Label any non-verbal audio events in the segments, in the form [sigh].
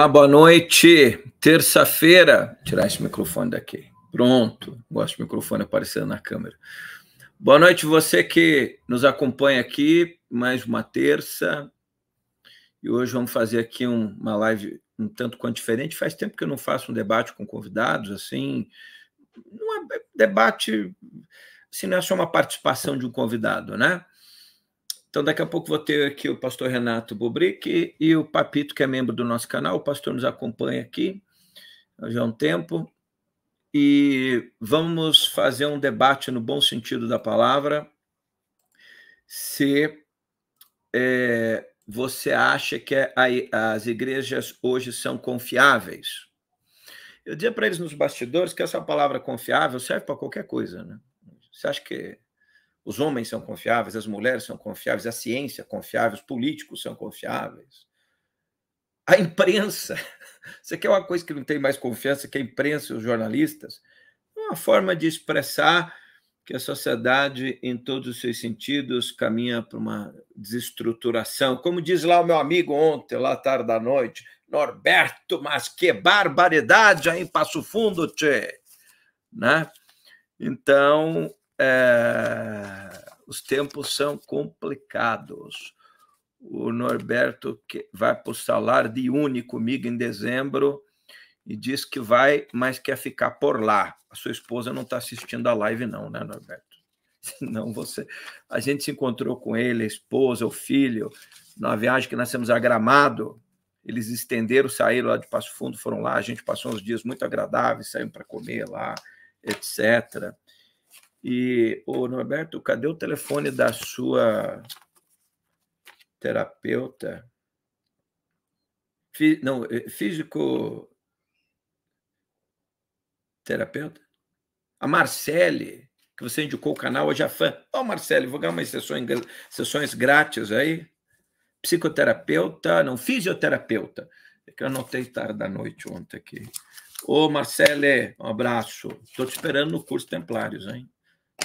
Olá, boa noite. Terça-feira. Tirar esse microfone daqui. Pronto. Gosto do microfone aparecendo na câmera. Boa noite, você que nos acompanha aqui. Mais uma terça. E hoje vamos fazer aqui um, uma live um tanto quanto diferente. Faz tempo que eu não faço um debate com convidados, assim. Não é, é debate. se assim, não é só uma participação de um convidado, né? Então, daqui a pouco vou ter aqui o pastor Renato Bubrick e o Papito, que é membro do nosso canal. O pastor nos acompanha aqui já há um tempo. E vamos fazer um debate no bom sentido da palavra. Se é, você acha que é a, as igrejas hoje são confiáveis? Eu dizia para eles nos bastidores que essa palavra confiável serve para qualquer coisa, né? Você acha que os homens são confiáveis, as mulheres são confiáveis, a ciência é confiável, os políticos são confiáveis. A imprensa. [laughs] Você quer uma coisa que não tem mais confiança que a imprensa e os jornalistas? É uma forma de expressar que a sociedade, em todos os seus sentidos, caminha para uma desestruturação. Como diz lá o meu amigo ontem, lá à tarde da noite, Norberto, mas que barbaridade aí em Passo Fundo, tchê! Né? Então, é, os tempos são complicados. O Norberto que vai para o salário de Uni comigo em dezembro e diz que vai, mas quer ficar por lá. A sua esposa não está assistindo a live, não, né, Norberto? [laughs] Senão você. A gente se encontrou com ele, a esposa, o filho, na viagem que nós temos a Gramado. Eles estenderam, saíram lá de Passo Fundo, foram lá. A gente passou uns dias muito agradáveis, saímos para comer lá, etc. E, ô Norberto, cadê o telefone da sua terapeuta? Fí, não, é, físico. Terapeuta? A Marcele, que você indicou o canal, hoje é fã. Ô, oh, Marcele, vou ganhar umas sessões, sessões grátis aí. Psicoterapeuta, não, fisioterapeuta. É que eu anotei tarde da noite ontem aqui. Ô, Marcele, um abraço. Estou te esperando no curso Templários, hein?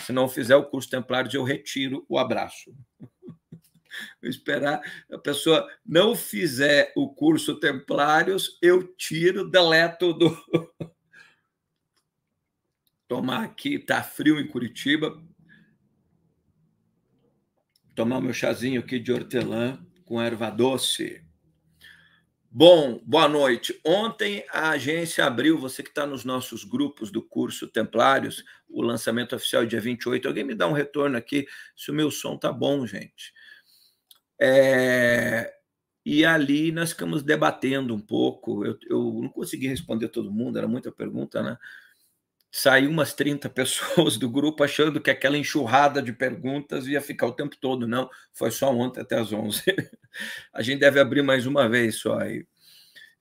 Se não fizer o curso templário, eu retiro o abraço. [laughs] Vou esperar a pessoa não fizer o curso templários, eu tiro, deleto do. [laughs] Tomar aqui, tá frio em Curitiba. Tomar meu chazinho aqui de hortelã com erva doce. Bom, boa noite. Ontem a agência abriu, você que está nos nossos grupos do curso Templários, o lançamento oficial é dia 28. Alguém me dá um retorno aqui se o meu som tá bom, gente. É... E ali nós ficamos debatendo um pouco. Eu, eu não consegui responder todo mundo, era muita pergunta, né? saiu umas 30 [laughs] pessoas do grupo achando que aquela enxurrada de perguntas ia ficar o tempo todo. Não, foi só ontem até as 11. [laughs] a gente deve abrir mais uma vez só aí.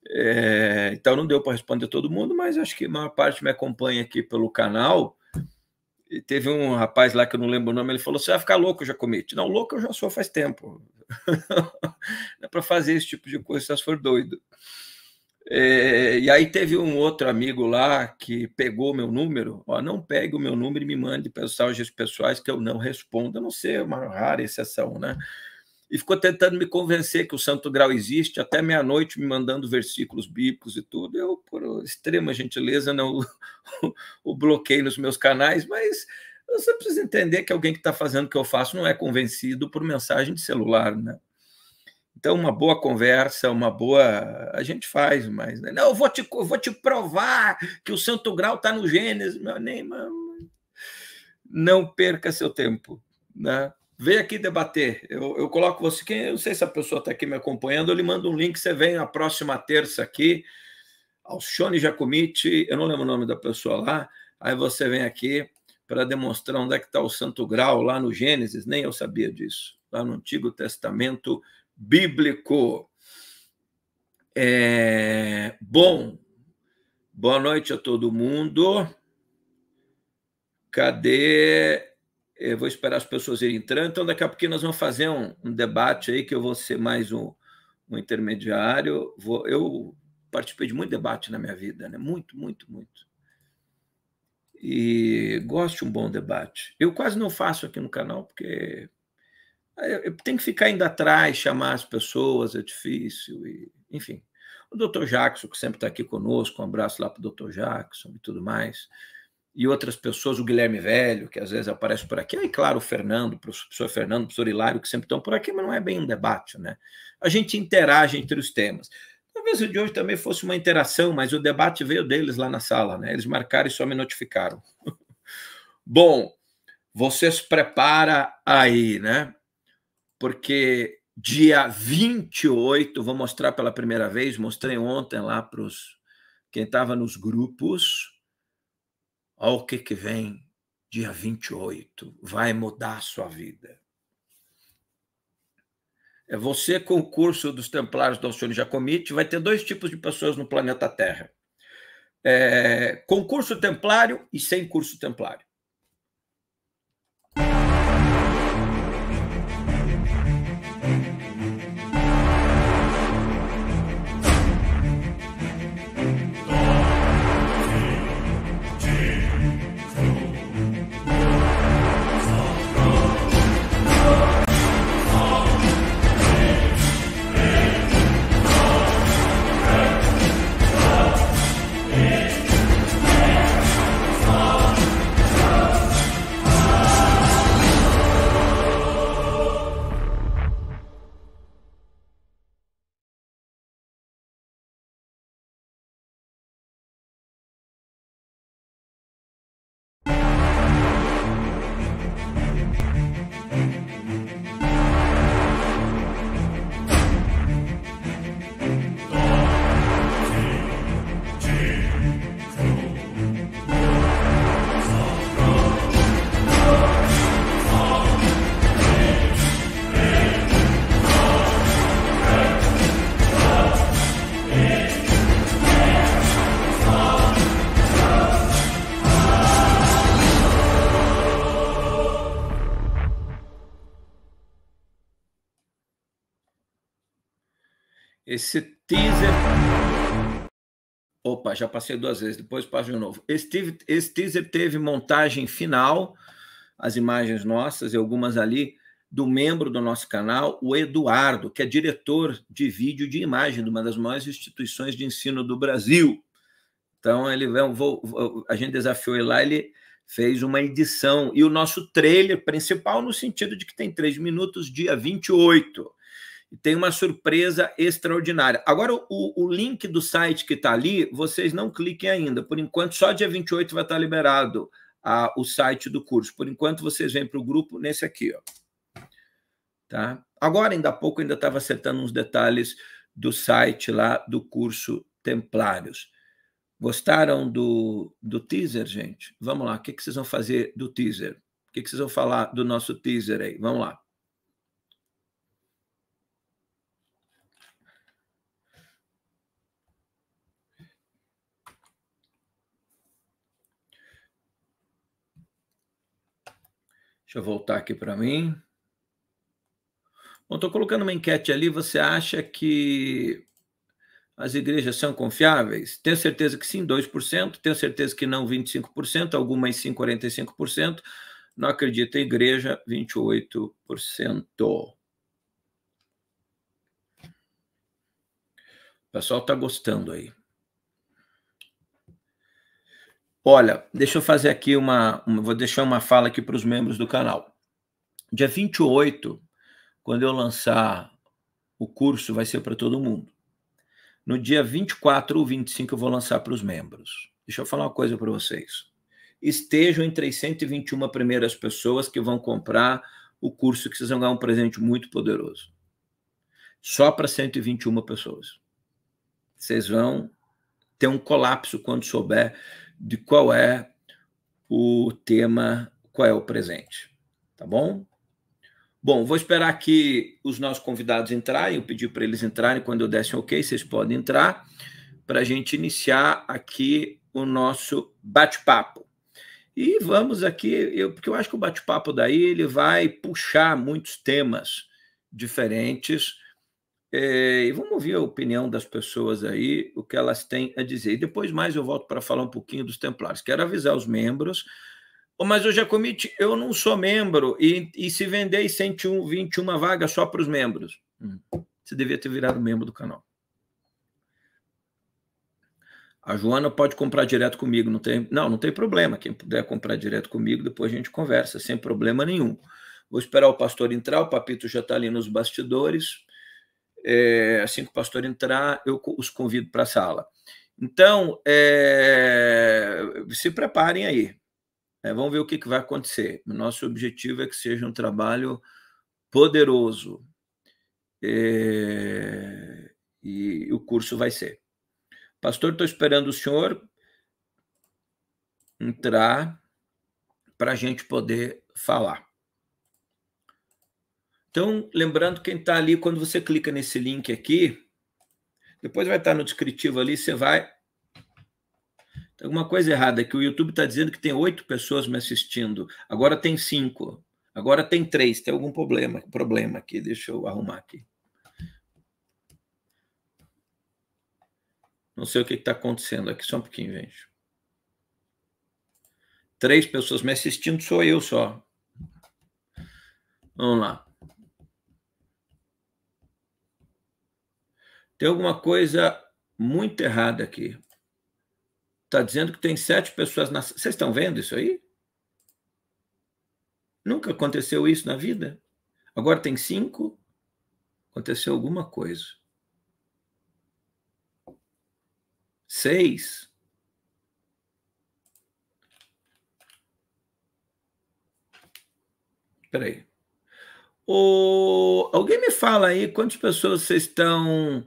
É, então não deu para responder todo mundo, mas acho que a maior parte me acompanha aqui pelo canal. E teve um rapaz lá que eu não lembro o nome, ele falou: Você vai ficar louco, Jacomite. Não, louco eu já sou faz tempo. não [laughs] é para fazer esse tipo de coisa, se for doido. É, e aí teve um outro amigo lá que pegou o meu número, ó, não pegue o meu número e me mande mensagens pessoais que eu não respondo. A não ser uma rara exceção, né? E ficou tentando me convencer que o Santo Grau existe até meia-noite, me mandando versículos bíblicos e tudo. Eu, por extrema gentileza, não o [laughs] bloqueei nos meus canais, mas você precisa entender que alguém que está fazendo o que eu faço não é convencido por mensagem de celular, né? Então, uma boa conversa, uma boa. A gente faz, mas. Né? Não, eu vou te, vou te provar que o santo grau está no Gênesis. Meu, nem, Não perca seu tempo. Né? Vem aqui debater. Eu, eu coloco você. Quem, eu não sei se a pessoa está aqui me acompanhando, eu lhe mando um link. Você vem na próxima terça aqui. ao Shone Jacomite, eu não lembro o nome da pessoa lá. Aí você vem aqui para demonstrar onde é que está o santo grau lá no Gênesis. Nem eu sabia disso. Lá no Antigo Testamento bíblico é, bom. Boa noite a todo mundo. Cadê? Eu vou esperar as pessoas irem entrando. Então, daqui a pouquinho nós vamos fazer um, um debate aí, que eu vou ser mais um, um intermediário. Vou, eu participei de muito debate na minha vida, né? Muito, muito, muito. E gosto de um bom debate. Eu quase não faço aqui no canal, porque tem que ficar ainda atrás, chamar as pessoas, é difícil, e, enfim. O doutor Jackson, que sempre está aqui conosco, um abraço lá para o doutor Jackson e tudo mais. E outras pessoas, o Guilherme Velho, que às vezes aparece por aqui, e claro, o Fernando, o professor Fernando, o professor Hilário, que sempre estão por aqui, mas não é bem um debate, né? A gente interage entre os temas. Talvez o de hoje também fosse uma interação, mas o debate veio deles lá na sala, né? Eles marcaram e só me notificaram. [laughs] Bom, vocês prepara aí, né? porque dia 28 vou mostrar pela primeira vez, mostrei ontem lá para os quem estava nos grupos. Olha o que, que vem dia 28, vai mudar a sua vida. É você com o curso dos Templários do Alcione Jacomite, vai ter dois tipos de pessoas no planeta Terra. É, com curso templário e sem curso templário. Esse teaser. Opa, já passei duas vezes, depois passo de novo. Esse, esse teaser teve montagem final, as imagens nossas e algumas ali, do membro do nosso canal, o Eduardo, que é diretor de vídeo de imagem de uma das maiores instituições de ensino do Brasil. Então, ele vou, a gente desafiou ele lá, ele fez uma edição. E o nosso trailer principal, no sentido de que tem três minutos, dia 28 tem uma surpresa extraordinária. Agora, o, o link do site que está ali, vocês não cliquem ainda. Por enquanto, só dia 28 vai estar tá liberado a, o site do curso. Por enquanto, vocês vêm para o grupo nesse aqui. Ó. Tá? Agora, ainda há pouco, ainda estava acertando uns detalhes do site lá do curso Templários. Gostaram do, do teaser, gente? Vamos lá, o que, que vocês vão fazer do teaser? O que, que vocês vão falar do nosso teaser aí? Vamos lá. Deixa eu voltar aqui para mim. Bom, estou colocando uma enquete ali. Você acha que as igrejas são confiáveis? Tenho certeza que sim, 2%. Tenho certeza que não, 25%. Algumas sim, 45%. Não acredita em igreja, 28%. O pessoal está gostando aí. Olha, deixa eu fazer aqui uma, uma vou deixar uma fala aqui para os membros do canal. Dia 28, quando eu lançar o curso, vai ser para todo mundo. No dia 24 ou 25 eu vou lançar para os membros. Deixa eu falar uma coisa para vocês. Estejam entre as 121 primeiras pessoas que vão comprar o curso que vocês vão ganhar um presente muito poderoso. Só para 121 pessoas. Vocês vão ter um colapso quando souber de qual é o tema, qual é o presente, tá bom? Bom, vou esperar que os nossos convidados entrarem, eu pedi para eles entrarem, quando eu desse um ok, vocês podem entrar, para a gente iniciar aqui o nosso bate-papo. E vamos aqui, eu, porque eu acho que o bate-papo daí ele vai puxar muitos temas diferentes é, e vamos ouvir a opinião das pessoas aí, o que elas têm a dizer. E depois mais eu volto para falar um pouquinho dos Templários. Quero avisar os membros. mas eu já eu não sou membro, e, e se vender 121 vagas só para os membros. Hum, você devia ter virado membro do canal. A Joana pode comprar direto comigo, não tem, não, não tem problema. Quem puder comprar direto comigo, depois a gente conversa, sem problema nenhum. Vou esperar o pastor entrar, o Papito já está ali nos bastidores. É, assim que o pastor entrar, eu os convido para a sala. Então, é, se preparem aí. É, vamos ver o que, que vai acontecer. nosso objetivo é que seja um trabalho poderoso. É, e o curso vai ser. Pastor, estou esperando o senhor entrar para a gente poder falar. Então, lembrando quem está ali, quando você clica nesse link aqui, depois vai estar tá no descritivo ali, você vai. Tem alguma coisa errada que o YouTube está dizendo que tem oito pessoas me assistindo. Agora tem cinco. Agora tem três. Tem algum problema? Problema aqui. Deixa eu arrumar aqui. Não sei o que está acontecendo aqui. Só um pouquinho, gente. Três pessoas me assistindo, sou eu só. Vamos lá. Tem alguma coisa muito errada aqui. Está dizendo que tem sete pessoas na. Vocês estão vendo isso aí? Nunca aconteceu isso na vida. Agora tem cinco. Aconteceu alguma coisa. Seis. Peraí. O... Alguém me fala aí quantas pessoas vocês estão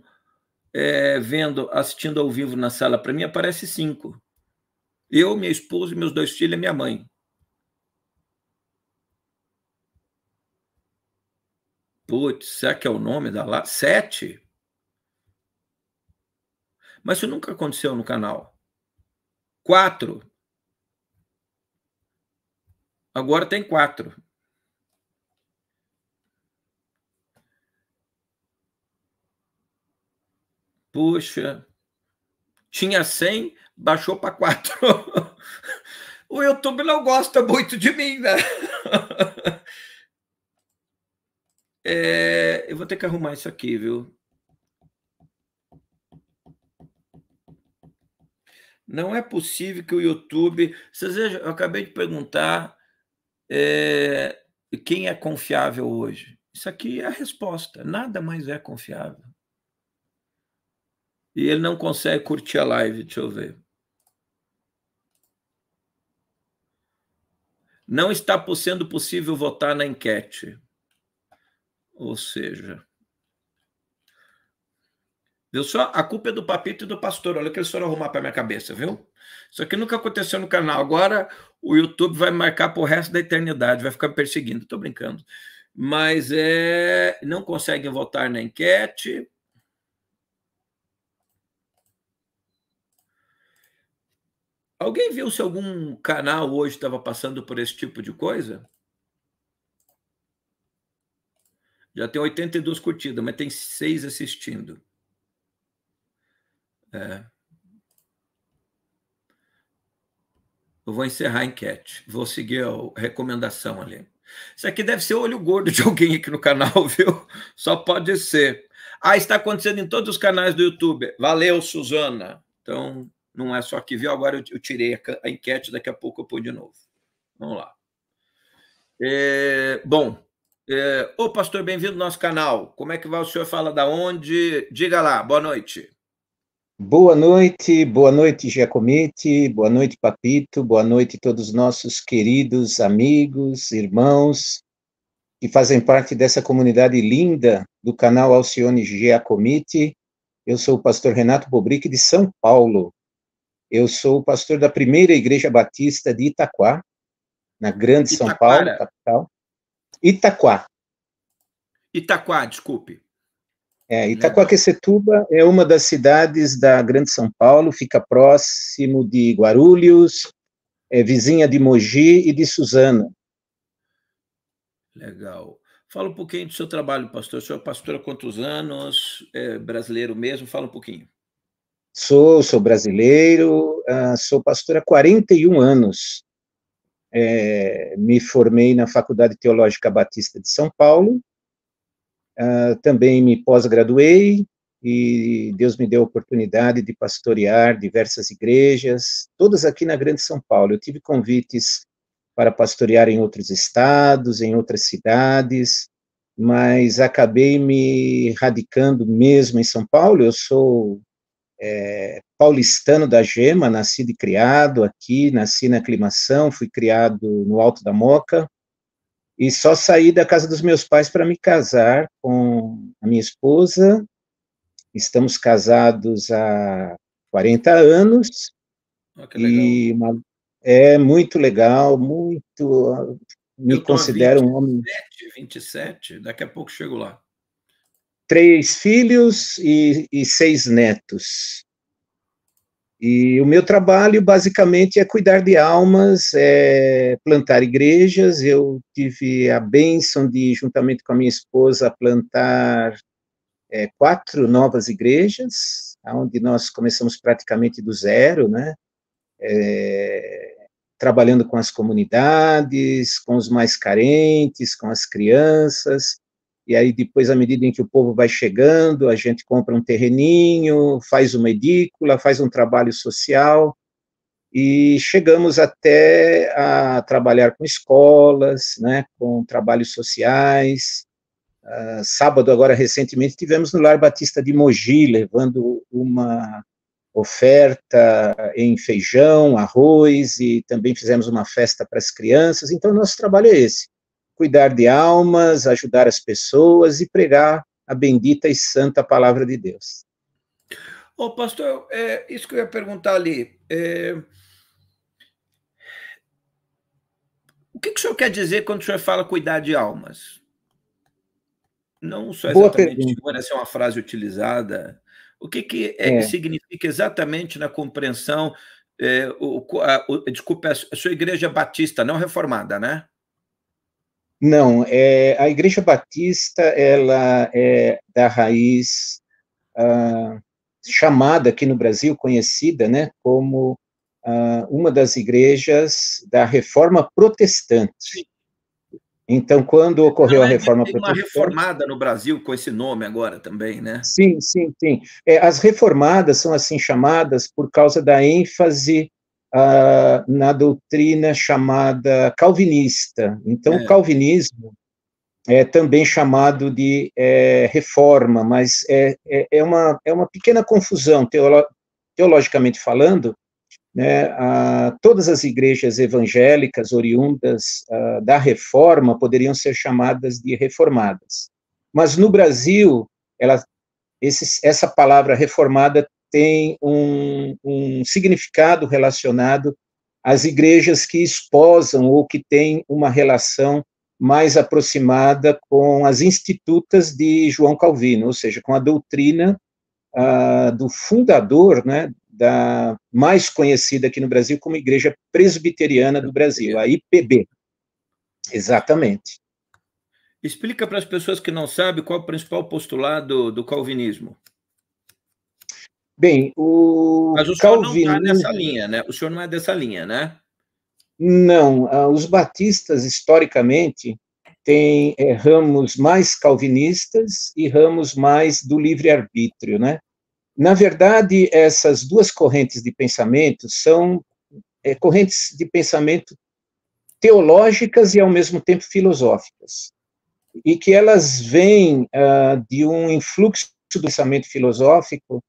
é, vendo, assistindo ao vivo na sala, para mim aparece cinco. Eu, minha esposa, meus dois filhos e minha mãe. Putz, será que é o nome da lá? Sete? Mas isso nunca aconteceu no canal. Quatro. Agora tem quatro. Puxa, tinha 100, baixou para 4. [laughs] o YouTube não gosta muito de mim, né? [laughs] é, eu vou ter que arrumar isso aqui, viu? Não é possível que o YouTube. Vocês vejam, eu acabei de perguntar é, quem é confiável hoje. Isso aqui é a resposta. Nada mais é confiável. E ele não consegue curtir a live, deixa eu ver. Não está sendo possível votar na enquete. Ou seja, Viu só? A culpa é do papito e do pastor. Olha o que eles foram arrumar para minha cabeça, viu? Isso aqui nunca aconteceu no canal. Agora o YouTube vai marcar o resto da eternidade, vai ficar me perseguindo. Estou brincando. Mas é, não conseguem votar na enquete. Alguém viu se algum canal hoje estava passando por esse tipo de coisa? Já tem 82 curtidas, mas tem seis assistindo. É. Eu vou encerrar a enquete. Vou seguir a recomendação ali. Isso aqui deve ser olho gordo de alguém aqui no canal, [laughs] viu? Só pode ser. Ah, está acontecendo em todos os canais do YouTube. Valeu, Suzana. Então, não é só que viu, agora eu tirei a enquete, daqui a pouco eu pôr de novo. Vamos lá. É, bom, é, ô pastor, bem-vindo ao nosso canal. Como é que vai? O senhor fala da onde? Diga lá, boa noite. Boa noite, boa noite, Giacomete, boa noite, Papito, boa noite todos os nossos queridos amigos, irmãos que fazem parte dessa comunidade linda do canal Alcione Giacomite. Eu sou o pastor Renato Bobrique, de São Paulo. Eu sou pastor da primeira igreja batista de Itaquá, na Grande Itaquara. São Paulo, capital. Itaquá. Itaquá, desculpe. É, Itaquaquecetuba é uma das cidades da Grande São Paulo, fica próximo de Guarulhos, é vizinha de Mogi e de Suzano. Legal. Fala um pouquinho do seu trabalho, pastor. O senhor é pastor há quantos anos? É brasileiro mesmo? Fala um pouquinho. Sou, sou brasileiro, ah, sou pastor há 41 anos. É, me formei na Faculdade Teológica Batista de São Paulo. Ah, também me pós-graduei e Deus me deu a oportunidade de pastorear diversas igrejas, todas aqui na Grande São Paulo. Eu tive convites para pastorear em outros estados, em outras cidades, mas acabei me radicando mesmo em São Paulo. Eu sou é, paulistano da Gema, nascido e criado aqui, nasci na aclimação, fui criado no Alto da Moca, e só saí da casa dos meus pais para me casar com a minha esposa. Estamos casados há 40 anos. Oh, e uma, é muito legal, muito. Ah, me considero um homem. 27, daqui a pouco chego lá três filhos e, e seis netos. E o meu trabalho basicamente é cuidar de almas, é plantar igrejas. Eu tive a bênção de, juntamente com a minha esposa, plantar é, quatro novas igrejas, onde nós começamos praticamente do zero, né? É, trabalhando com as comunidades, com os mais carentes, com as crianças, e aí depois, à medida em que o povo vai chegando, a gente compra um terreninho, faz uma edícula, faz um trabalho social, e chegamos até a trabalhar com escolas, né, com trabalhos sociais. Uh, sábado, agora recentemente, tivemos no Lar Batista de Mogi, levando uma oferta em feijão, arroz, e também fizemos uma festa para as crianças. Então, nosso trabalho é esse cuidar de almas, ajudar as pessoas e pregar a bendita e santa palavra de Deus. Ô, oh, pastor, é, isso que eu ia perguntar ali. É... O que, que o senhor quer dizer quando o senhor fala cuidar de almas? Não só exatamente agora, essa é uma frase utilizada. O que, que, é, é. Que significa exatamente na compreensão? É, o, a, o, a sua igreja batista, não reformada, né? Não, é, a Igreja Batista ela é da raiz ah, chamada aqui no Brasil, conhecida, né, como ah, uma das igrejas da Reforma Protestante. Então, quando ocorreu Não, a ah, é, Reforma tem Protestante, uma reformada no Brasil com esse nome agora também, né? Sim, sim, sim. É, as reformadas são assim chamadas por causa da ênfase ah, na doutrina chamada calvinista. Então, é. o calvinismo é também chamado de é, reforma, mas é, é, é uma, é uma pequena confusão, teolo, teologicamente falando, né, a, todas as igrejas evangélicas oriundas a, ah, da reforma poderiam ser chamadas de reformadas. Mas no Brasil, ela, esse, essa palavra reformada tem um, um significado relacionado às igrejas que esposam ou que têm uma relação mais aproximada com as institutas de João Calvino, ou seja, com a doutrina ah, do fundador, né, da mais conhecida aqui no Brasil como Igreja Presbiteriana do Brasil, a IPB. Exatamente. Explica para as pessoas que não sabem qual o principal postulado do calvinismo. Bem, o. Mas o senhor não está nessa linha, né? O senhor não é dessa linha, né? Não. Ah, os batistas, historicamente, têm é, ramos mais calvinistas e ramos mais do livre-arbítrio, né? Na verdade, essas duas correntes de pensamento são é, correntes de pensamento teológicas e, ao mesmo tempo, filosóficas, e que elas vêm ah, de um influxo do pensamento filosófico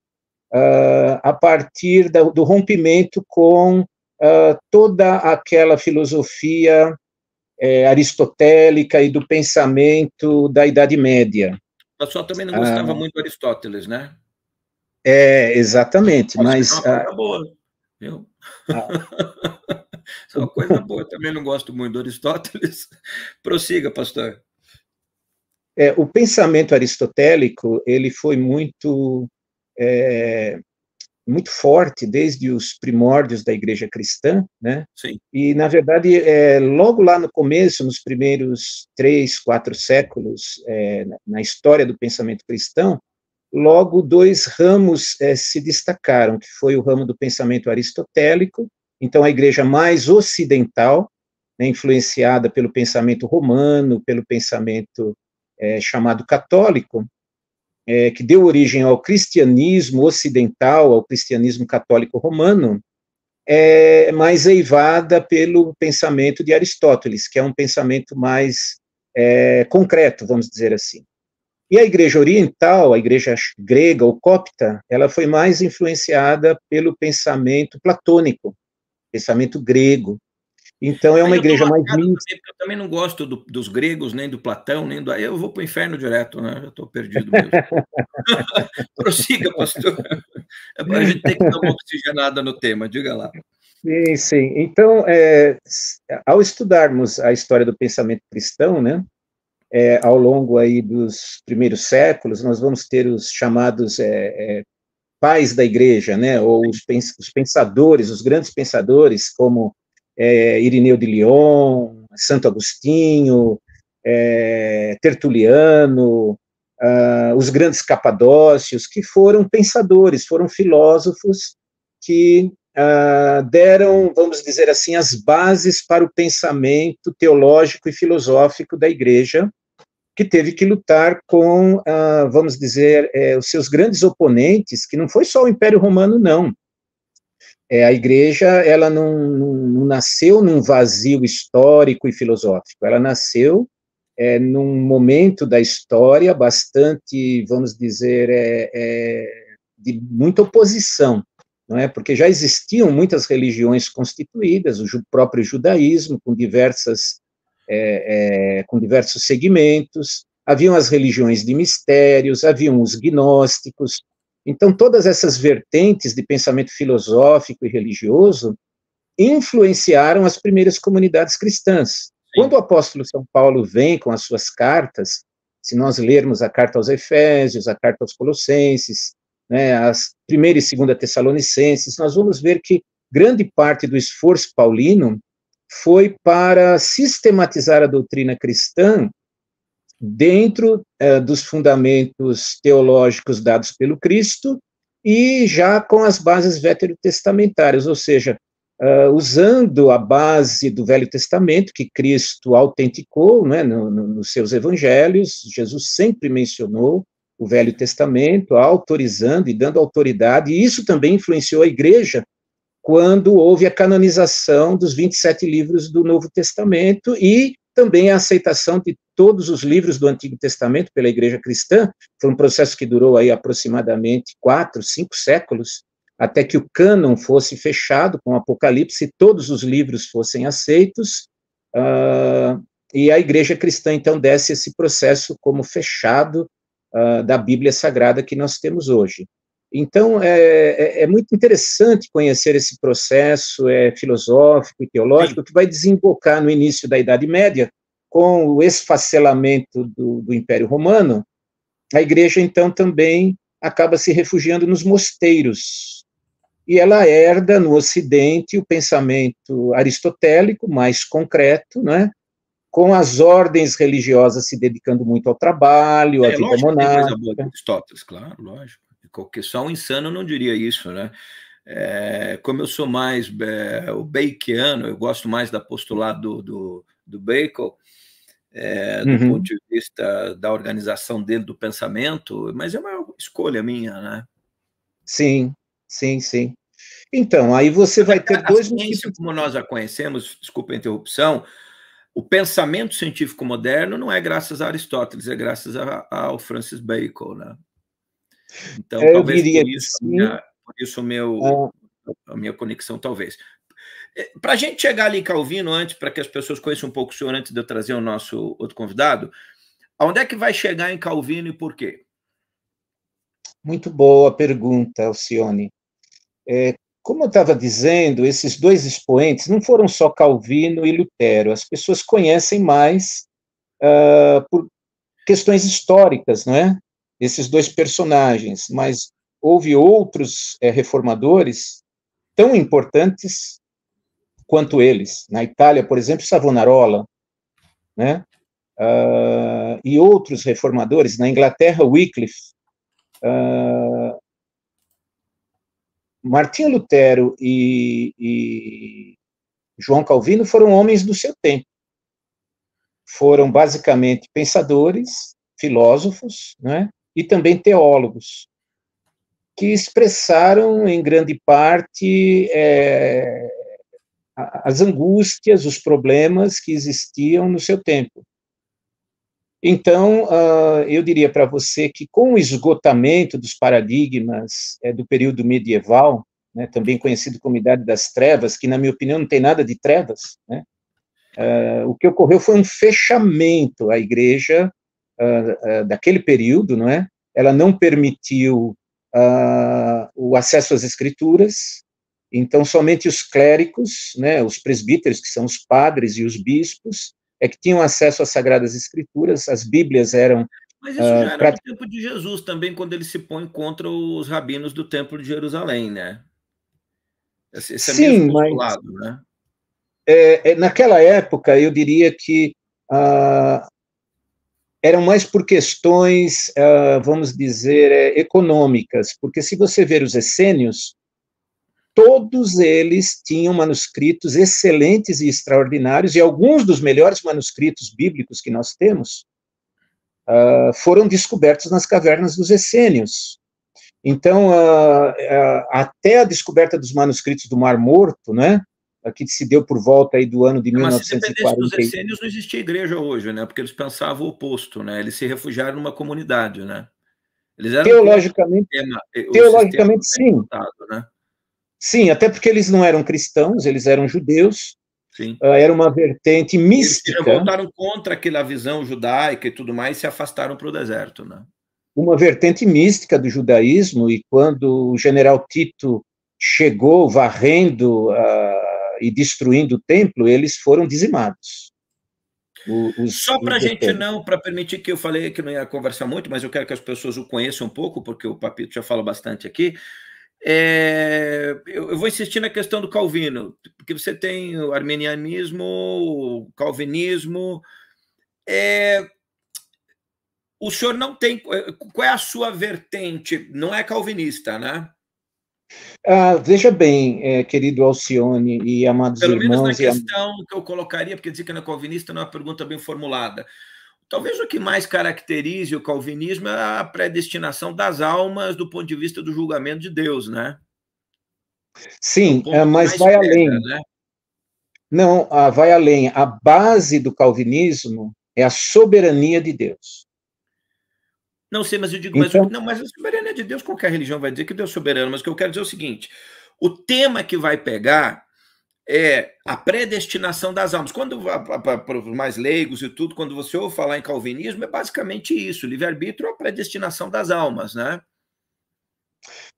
uh, a partir da, do rompimento com uh, toda aquela filosofia é, aristotélica e do pensamento da Idade Média. O pessoal também não ah. gostava muito de Aristóteles, né? É, exatamente, Pode mas... É uma coisa boa, viu? [laughs] é uma coisa boa, eu também não gosto muito de Aristóteles. [laughs] Prossiga, pastor. É, o pensamento aristotélico, ele foi muito é, muito forte desde os primórdios da Igreja Cristã, né? Sim. E na verdade, é, logo lá no começo, nos primeiros três, quatro séculos é, na história do pensamento cristão, logo dois ramos é, se destacaram, que foi o ramo do pensamento aristotélico, então a Igreja mais ocidental, né, influenciada pelo pensamento romano, pelo pensamento é, chamado católico, é, que deu origem ao cristianismo ocidental, ao cristianismo católico romano, é mais eivada pelo pensamento de Aristóteles, que é um pensamento mais é, concreto, vamos dizer assim. E a igreja oriental, a igreja grega ou copta, ela foi mais influenciada pelo pensamento platônico, pensamento grego, então é uma eu igreja mais mista. eu também não gosto do, dos gregos, nem do Platão, nem do. Eu vou para o inferno direto, né? Já estou perdido mesmo. [laughs] Prossiga, pastor. É para a gente ter que dar uma oxigenada no tema, diga lá. Sim, sim. Então, é, ao estudarmos a história do pensamento cristão, né, é, ao longo aí dos primeiros séculos, nós vamos ter os chamados é, é pais da igreja, né, ou os, pens os pensadores, os grandes pensadores, como é, Irineu de Lyon, Santo Agostinho, é, Tertuliano, ah, os grandes capadócios, que foram pensadores, foram filósofos que ah, deram, vamos dizer assim, as bases para o pensamento teológico e filosófico da Igreja, que teve que lutar com, ah, vamos dizer, é, os seus grandes oponentes, que não foi só o Império Romano, não. É, a igreja ela não, não, não, nasceu num vazio histórico e filosófico, ela nasceu é, num momento da história bastante, vamos dizer, é, é, de muita oposição, não é? Porque já existiam muitas religiões constituídas, o próprio judaísmo com diversas é, é, com diversos segmentos, haviam as religiões de mistérios, haviam os gnósticos, então, todas essas vertentes de pensamento filosófico e religioso influenciaram as primeiras comunidades cristãs. Quando o apóstolo São Paulo vem com as suas cartas, se nós lermos a carta aos Efésios, a carta aos Colossenses, né, as primeira e segunda Tessalonicenses, nós vamos ver que grande parte do esforço paulino foi para sistematizar a doutrina cristã dentro eh, dos fundamentos teológicos dados pelo Cristo e já com as bases veterotestamentárias, ou seja, uh, usando a base do Velho Testamento que Cristo autenticou né, no, no, nos seus evangelhos, Jesus sempre mencionou o Velho Testamento, autorizando e dando autoridade, e isso também influenciou a igreja quando houve a canonização dos 27 livros do Novo Testamento e também a aceitação de todos os livros do Antigo Testamento pela Igreja Cristã. Foi um processo que durou aí aproximadamente quatro, cinco séculos, até que o cânon fosse fechado com o Apocalipse e todos os livros fossem aceitos. Uh, e a Igreja Cristã, então, desce esse processo como fechado uh, da Bíblia Sagrada que nós temos hoje. Então, é, é, é, muito interessante conhecer esse processo é, filosófico e teológico Sim. que vai desembocar no início da Idade Média, com o esfacelamento do, do, Império Romano, a igreja, então, também acaba se refugiando nos mosteiros. E ela herda no Ocidente o pensamento aristotélico, mais concreto, né? com as ordens religiosas se dedicando muito ao trabalho, é, à vida monárquica. coisa boa de Aristóteles, claro, lógico Qualquer, só um insano não diria isso, né? É, como eu sou mais é, o Baconiano, eu gosto mais da postulado do, do, do Bacon, é, do uhum. ponto de vista da organização dele, do pensamento, mas é uma escolha minha, né? Sim, sim, sim. Então, aí você vai ter dois. A ciência, como nós a conhecemos, desculpa a interrupção, o pensamento científico moderno não é graças a Aristóteles, é graças a, ao Francis Bacon, né? Então, é, talvez por isso, minha, por isso meu, é. a minha conexão, talvez. É, para a gente chegar ali, Calvino, antes, para que as pessoas conheçam um pouco o senhor, antes de eu trazer o nosso outro convidado, aonde é que vai chegar em Calvino e por quê? Muito boa pergunta, Alcione. É, como eu estava dizendo, esses dois expoentes não foram só Calvino e Lutero. As pessoas conhecem mais uh, por questões históricas, não é? esses dois personagens, mas houve outros é, reformadores tão importantes quanto eles. Na Itália, por exemplo, Savonarola, né? Uh, e outros reformadores. Na Inglaterra, Wycliffe. Uh, Martinho Lutero e, e João Calvino foram homens do seu tempo. Foram basicamente pensadores, filósofos, né? e também teólogos, que expressaram, em grande parte, é, as angústias, os problemas que existiam no seu tempo. Então, uh, eu diria para você que, com o esgotamento dos paradigmas é, do período medieval, né, também conhecido como Idade das Trevas, que, na minha opinião, não tem nada de trevas, né, uh, o que ocorreu foi um fechamento à igreja uh, daquele período, não é? Ela não permitiu uh, o acesso às escrituras, então somente os clérigos, né, os presbíteros, que são os padres e os bispos, é que tinham acesso às sagradas escrituras, as Bíblias eram mas isso já era pra... no tempo de Jesus também, quando ele se põe contra os rabinos do Templo de Jerusalém, né? Esse, esse é Sim, é mas né? É, é, naquela época, eu diria que eram mais por questões, uh, vamos dizer, é, econômicas, porque se você ver os essênios, todos eles tinham manuscritos excelentes e extraordinários, e alguns dos melhores manuscritos bíblicos que nós temos uh, foram descobertos nas cavernas dos essênios. Então, uh, até a descoberta dos manuscritos do Mar Morto, né, eh, que se deu por volta aí do ano de 1940. É, mas se dependesse dos essênios, não existia igreja hoje, né? Porque eles pensavam o oposto, né? Eles se refugiaram numa comunidade, né? Eles eram teologicamente, eh, sistema, teologicamente sim. né? Sim, até porque eles não eram cristãos, eles eram judeus. Sim. Eh, era uma vertente mística. Eles voltaram contra aquela visão judaica e tudo mais e se afastaram para o deserto, né? Uma vertente mística do judaísmo e quando o general Tito chegou varrendo a e destruindo o templo, eles foram dizimados. Os, Só para a gente não, para permitir que eu falei que não ia conversar muito, mas eu quero que as pessoas o conheçam um pouco, porque o Papito já fala bastante aqui. É, eu, eu, vou insistir na questão do Calvino, porque você tem o arminianismo, o calvinismo. É, o senhor não tem. É, qual é a sua vertente? Não é calvinista, né? Ah, veja bem, é, querido Alcione e amados Pelo irmãos... Pelo menos na questão am... que eu colocaria, porque dizer que na é calvinista não é uma pergunta bem formulada. Talvez o que mais caracterize o calvinismo é a predestinação das almas do ponto de vista do julgamento de Deus, né? Sim, é, ah, mas vai pega, além. Né? Não, ah, vai além. A base do calvinismo é a soberania de Deus. Não sei, mas eu digo, então... mas, não, mas a soberania de Deus, qualquer religião vai dizer que Deus é soberano, mas o que eu quero dizer é o seguinte: o tema que vai pegar é a predestinação das almas. Quando para os mais leigos e tudo, quando você ouve falar em calvinismo, é basicamente isso: livre-arbítrio ou a predestinação das almas, né?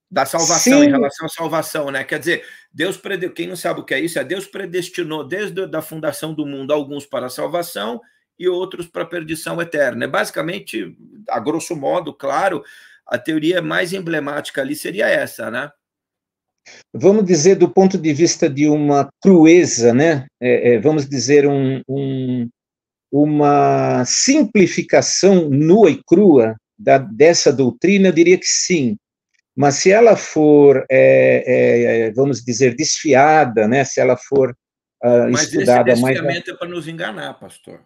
Da salvação, Sim. em relação à salvação, né? Quer dizer, Deus predestinou, quem não sabe o que é isso, é Deus predestinou desde a fundação do mundo alguns para a salvação e outros para a perdição eterna. É basicamente, a grosso modo, claro, a teoria mais emblemática ali seria essa, né? Vamos dizer, do ponto de vista de uma crueza, né? É, é, vamos dizer, um, um, uma simplificação nua e crua da, dessa doutrina, eu diria que sim. Mas se ela for, é, é, é vamos dizer, desfiada, né? Se ela for uh, Mas estudada mais. Mas esse desfiamento mais... é para nos enganar, pastor.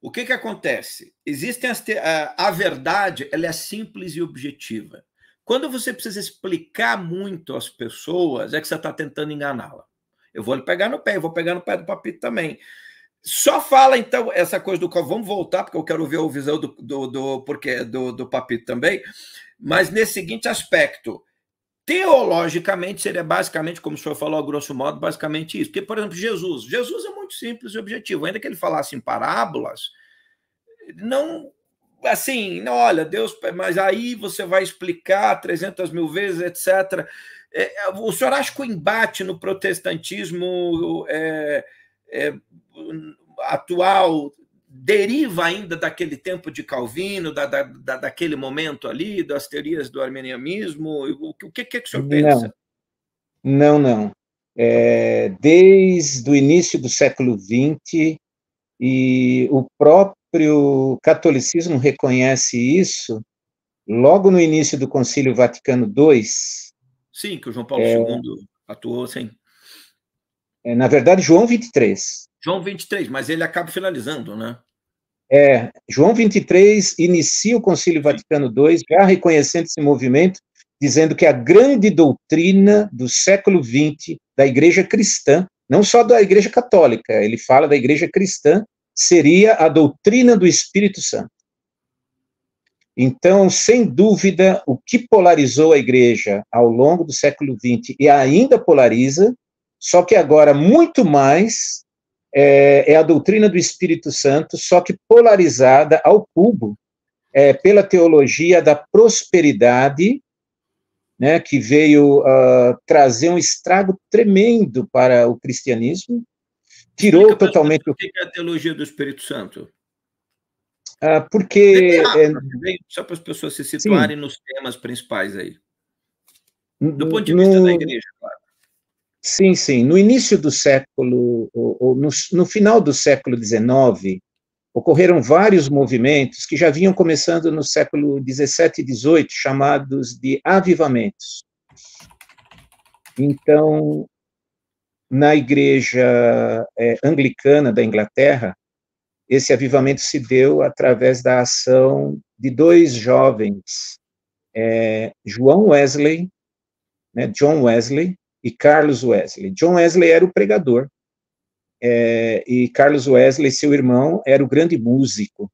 O que, que acontece? Existem as te... a, verdade, ela é simples e objetiva. Quando você precisa explicar muito às pessoas, é que você está tentando enganá-la. Eu vou lhe pegar no pé, eu vou pegar no pé do papito também. Só fala, então, essa coisa do qual vamos voltar, porque eu quero ver a visão do, do, do, porque, do, do papito também, mas nesse seguinte aspecto: Teologicamente, seria basicamente, como o senhor falou, grosso modo, basicamente isso. Porque, por exemplo, Jesus. Jesus é muito simples e objetivo. Ainda que ele falasse em parábolas, não assim, olha, Deus, mas aí você vai explicar 300 mil vezes, etc. É, o senhor acha que o embate no protestantismo é, é, atual deriva ainda daquele tempo de Calvino, da, da, da daquele momento ali, das teorias do armenianismo? O, que, o que, que o senhor pensa? Não, não. não. É, desde o início do século XX, e o próprio catolicismo reconhece isso logo no início do Concílio Vaticano II. Sim, que o João Paulo é, II atuou, sim. É, na verdade, João 23. João 23, mas ele acaba finalizando, né? É, João 23 inicia o Concílio Vaticano II já reconhecendo esse movimento, dizendo que a grande doutrina do século XX da Igreja Cristã, não só da Igreja Católica, ele fala da Igreja Cristã, seria a doutrina do Espírito Santo. Então, sem dúvida, o que polarizou a Igreja ao longo do século XX e ainda polariza, só que agora muito mais é, é, a doutrina do Espírito Santo, só que polarizada ao cubo é, pela teologia da prosperidade, né, que veio uh, trazer um estrago tremendo para o cristianismo, tirou totalmente... O que é a teologia do Espírito Santo? Uh, porque... É, só para as pessoas se situarem sim. nos temas principais aí. Do ponto de vista no... da igreja, claro. Sim, sim. No início do século, ou, ou no, no, final do século XIX, ocorreram vários movimentos que já vinham começando no século XVII e XVIII, chamados de avivamentos. Então, na igreja é, anglicana da Inglaterra, esse avivamento se deu através da ação de dois jovens, é, João Wesley, né, John Wesley, e Carlos Wesley. John Wesley era o pregador, é, e Carlos Wesley, seu irmão, era o grande músico.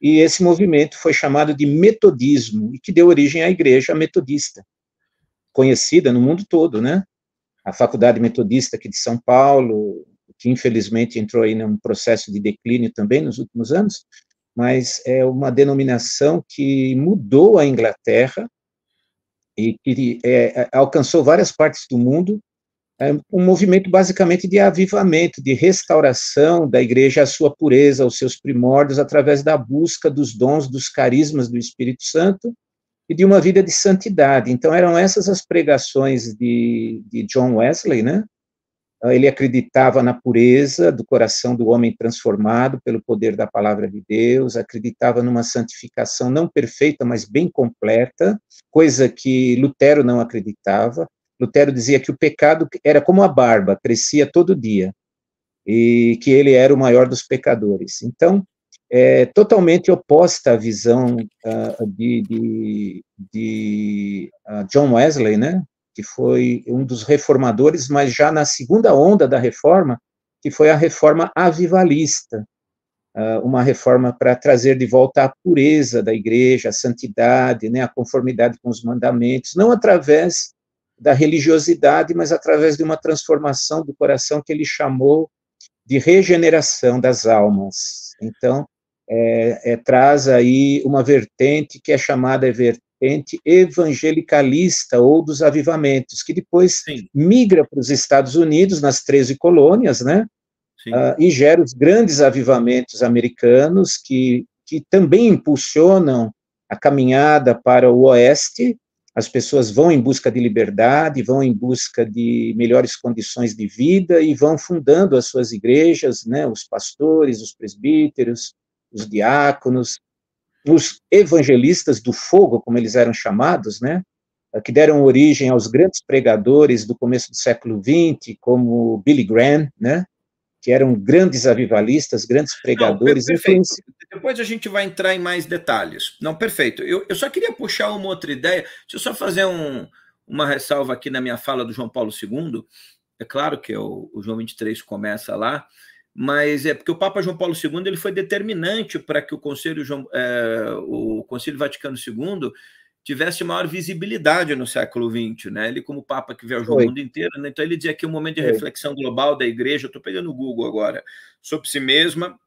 E esse movimento foi chamado de metodismo, e que deu origem à igreja metodista, conhecida no mundo todo, né? A Faculdade Metodista aqui de São Paulo, que infelizmente entrou aí num processo de declínio também nos últimos anos, mas é uma denominação que mudou a Inglaterra e que é, é, alcançou várias partes do mundo, é um movimento basicamente de avivamento, de restauração da igreja à sua pureza, aos seus primórdios, através da busca dos dons, dos carismas do Espírito Santo e de uma vida de santidade. Então, eram essas as pregações de, de John Wesley, né? Então, ele acreditava na pureza do coração do homem transformado pelo poder da palavra de Deus, acreditava numa santificação não perfeita, mas bem completa, coisa que Lutero não acreditava. Lutero dizia que o pecado era como a barba, crescia todo dia, e que ele era o maior dos pecadores. Então, é totalmente oposta à visão uh, de, de, de uh, John Wesley, né? que foi um dos reformadores, mas já na segunda onda da reforma, que foi a reforma avivalista, ah, uma reforma para trazer de volta a pureza da igreja, a santidade, né, a conformidade com os mandamentos, não através da religiosidade, mas através de uma transformação do coração que ele chamou de regeneração das almas. Então, é, é, traz aí uma vertente que é chamada evangelicalista ou dos avivamentos, que depois Sim. migra para os Estados Unidos, nas 13 colônias, né? Uh, e gera os grandes avivamentos americanos que, que também impulsionam a caminhada para o oeste. As pessoas vão em busca de liberdade, vão em busca de melhores condições de vida e vão fundando as suas igrejas, né? Os pastores, os presbíteros, os diáconos, os evangelistas do fogo, como eles eram chamados, né, eh, que deram origem aos grandes pregadores do começo do século XX, como Billy Graham, né, que eram grandes avivalistas, grandes pregadores. Não, perfeito. Depois a gente vai entrar em mais detalhes. Não, perfeito. Eu, eu só queria puxar uma outra ideia. Deixa eu só fazer um, uma ressalva aqui na minha fala do João Paulo II. É claro que é o, o João 23 começa lá, mas é porque o Papa João Paulo II ele foi determinante para que o Conselho, João, é, o Conselho Vaticano II tivesse maior visibilidade no século XX, né? Ele como Papa que viajou Oi. o mundo inteiro, né? então ele dizia que um momento de Oi. reflexão global da Igreja, estou pegando o Google agora, sobre si mesma,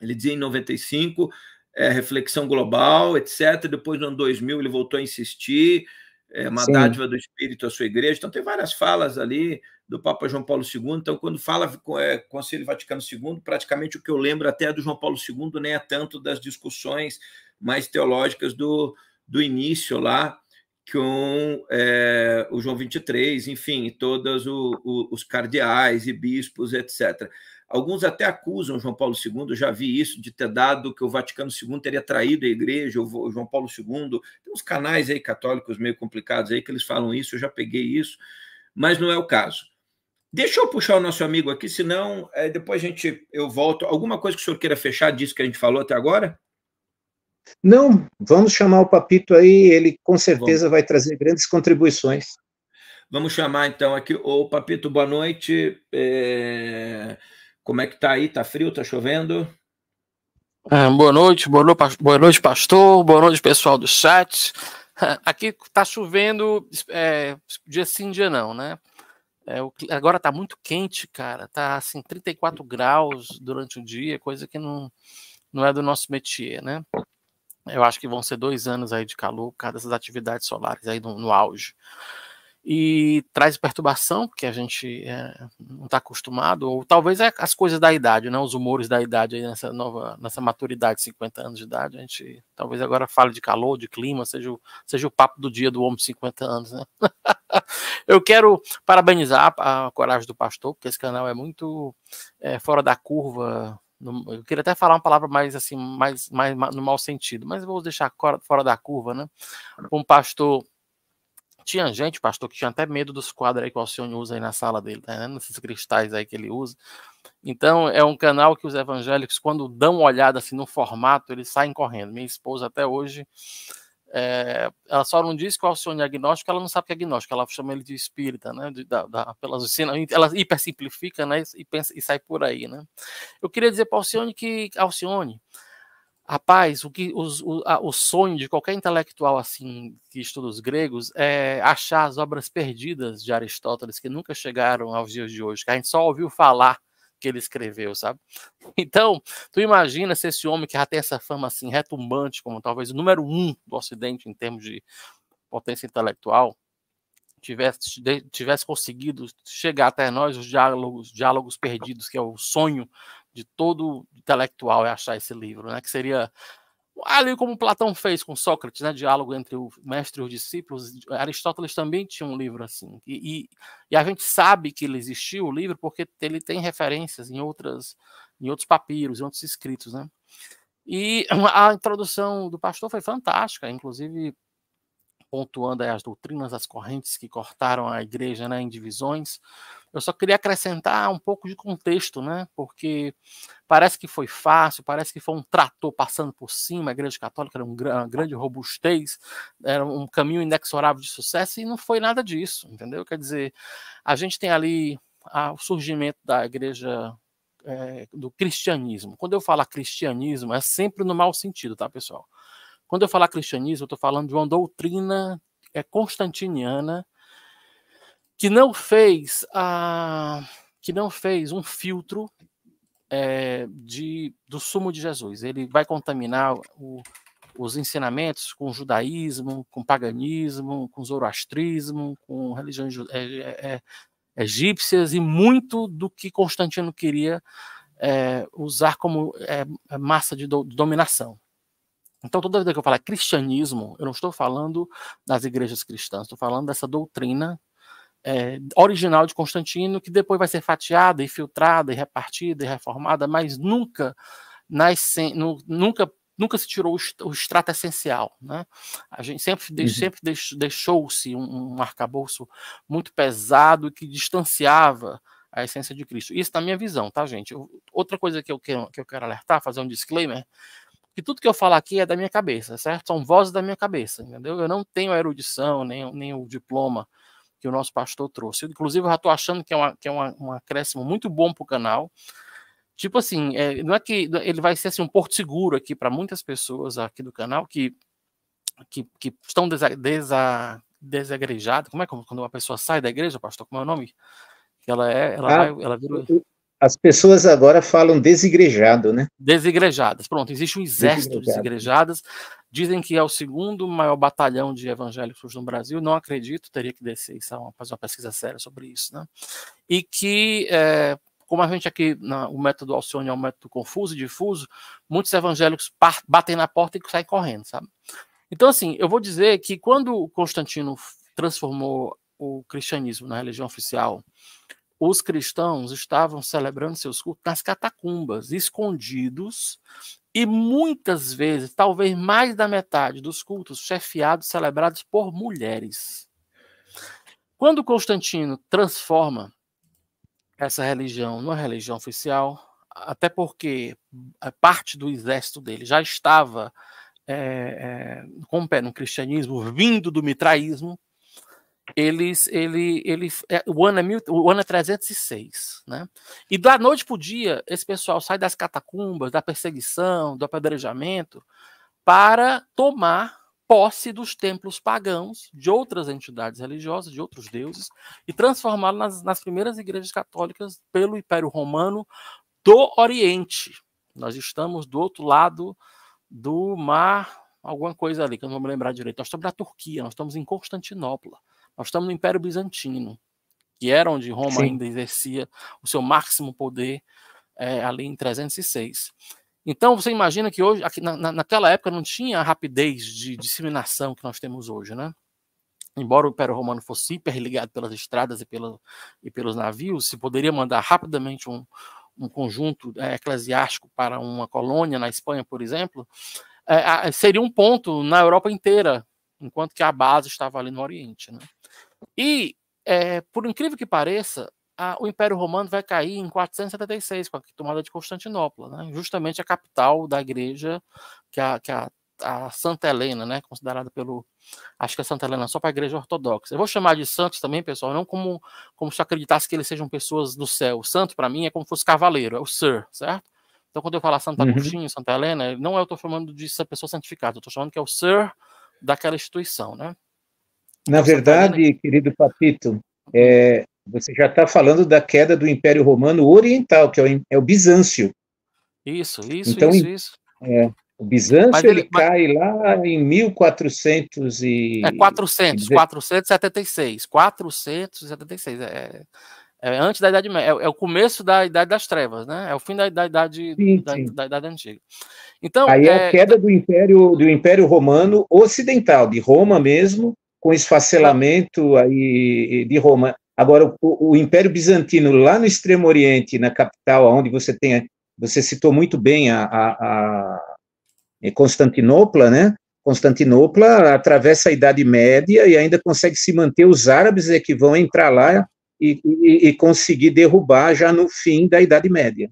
ele dizia em 95, é, reflexão global, etc. Depois no ano 2000 ele voltou a insistir, é, uma Sim. dádiva do Espírito à sua Igreja. Então tem várias falas ali, do Papa João Paulo II. Então, quando fala é, Conselho Vaticano II, praticamente o que eu lembro até do João Paulo II nem é tanto das discussões mais teológicas do, do início lá com é, o João 23, enfim, todos o, o, os cardeais e bispos, etc. Alguns até acusam João Paulo II, já vi isso, de ter dado que o Vaticano II teria traído a igreja, o João Paulo II. Tem uns canais aí católicos meio complicados aí que eles falam isso, eu já peguei isso, mas não é o caso. Deixa eu puxar o nosso amigo aqui, senão é, depois a gente eu volto. Alguma coisa que o senhor queira fechar disso que a gente falou até agora? Não, vamos chamar o Papito aí, ele com certeza vai trazer grandes contribuições. Vamos chamar então aqui o Papito, boa noite. É... Como é que tá aí? Tá frio? Tá chovendo? É, boa noite, boa noite, boa noite, pastor, boa noite, pessoal do chat. [laughs] Aqui tá chovendo é, dia sim, dia não, né? É, agora está muito quente, cara. Está assim, 34 uhum. graus durante o dia, coisa que não, não é do nosso métier, né? Eu acho que vão ser dois anos aí de calor cada essas dessas atividades solares aí no, no auge. E traz perturbação, porque a gente é, não está acostumado, ou talvez é as coisas da idade, né? Os humores da idade aí nessa nova, nessa maturidade, 50 anos de idade, a gente talvez agora fale de calor, de clima, seja o, seja o papo do dia do homem de 50 anos, né? [laughs] [laughs] eu quero parabenizar a, coragem do pastor, porque esse canal é muito é, fora da curva. Eu queria até falar uma palavra mais assim, mais, mais, mais no mau sentido, mas vou deixar fora da curva, né? Um pastor tinha gente, pastor, que tinha até medo dos quadros aí que o Alcione usa aí na sala dele, tá né? Nesses cristais aí que ele usa. Então, é um canal que os evangélicos, quando dão uma olhada assim no formato, eles saem correndo. Minha esposa até hoje é, ela só não diz qual é o seu é agnóstico, ela não sabe que é agnóstico, ela chama ele de espírita, né? De, da, da, pelas oficinas ela hipersimplifica, né? E, pensa, e sai por aí, né? Eu queria dizer para Alcione que, Alcione, rapaz, o, que, os, o, a, o sonho de qualquer intelectual assim que estuda os gregos é achar as obras perdidas de Aristóteles que nunca chegaram aos dias de hoje, que a gente só ouviu falar que ele escreveu, sabe? [laughs] Então, tu imagina se esse homem que já tem essa fama assim retumbante, como talvez o número um do Ocidente em termos de potência intelectual, tivesse, tivesse conseguido chegar até nós os diálogos, diálogos perdidos, que é o sonho de todo intelectual é achar esse livro, né? Que seria Ali como Platão fez com Sócrates, né, diálogo entre o mestre e os discípulos, Aristóteles também tinha um livro assim. E, e, e a gente sabe que ele existiu, o livro, porque ele tem referências em, outras, em outros papiros, em outros escritos. Né? E a introdução do pastor foi fantástica, inclusive pontuando as doutrinas, as correntes que cortaram a igreja né, em divisões. Eu só queria acrescentar um pouco de contexto, né, porque parece que foi fácil, parece que foi um trator passando por cima, a igreja católica era uma grande robustez, era um caminho inexorável de sucesso, e não foi nada disso, entendeu? Quer dizer, a gente tem ali a, ah, o surgimento da igreja é, do cristianismo. Quando eu falo cristianismo, é sempre no mau sentido, tá, pessoal? Quando eu falar cristianismo, eu estou falando de uma doutrina é, constantiniana que não fez a que não fez um filtro é, de, do sumo de Jesus. Ele vai contaminar o, os ensinamentos com o judaísmo, com o paganismo, com o zoroastrismo, com religiões é, é, é, egípcias e muito do que Constantino queria é, usar como é, massa de, do, de dominação. Então, toda vez que eu falar cristianismo, eu não estou falando das igrejas cristãs, estou falando dessa doutrina é, original de Constantino, que depois vai ser fatiada e filtrada e repartida e reformada, mas nunca nunca nunca se tirou o extrato essencial, né? A gente sempre, uhum. sempre deixou-se um, um arcabouço muito pesado que distanciava a essência de Cristo. Isso na minha visão, tá, gente? outra coisa que eu, quero, que eu quero alertar, fazer um disclaimer, que tudo que eu falar aqui é da minha cabeça, certo? São vozes da minha cabeça, entendeu? Eu não tenho a erudição, nem, nem o diploma que o nosso pastor trouxe. Inclusive, eu já estou achando que é, uma, que é uma, um acréscimo muito bom para o canal. Tipo assim, é, não é que ele vai ser assim, um porto seguro aqui para muitas pessoas aqui do canal que, que, que estão desa, desa, desagrejadas. Como é quando uma pessoa sai da igreja, pastor? Como é o nome? Ela é. Ela, ah, vai, ela vira... As pessoas agora falam desigrejado, né? Desigrejadas. Pronto, existe um exército de desigrejadas. Dizem que é o segundo maior batalhão de evangélicos no Brasil. Não acredito, teria que descer isso, fazer uma pesquisa séria sobre isso, né? E que é, como a gente aqui, na, o método Alcione é um método confuso e difuso, muitos evangélicos batem na porta e saem correndo, sabe? Então, assim, eu vou dizer que quando Constantino transformou o cristianismo na religião oficial os cristãos estavam celebrando seus cultos nas catacumbas, escondidos, e muitas vezes, talvez mais da metade dos cultos chefiados, celebrados por mulheres. Quando Constantino transforma essa religião numa religião oficial, até porque eh, parte do exército dele já estava é, é, com o pé no cristianismo, vindo do mitraísmo, eles, ele, ele, é, o ano é mil, o ano é 306, né? E da noite para o dia, esse pessoal sai das catacumbas, da perseguição, do apedrejamento, para tomar posse dos templos pagãos de outras entidades religiosas, de outros deuses, e transformá-los nas, nas primeiras igrejas católicas pelo Império Romano do Oriente. Nós estamos do outro lado do mar, alguma coisa ali, que eu não vou me lembrar direito. Nós estamos na Turquia, nós estamos em Constantinopla. Nós estamos no Império Bizantino, que era onde Roma Sim. ainda exercia o seu máximo poder é, ali em 306. Então você imagina que hoje, aqui, na, naquela época, não tinha a rapidez de disseminação que nós temos hoje, né? Embora o Império Romano fosse hiperligado pelas estradas e, pela, e pelos navios, se poderia mandar rapidamente um, um conjunto é, eclesiástico para uma colônia na Espanha, por exemplo, é, seria um ponto na Europa inteira, enquanto que a base estava ali no Oriente. Né? E, é, por incrível que pareça, a, o Império Romano vai cair em 476, com a tomada de Constantinopla, né? justamente a capital da igreja, que a, que a, a Santa Helena, né? considerada pelo. Acho que a é Santa Helena só para a igreja ortodoxa. Eu vou chamar de santos também, pessoal, não como, como se eu acreditasse que eles sejam pessoas do céu. santo, para mim, é como se fosse cavaleiro, é o Sir, certo? Então, quando eu falar Santo uhum. Agostinho, uhum. Santa Helena, não é eu estou chamando de pessoa santificada, eu estou chamando que é o Sir daquela instituição, né? Na verdade, querido Papito, é, você já está falando da queda do Império Romano Oriental, que é o, é o Bizâncio. Isso, isso, então, isso, isso. É, o Bizâncio mas ele, ele mas... cai lá em 1400 e... É 400, 476, 476, é, é antes da Idade Média, é, é, o começo da Idade das Trevas, né? É o fim da, Idade, da, da, Idade Antiga. Então, Aí é a é, queda é do Império, do Império Romano Ocidental, de Roma mesmo, com esfacelamento aí de Roma. Agora, o, o, Império Bizantino lá no Extremo Oriente, na capital, onde você tem, você citou muito bem a, a, a é Constantinopla, né? Constantinopla atravessa a Idade Média e ainda consegue se manter os árabes é que vão entrar lá e, e, e conseguir derrubar já no fim da Idade Média.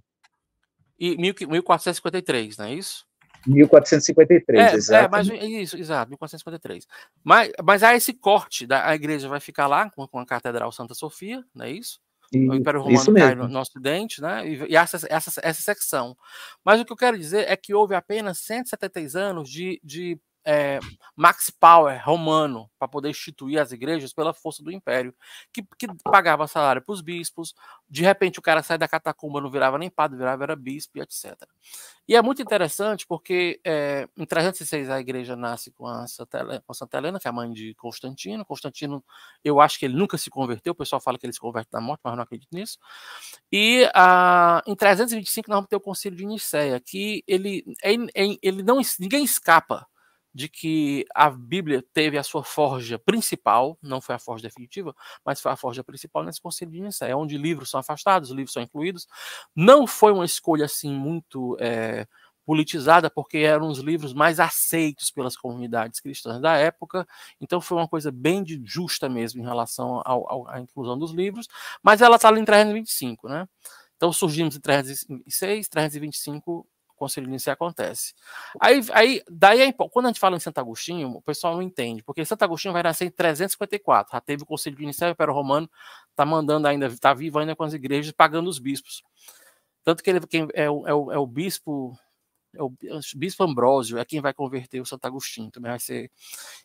E 1453, não é isso? 1453, é, é, exato. É, isso, exato, 1453. Mas, mas há esse corte, da, a igreja vai ficar lá com, com a Catedral Santa Sofia, não é isso? E, o Império Romano cai no, no Ocidente, né? E, e essa, essa, essa secção. Mas o que eu quero dizer é que houve apenas 170 anos de, de é, Max Power romano para poder instituir as igrejas pela força do império, que, que pagava salário para os bispos. De repente, o cara sai da catacumba, não virava nem padre, virava era bispo, etc. E é muito interessante porque é, em 306 a igreja nasce com a, Santa Helena, com Santa Helena, que é a mãe de Constantino. Constantino, eu acho que ele nunca se converteu, o pessoal fala que ele se converte na morte, mas eu não acredito nisso. E a, ah, em 325 nós vamos ter o concílio de Nicéia, que ele, ele, é é ele não, ninguém escapa de que a Bíblia teve a sua forja principal, não foi a forja definitiva, mas foi a forja principal nesse Conselho de Nicéia, é onde livros são afastados, livros são incluídos. Não foi uma escolha assim muito é, politizada, porque eram os livros mais aceitos pelas comunidades cristãs da época, então foi uma coisa bem de justa mesmo em relação ao, ao, à inclusão dos livros, mas ela está ali em 325, né? Então surgimos em 306, 325 Conselho Lince acontece. Aí, aí daí é, quando a gente fala em Santo Agostinho, o pessoal não entende, porque Santo Agostinho vai nascer em 354, já teve o Conselho Lince, o Império Romano está mandando ainda, está vivo ainda com as igrejas, pagando os bispos. Tanto que ele quem é, é, é, o, é o bispo é o bispo Ambrósio é quem vai converter o Santo Agostinho, também vai ser.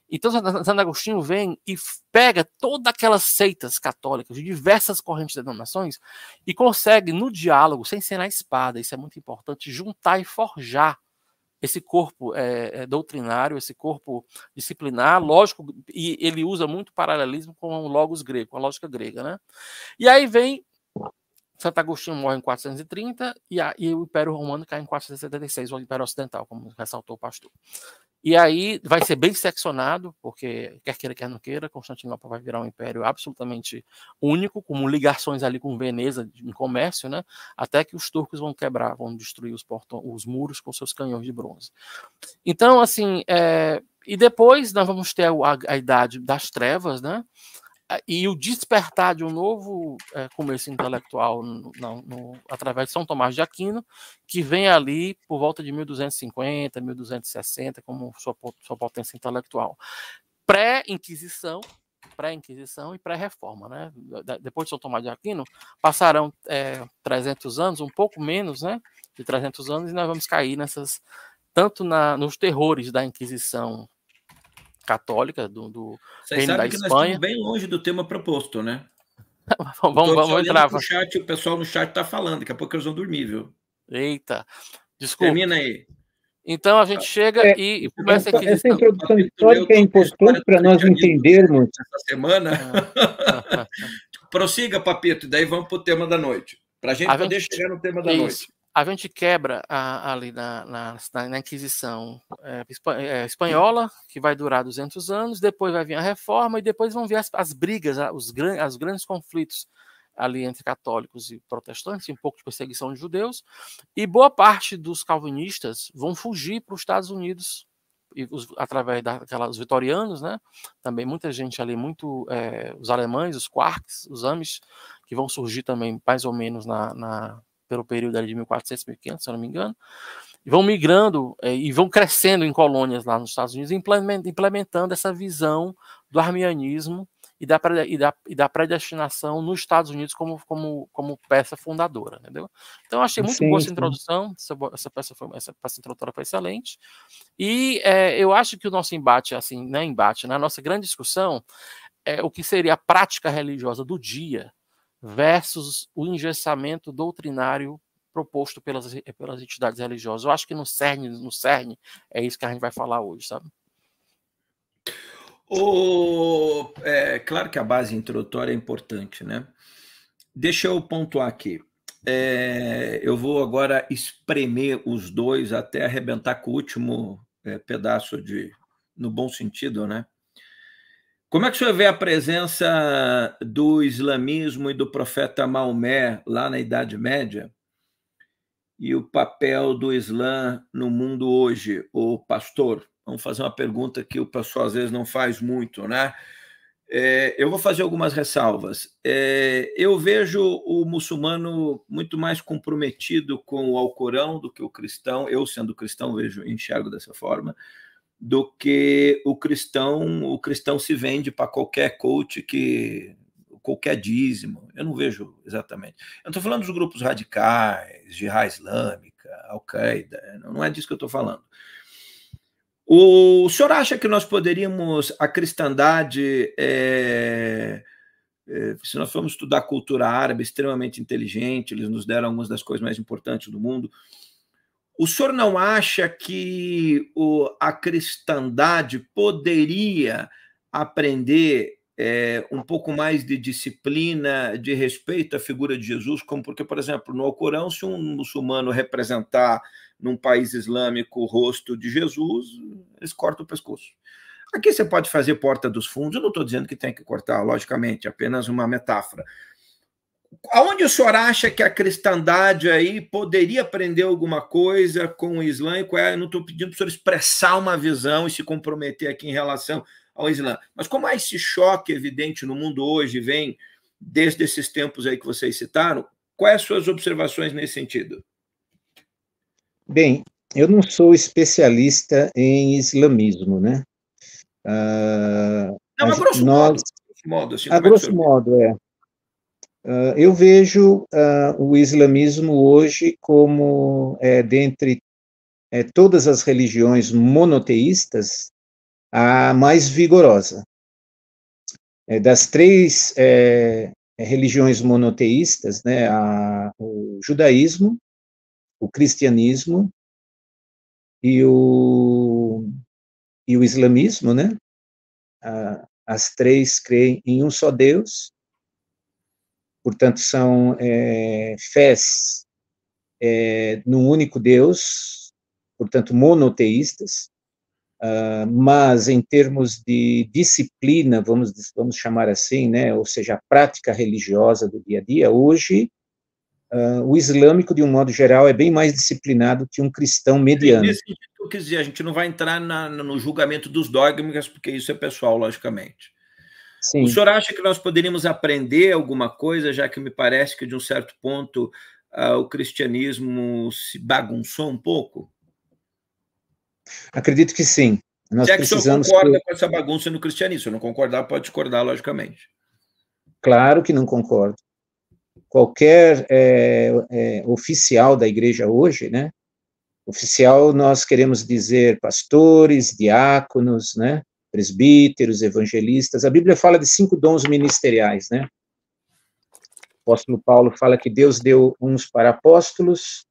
Então, Santo Agostinho vem e pega todas aquelas seitas católicas de diversas correntes de denominações e consegue, no diálogo, sem ser na espada, isso é muito importante, juntar e forjar esse corpo é, é, doutrinário, esse corpo disciplinar, lógico, e ele usa muito paralelismo com o logos grego, com a lógica grega, né? E aí vem Santo Agostinho morre em 430 e, a, e o Império Romano cai em 476, o Império Ocidental, como ressaltou o pastor. E aí vai ser bem seccionado, porque quer queira, quer não queira, Constantinopla vai virar um império absolutamente único, com ligações ali com Veneza em comércio, né? Até que os turcos vão quebrar, vão destruir os, portões, os muros com seus canhões de bronze. Então, assim, é... e depois nós vamos ter a, a, a idade das trevas, né? e o despertar de um novo é, começo intelectual no, no, no, através de São Tomás de Aquino, que vem ali por volta de 1250, 1260, como sua, sua potência intelectual. Pré-Inquisição, pré-Inquisição e pré-Reforma. Né? Depois de São Tomás de Aquino, passarão é, eh, 300 anos, um pouco menos né, de 300 anos, e nós vamos cair nessas tanto na, nos terrores da Inquisição católica do, do reino da Espanha. bem longe do tema proposto, né? [laughs] vamos vamos entrar. Pro chat, o pessoal no chat está falando, daqui a pouco eles vão dormir, viu? Eita, desculpa. Termina aí. Então a gente chega é, e, começa aqui. Essa introdução histórica é importante para tá nós entendermos. Essa semana. [laughs] [laughs] Prossiga, Papito, e daí vamos para o tema da noite. Para a gente poder chegar no tema da Isso. noite a gente quebra a, ali na, na, na Inquisição é, é, Espanhola, que vai durar 200 anos, depois vai vir a Reforma e depois vão vir as, as brigas, os, gran, os grandes conflitos ali entre católicos e protestantes, um pouco de perseguição de judeus, e boa parte dos calvinistas vão fugir para os Estados Unidos e os, através daquelas vitorianos, né? Também muita gente ali, muito é, os alemães, os quarks, os ames que vão surgir também mais ou menos na, na pelo período ali de 1400, 1500, se eu não me engano, e vão migrando é, e vão crescendo em colônias lá nos Estados Unidos, implementando essa visão do armianismo e da, e da, e da predestinação nos Estados Unidos como, como, como peça fundadora, entendeu? Então, achei muito sim, boa essa sim. introdução, essa, essa, peça foi, essa peça introdutora foi excelente, e é, eu acho que o nosso embate, assim, não né, embate, né, nossa grande discussão é o que seria a prática religiosa do dia, versus o engessamento doutrinário proposto pelas, pelas entidades religiosas. Eu acho que no CERN, no CERN é isso que a gente vai falar hoje, sabe? O, é claro que a base introdutória é importante, né? Deixa eu pontuar aqui. É, eu vou agora espremer os dois até arrebentar com o último é, pedaço de, no bom sentido, né? Como é que o senhor vê a presença do islamismo e do profeta Maomé lá na Idade Média e o papel do Islã no mundo hoje, o pastor? Vamos fazer uma pergunta que o pessoal às vezes não faz muito, né? É, eu vou fazer algumas ressalvas. É, eu vejo o muçulmano muito mais comprometido com o Alcorão do que o cristão. Eu, sendo cristão, vejo, enxergo dessa forma do que o cristão, o cristão se vende para qualquer coach que qualquer dízimo. Eu não vejo exatamente. Eu estou falando dos grupos radicais, de raiz Islâmica, Al-Qaeda, não é disso que eu estou falando. O, senhor acha que nós poderíamos, a cristandade, é, é, se nós formos estudar a cultura árabe, extremamente inteligente, eles nos deram algumas das coisas mais importantes do mundo, o senhor não acha que o, a cristandade poderia aprender é, um pouco mais de disciplina, de respeito à figura de Jesus? Como porque, por exemplo, no Alcorão, se um muçulmano representar num país islâmico o rosto de Jesus, eles cortam o pescoço. Aqui você pode fazer porta dos fundos, eu não estou dizendo que tem que cortar, logicamente, apenas uma metáfora aonde o senhor acha que a cristandade aí poderia aprender alguma coisa com o Islã? E qual é? Eu não estou pedindo para o senhor expressar uma visão e se comprometer aqui em relação ao Islã. Mas como há esse choque evidente no mundo hoje, vem desde esses tempos aí que vocês citaram, quais as suas observações nesse sentido? Bem, eu não sou especialista em islamismo, né? Uh, não, a grosso nós... modo. Assim, a é grosso modo, é. Uh, eu vejo uh, o islamismo hoje como, é, dentre é, todas as religiões monoteístas, a mais vigorosa. É, das três é, religiões monoteístas, né, a, o judaísmo, o cristianismo e o, e o islamismo, né? A, as três creem em um só Deus, portanto, são é, fés é, num único Deus, portanto, monoteístas, uh, mas em termos de disciplina, vamos, vamos chamar assim, né, ou seja, a prática religiosa do dia a dia, hoje, uh, o islâmico, de um modo geral, é bem mais disciplinado que um cristão mediano. Quer dizer, a gente não vai entrar na, no julgamento dos dogmas, porque isso é pessoal, logicamente. Sim. O senhor acha que nós poderíamos aprender alguma coisa, já que me parece que, de um certo ponto, uh, o cristianismo se bagunçou um pouco? Acredito que sim. Nós se é que o senhor concorda que... com essa bagunça no cristianismo. Se não concordar, pode discordar, logicamente. Claro que não concordo. Qualquer é, é, oficial da igreja hoje, né? Oficial, nós queremos dizer pastores, diáconos, né? presbíteros, evangelistas. A Bíblia fala de cinco dons ministeriais, né? O apóstolo Paulo fala que Deus deu uns para apóstolos,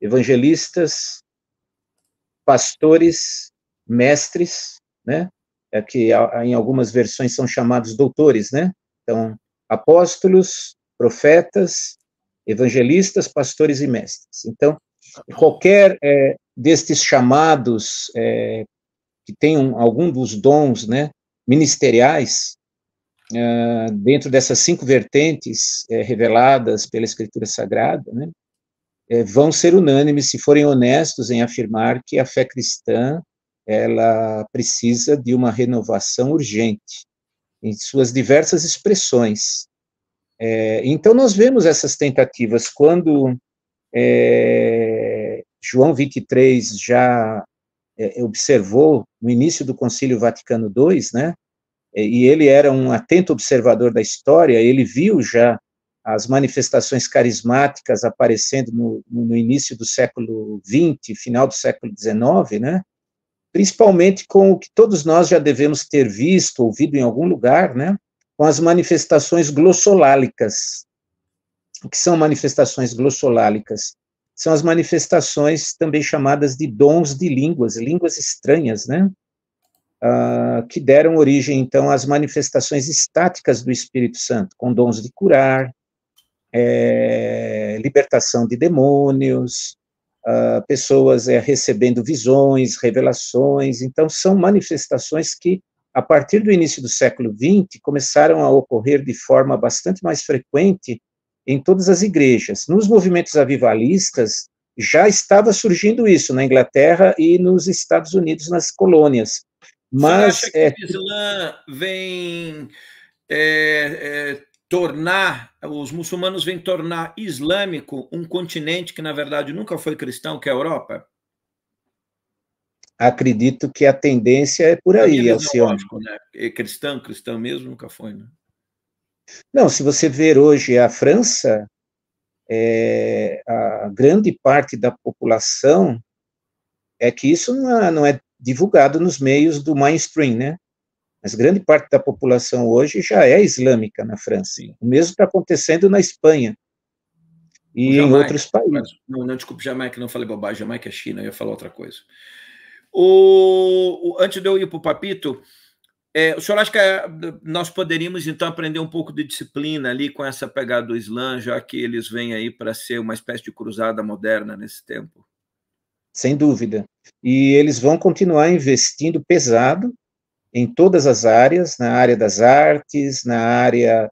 evangelistas, pastores, mestres, né? É que em algumas versões são chamados doutores, né? Então, apóstolos, profetas, evangelistas, pastores e mestres. Então, qualquer é, destes chamados é, que tenham algum dos dons né, ministeriais uh, dentro dessas cinco vertentes uh, reveladas pela Escritura Sagrada, né, uh, vão ser unânimes se forem honestos em afirmar que a fé cristã ela precisa de uma renovação urgente em suas diversas expressões. Eh, então nós vemos essas tentativas quando João 23 já é, é, observou no início do Concílio Vaticano II, né? É, e ele era um atento observador da história, ele viu já as manifestações carismáticas aparecendo no, no início do século XX, final do século XIX, né? principalmente com o que todos nós já devemos ter visto, ouvido em algum lugar, né? com as manifestações glossolálicas. O que são manifestações glossolálicas? são as manifestações também chamadas de dons de línguas, línguas estranhas, né? Uh, que deram origem, então, às manifestações estáticas do Espírito Santo, com dons de curar, é, libertação de demônios, uh, pessoas é, recebendo visões, revelações. Então, são manifestações que, a partir do início do século XX, começaram a ocorrer de forma bastante mais frequente em todas as igrejas. Nos movimentos avivalistas, já estava surgindo isso na Inglaterra e nos Estados Unidos, nas colônias. Mas Você acha que é... o Islã vem é, é, tornar, os muçulmanos vêm tornar islâmico um continente que, na verdade, nunca foi cristão, que é a Europa? Acredito que a tendência é por aí, o Né? É cristão, cristão mesmo, nunca foi, né? Não, se você ver hoje a França, é, a grande parte da população é que isso não é, não é divulgado nos meios do mainstream, né? Mas grande parte da população hoje já é islâmica na França. Sim. O mesmo está acontecendo na Espanha e Jamaica, em outros países. Não, não, desculpe, Jamaica, não falei bobagem. Jamaica é China, eu ia falar outra coisa. O, o antes de eu ir para o Papito, é, o senhor acha que eh, nós poderíamos, então, aprender um pouco de disciplina ali com essa pegada do Islã, já que eles vêm aí para ser uma espécie de cruzada moderna nesse tempo? Sem dúvida. E eles vão continuar investindo pesado em todas as áreas, na área das artes, na área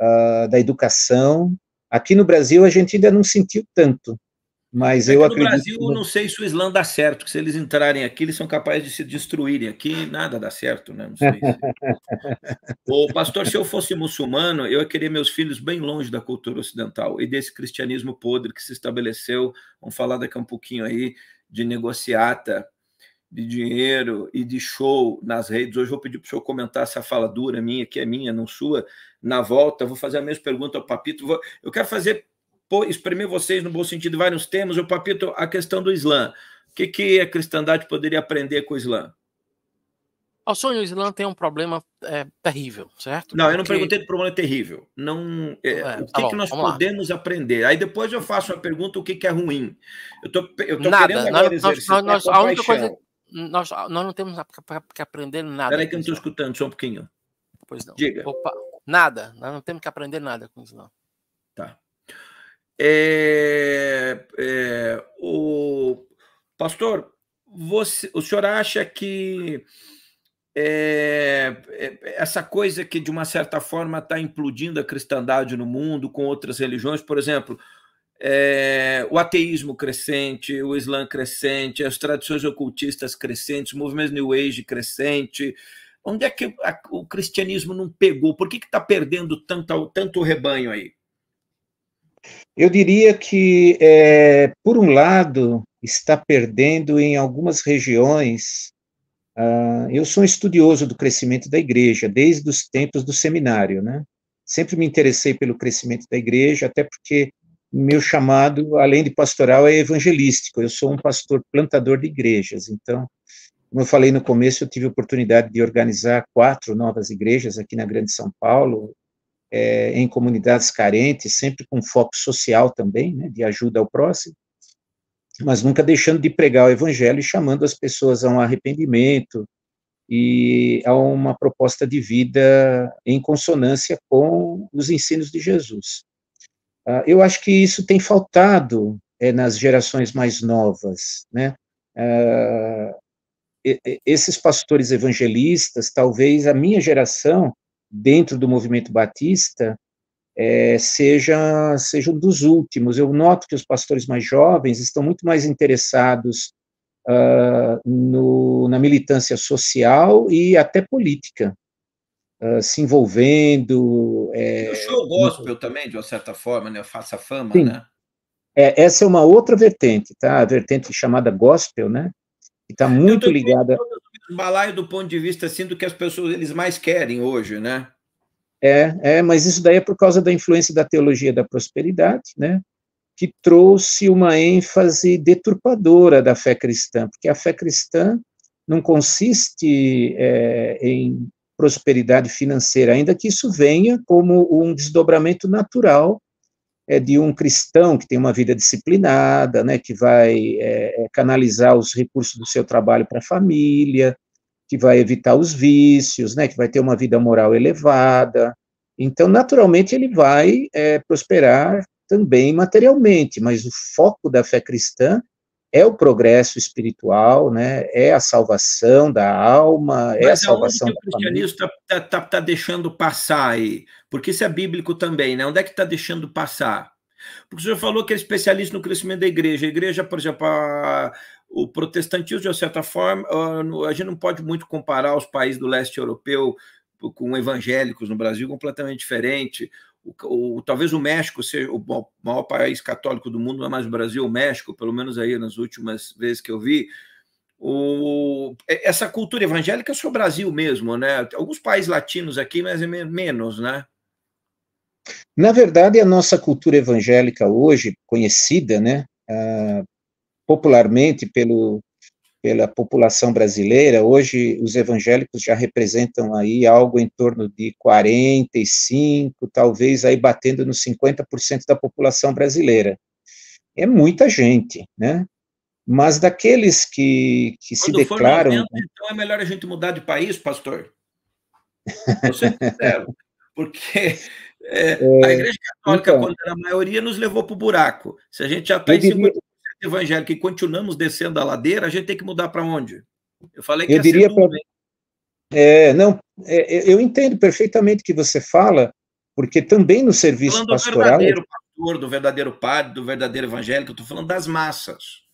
uh, da educação. Aqui no Brasil, a gente ainda não sentiu tanto, mas é eu acredito. No Brasil, que... não sei se o Islã dá certo, que se eles entrarem aqui, eles são capazes de se destruírem. Aqui nada dá certo, né? Não sei. [laughs] Ô, pastor, se eu fosse muçulmano, eu ia querer meus filhos bem longe da cultura ocidental e desse cristianismo podre que se estabeleceu. Vamos falar daqui a um pouquinho aí de negociata, de dinheiro e de show nas redes. Hoje eu vou pedir para o senhor comentar essa fala dura é minha, que é minha, não sua. Na volta, vou fazer a mesma pergunta ao Papito. Eu quero fazer exprimir vocês no bom sentido vários temas. Eu papito a questão do Islã. O que, que a cristandade poderia aprender com o Islã? O sonho Islã tem um problema é, terrível, certo? Não, eu não perguntei do problema é terrível. Não, é, é, o tá que, tá bom, nós podemos lá. aprender? Aí depois eu faço uma pergunta: o que, que é ruim? Eu tô, eu tô nada, querendo agora nós, nós, nós, a única coisa, nós, nós não temos que aprender nada. Peraí, que eu não estou escutando só um pouquinho. Pois não. Diga. Opa, nada, nós não temos que aprender nada com o Islã. Tá. É, é, o pastor, você, o senhor acha que é, é essa coisa que de uma certa forma está implodindo a cristandade no mundo com outras religiões, por exemplo, é, o ateísmo crescente, o islã crescente, as tradições ocultistas crescentes, o movimento New Age crescente, onde é que o cristianismo não pegou? Por que está perdendo tanto, tanto rebanho aí? Eu diria que, é, por um lado, está perdendo em algumas regiões. Uh, eu sou um estudioso do crescimento da igreja, desde os tempos do seminário, né? Sempre me interessei pelo crescimento da igreja, até porque meu chamado, além de pastoral, é evangelístico. Eu sou um pastor plantador de igrejas. Então, como eu falei no começo, eu tive a oportunidade de organizar quatro novas igrejas aqui na Grande São Paulo, é, em comunidades carentes, sempre com foco social também, né, de ajuda ao próximo, mas nunca deixando de pregar o evangelho e chamando as pessoas a um arrependimento e a uma proposta de vida em consonância com os ensinos de Jesus. Ah, eu acho que isso tem faltado é, nas gerações mais novas, né? Ah, esses pastores evangelistas, talvez a minha geração dentro do movimento batista é, seja, seja um dos últimos. Eu noto que os pastores mais jovens estão muito mais interessados uh, no, na militância social e até política, uh, se envolvendo. É, o show gospel no... também, de uma certa forma, né? Faça fama, Sim. né? É, essa é uma outra vertente, tá? A vertente chamada gospel, né? Que está muito ligada balaio do ponto de vista assim do que as pessoas eles mais querem hoje, né? É, é, mas isso daí é por causa da influência da teologia da prosperidade, né? Que trouxe uma ênfase deturpadora da fé cristã, porque a fé cristã não consiste é, em prosperidade financeira, ainda que isso venha como um desdobramento natural é, de um cristão que tem uma vida disciplinada, né, que vai é, é canalizar os recursos do seu trabalho para a família, que vai evitar os vícios, né, que vai ter uma vida moral elevada. Então, naturalmente, ele vai é, prosperar também materialmente, mas o foco da fé cristã é o progresso espiritual, né? É a salvação da alma, Mas é a salvação da família. o cristianismo está tá, tá, tá, deixando passar aí? Porque isso é bíblico também, né? Onde é que está deixando passar? Porque o senhor falou que é especialista no crescimento da igreja. A igreja, por exemplo, a, o protestantismo, de uma certa forma, a, ah, a gente não pode muito comparar os países do leste europeu com evangélicos no Brasil, completamente diferente. O, o, talvez o México seja o maior país católico do mundo, não é mais o Brasil, o México, pelo menos aí nas últimas vezes que eu vi. O, é, essa cultura evangélica é só o Brasil mesmo, né? Alguns países latinos aqui, mas é menos, né? Na verdade, a nossa cultura evangélica hoje, conhecida né, uh, popularmente pelo, pela população brasileira, hoje os evangélicos já representam aí algo em torno de 45, talvez aí batendo nos 50% da população brasileira. É muita gente, né? Mas daqueles que, que se declaram. Momento, né? então é melhor a gente mudar de país, pastor? Eu sempre [laughs] porque é, é, a é, Igreja Católica, então, quando era a maioria, nos levou para o buraco. Se a gente já está em 50% diria, evangélico e continuamos descendo a ladeira, a gente tem que mudar para onde? Eu falei que eu diria pra, é, não, é, eu entendo perfeitamente o que você fala, porque também no serviço falando pastoral... do verdadeiro pastor, do verdadeiro padre, do verdadeiro evangélico, estou falando das massas.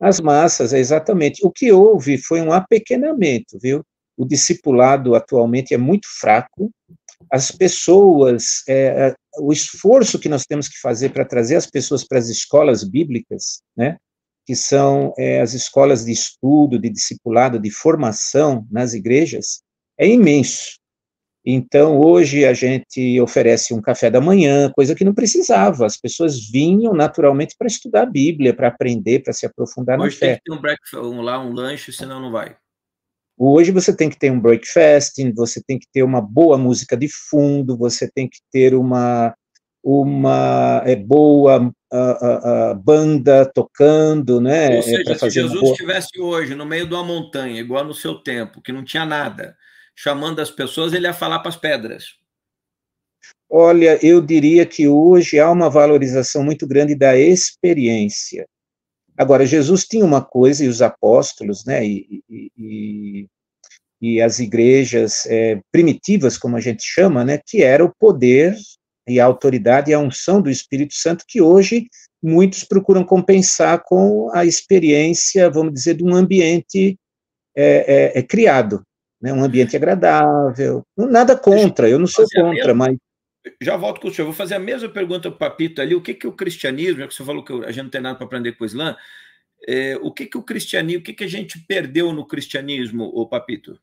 As massas, exatamente. O que houve foi um apequenamento, viu? O discipulado atualmente é muito fraco, as pessoas, é, é, o esforço que nós temos que fazer para trazer as pessoas para as escolas bíblicas, né, que são é, as escolas de estudo, de discipulado, de formação nas igrejas, é imenso. Então, hoje a gente oferece um café da manhã, coisa que não precisava. As pessoas vinham naturalmente para estudar a Bíblia, para aprender, para se aprofundar na fé. Hoje tem que ter um, breakfast, um, lá, um lanche, senão não vai. Hoje você tem que ter um breakfasting, você tem que ter uma boa música de fundo, você tem que ter uma, uma é, boa a, a, a banda tocando, né? Ou é, seja, se Jesus boa... estivesse hoje no meio de uma montanha, igual no seu tempo, que não tinha nada, chamando as pessoas, ele ia falar para as pedras. Olha, eu diria que hoje há uma valorização muito grande da experiência. Agora, Jesus tinha uma coisa, e os apóstolos, né, e, e, e as igrejas é, primitivas, como a gente chama, né, que era o poder e a autoridade e a unção do Espírito Santo, que hoje muitos procuram compensar com a experiência, vamos dizer, de um ambiente é, é, é criado, né, um ambiente agradável. Nada contra, eu não sou contra, mas já volto com o senhor. Vou fazer a mesma pergunta para o Papito ali. O que, que o cristianismo, já que o senhor falou que a gente não tem nada para aprender com o Islã, é, o que, que o cristianismo, o que, que a gente perdeu no cristianismo, o Papito?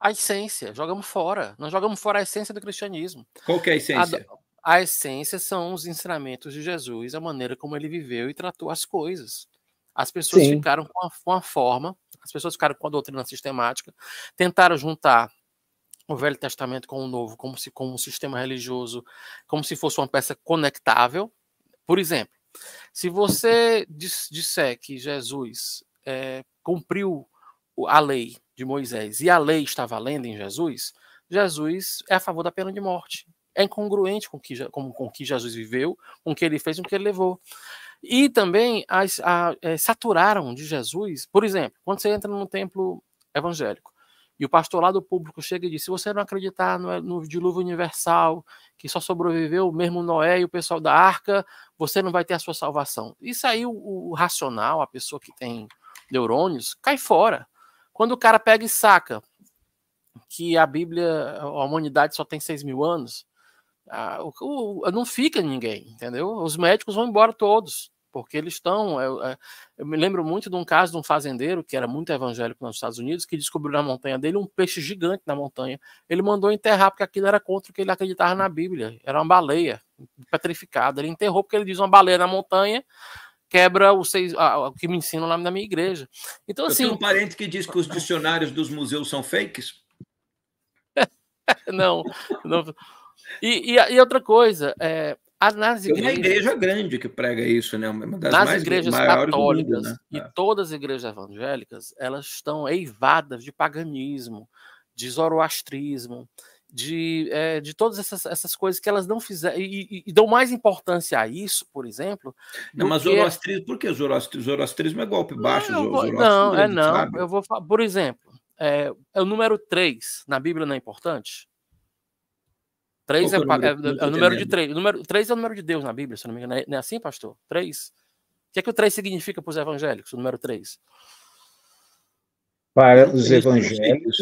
A essência, jogamos fora. Nós jogamos fora a essência do cristianismo. Qual que é a essência? A, a essência são os ensinamentos de Jesus, a maneira como ele viveu e tratou as coisas. As pessoas Sim. ficaram com a, com a forma, as pessoas ficaram com a doutrina sistemática, tentaram juntar o Velho Testamento com o Novo, como se como um sistema religioso, como se fosse uma peça conectável. Por exemplo, se você disser que Jesus é, cumpriu a lei de Moisés e a lei está valendo em Jesus, Jesus é a favor da pena de morte. É incongruente com que, com, com que Jesus viveu, com o que ele fez, com o que ele levou. E também as, a, é, saturaram de Jesus, por exemplo, quando você entra no templo evangélico, e o do público chega e diz: se você não acreditar no, no dilúvio universal, que só sobreviveu mesmo Noé e o pessoal da arca, você não vai ter a sua salvação. Isso aí, o, o racional, a pessoa que tem neurônios, cai fora. Quando o cara pega e saca que a Bíblia, a humanidade só tem 6 mil anos, a, o, o, não fica ninguém, entendeu? Os médicos vão embora todos porque eles estão. Eu, é, é, eu, me lembro muito de um caso de um fazendeiro que era muito evangélico nos Estados Unidos, que descobriu na montanha dele um peixe gigante na montanha. Ele mandou enterrar porque aquilo era contra o que ele acreditava na Bíblia. Era uma baleia petrificada. Ele enterrou porque ele diz uma baleia na montanha quebra o, seis, ah, o que me ensina o nome da minha igreja. Então, assim. Eu tenho assim um parente que diz que os dicionários dos museus são fakes. [laughs] não, não. E, e, e outra coisa, é, nas igrejas, Tem uma igreja grande que prega isso, né? Uma das nas mais, igrejas católicas mundo, né? e é. todas as igrejas evangélicas, elas estão eivadas de paganismo, de zoroastrismo, de, é, de todas essas, essas coisas que elas não fizeram e, e, e dão mais importância a isso, por exemplo. Não, mas zoroastrismo, por que zoroastrismo? zoroastrismo é golpe baixo? Não, vou, não é não. Eu vou falar, por exemplo, é, é o número 3 na Bíblia não é importante? 3 é, é, é, o é é número de 3. Número, é o número de Deus na Bíblia, se não me engano. Né? Não é assim, pastor? 3? O que é que o 3 significa para os evangélicos, o número 3? Para os evangélicos.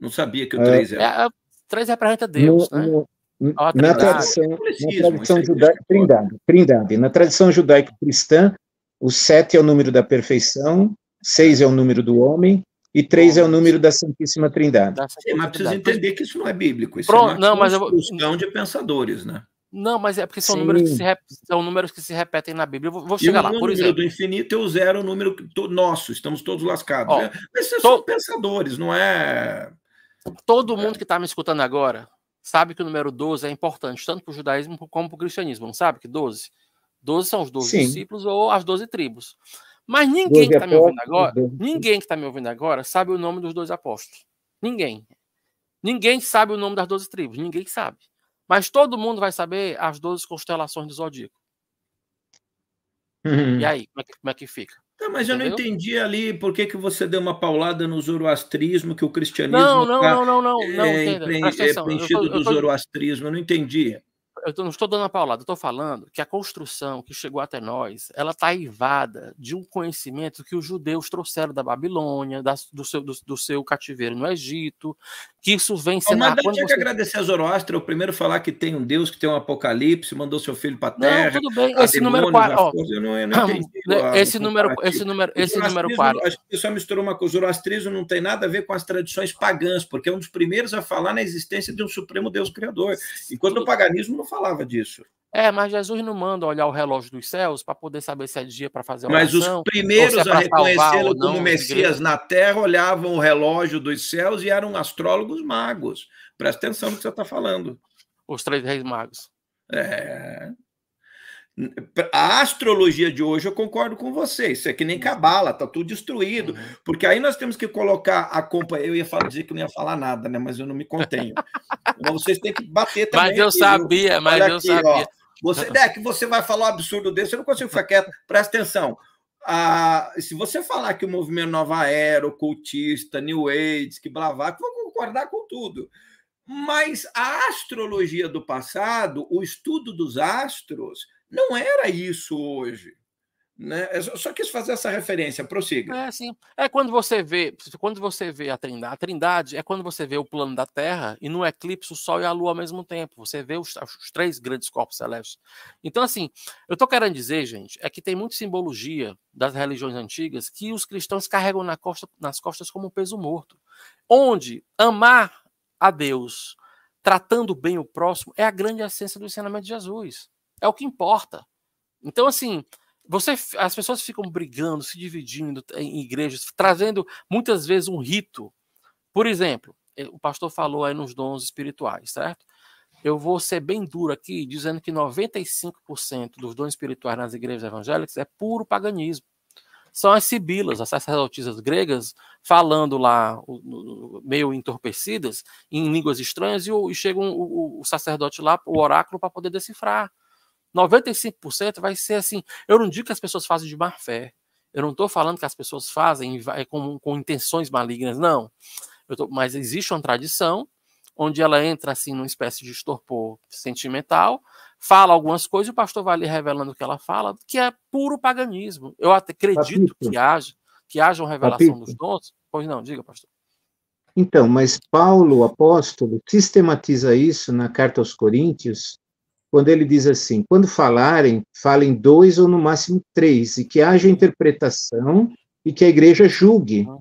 Não sabia que o 3 ah, era. É, 3 é, representa Deus, no, né? No... Na tradição, na tradição judaica, trindade, trindade. Na tradição judaico-cristã, o sete é o número da perfeição, seis é o número do homem, e três é o número da Santíssima Trindade. Sim, mas precisa entender que isso não é bíblico. Isso Pronto, é uma não, mas eu... Vou... de pensadores, né? Não, mas é porque são números, que se rep... são números que se repetem na Bíblia. Eu vou, chegar e lá, por exemplo. O número do infinito e o zero o número nosso, estamos todos lascados. Ó, Esses é, to... são pensadores, não é. Todo mundo que está me escutando agora sabe que o número 12 é importante, tanto para o judaísmo como para o cristianismo, não sabe que 12? 12 são os 12 Sim. discípulos ou as 12 tribos. Mas ninguém que está me ouvindo agora, ninguém que está me ouvindo agora sabe o nome dos dois apóstolos. Ninguém. Ninguém sabe o nome das 12 tribos, ninguém sabe. Mas todo mundo vai saber as 12 constelações do Zodíaco. Uhum. E aí, como é, que, como é que fica? Tá, mas eu não entendi ali por que, que você deu uma paulada no zoroastrismo, que o cristianismo não, não, tá, não, não, não, não, é, não, é, é preenchido eu tô, eu tô... do zoroastrismo, eu não entendi eu não estou dando a paulada, eu estou falando que a construção que chegou até nós, ela está aivada de um conhecimento que os judeus trouxeram da Babilônia, da, do, seu, do, do, seu cativeiro no Egito, que isso vem sendo... Mas tinha você... que agradecer a o primeiro falar que tem um Deus, que tem um apocalipse, mandou seu filho para a terra... Não, tudo bem, esse número 4... [clears throat] Né, esse, número, esse número esse número 4... Acho que só misturou uma coisa, o zoroastrismo não tem nada a ver com as tradições pagãs, porque é um dos primeiros a falar na existência de um supremo Deus criador, enquanto tudo... o paganismo não falava disso. É, mas Jesus não manda olhar o relógio dos céus para poder saber se é dia para fazer oração. Mas os primeiros é a reconhecê-lo como Messias na terra olhavam o relógio dos céus e eram astrólogos magos. Presta atenção no que você está falando. Os três reis magos. É. A astrologia de hoje eu concordo com você, isso é que nem uhum. cabala, tá tudo destruído, uhum. porque aí nós temos que colocar a companhia Eu ia falar, dizer que não ia falar nada, né? Mas eu não me contenho. Vocês têm que bater também. Mas eu aqui, sabia, viu? mas Olha eu aqui, sabia. Ó. Você é que você vai falar um absurdo desse, eu não consigo ficar quieto. Presta atenção. Ah, se você falar que o movimento Nova Era, ocultista, New Age, que blavaco, vou concordar com tudo. Mas a astrologia do passado, o estudo dos astros, não era isso hoje. Né? Eu é só quis fazer essa referência, prossiga. É, sim. É quando você vê, quando você vê a Trindade, a Trindade é quando você vê o plano da Terra e no eclipse o Sol e a Lua ao mesmo tempo. Você vê os, os três grandes corpos celestes. Então, assim, eu estou querendo dizer, gente, é que tem muita simbologia das religiões antigas que os cristãos carregam na costa, nas costas como um peso morto. Onde amar a Deus, tratando bem o próximo, é a grande essência do ensinamento de Jesus. É o que importa. Então, assim, você, as pessoas ficam brigando, se dividindo em igrejas, trazendo muitas vezes um rito. Por exemplo, eh, o pastor falou aí nos dons espirituais, certo? Eu vou ser bem duro aqui, dizendo que 95% dos dons espirituais nas igrejas evangélicas é puro paganismo. São as sibilas, as sacerdotisas gregas, falando lá, meio entorpecidas, em línguas estranhas, e, chega um, o sacerdote lá, o oráculo, para poder decifrar. 95% vai ser assim. Eu não digo que as pessoas fazem de má fé. Eu não estou falando que as pessoas fazem com, com intenções malignas, não. Tô, mas existe uma tradição onde ela entra assim numa espécie de estorpor sentimental, fala algumas coisas e o pastor vai ali revelando o que ela fala, que é puro paganismo. Eu até acredito que haja, que haja uma revelação Papito. dos dons. Pois não, diga, pastor. Então, mas Paulo, apóstolo, sistematiza isso na carta aos Coríntios, quando ele diz assim: quando falarem, falem dois ou no máximo três, e que haja interpretação e que a igreja julgue. Uhum.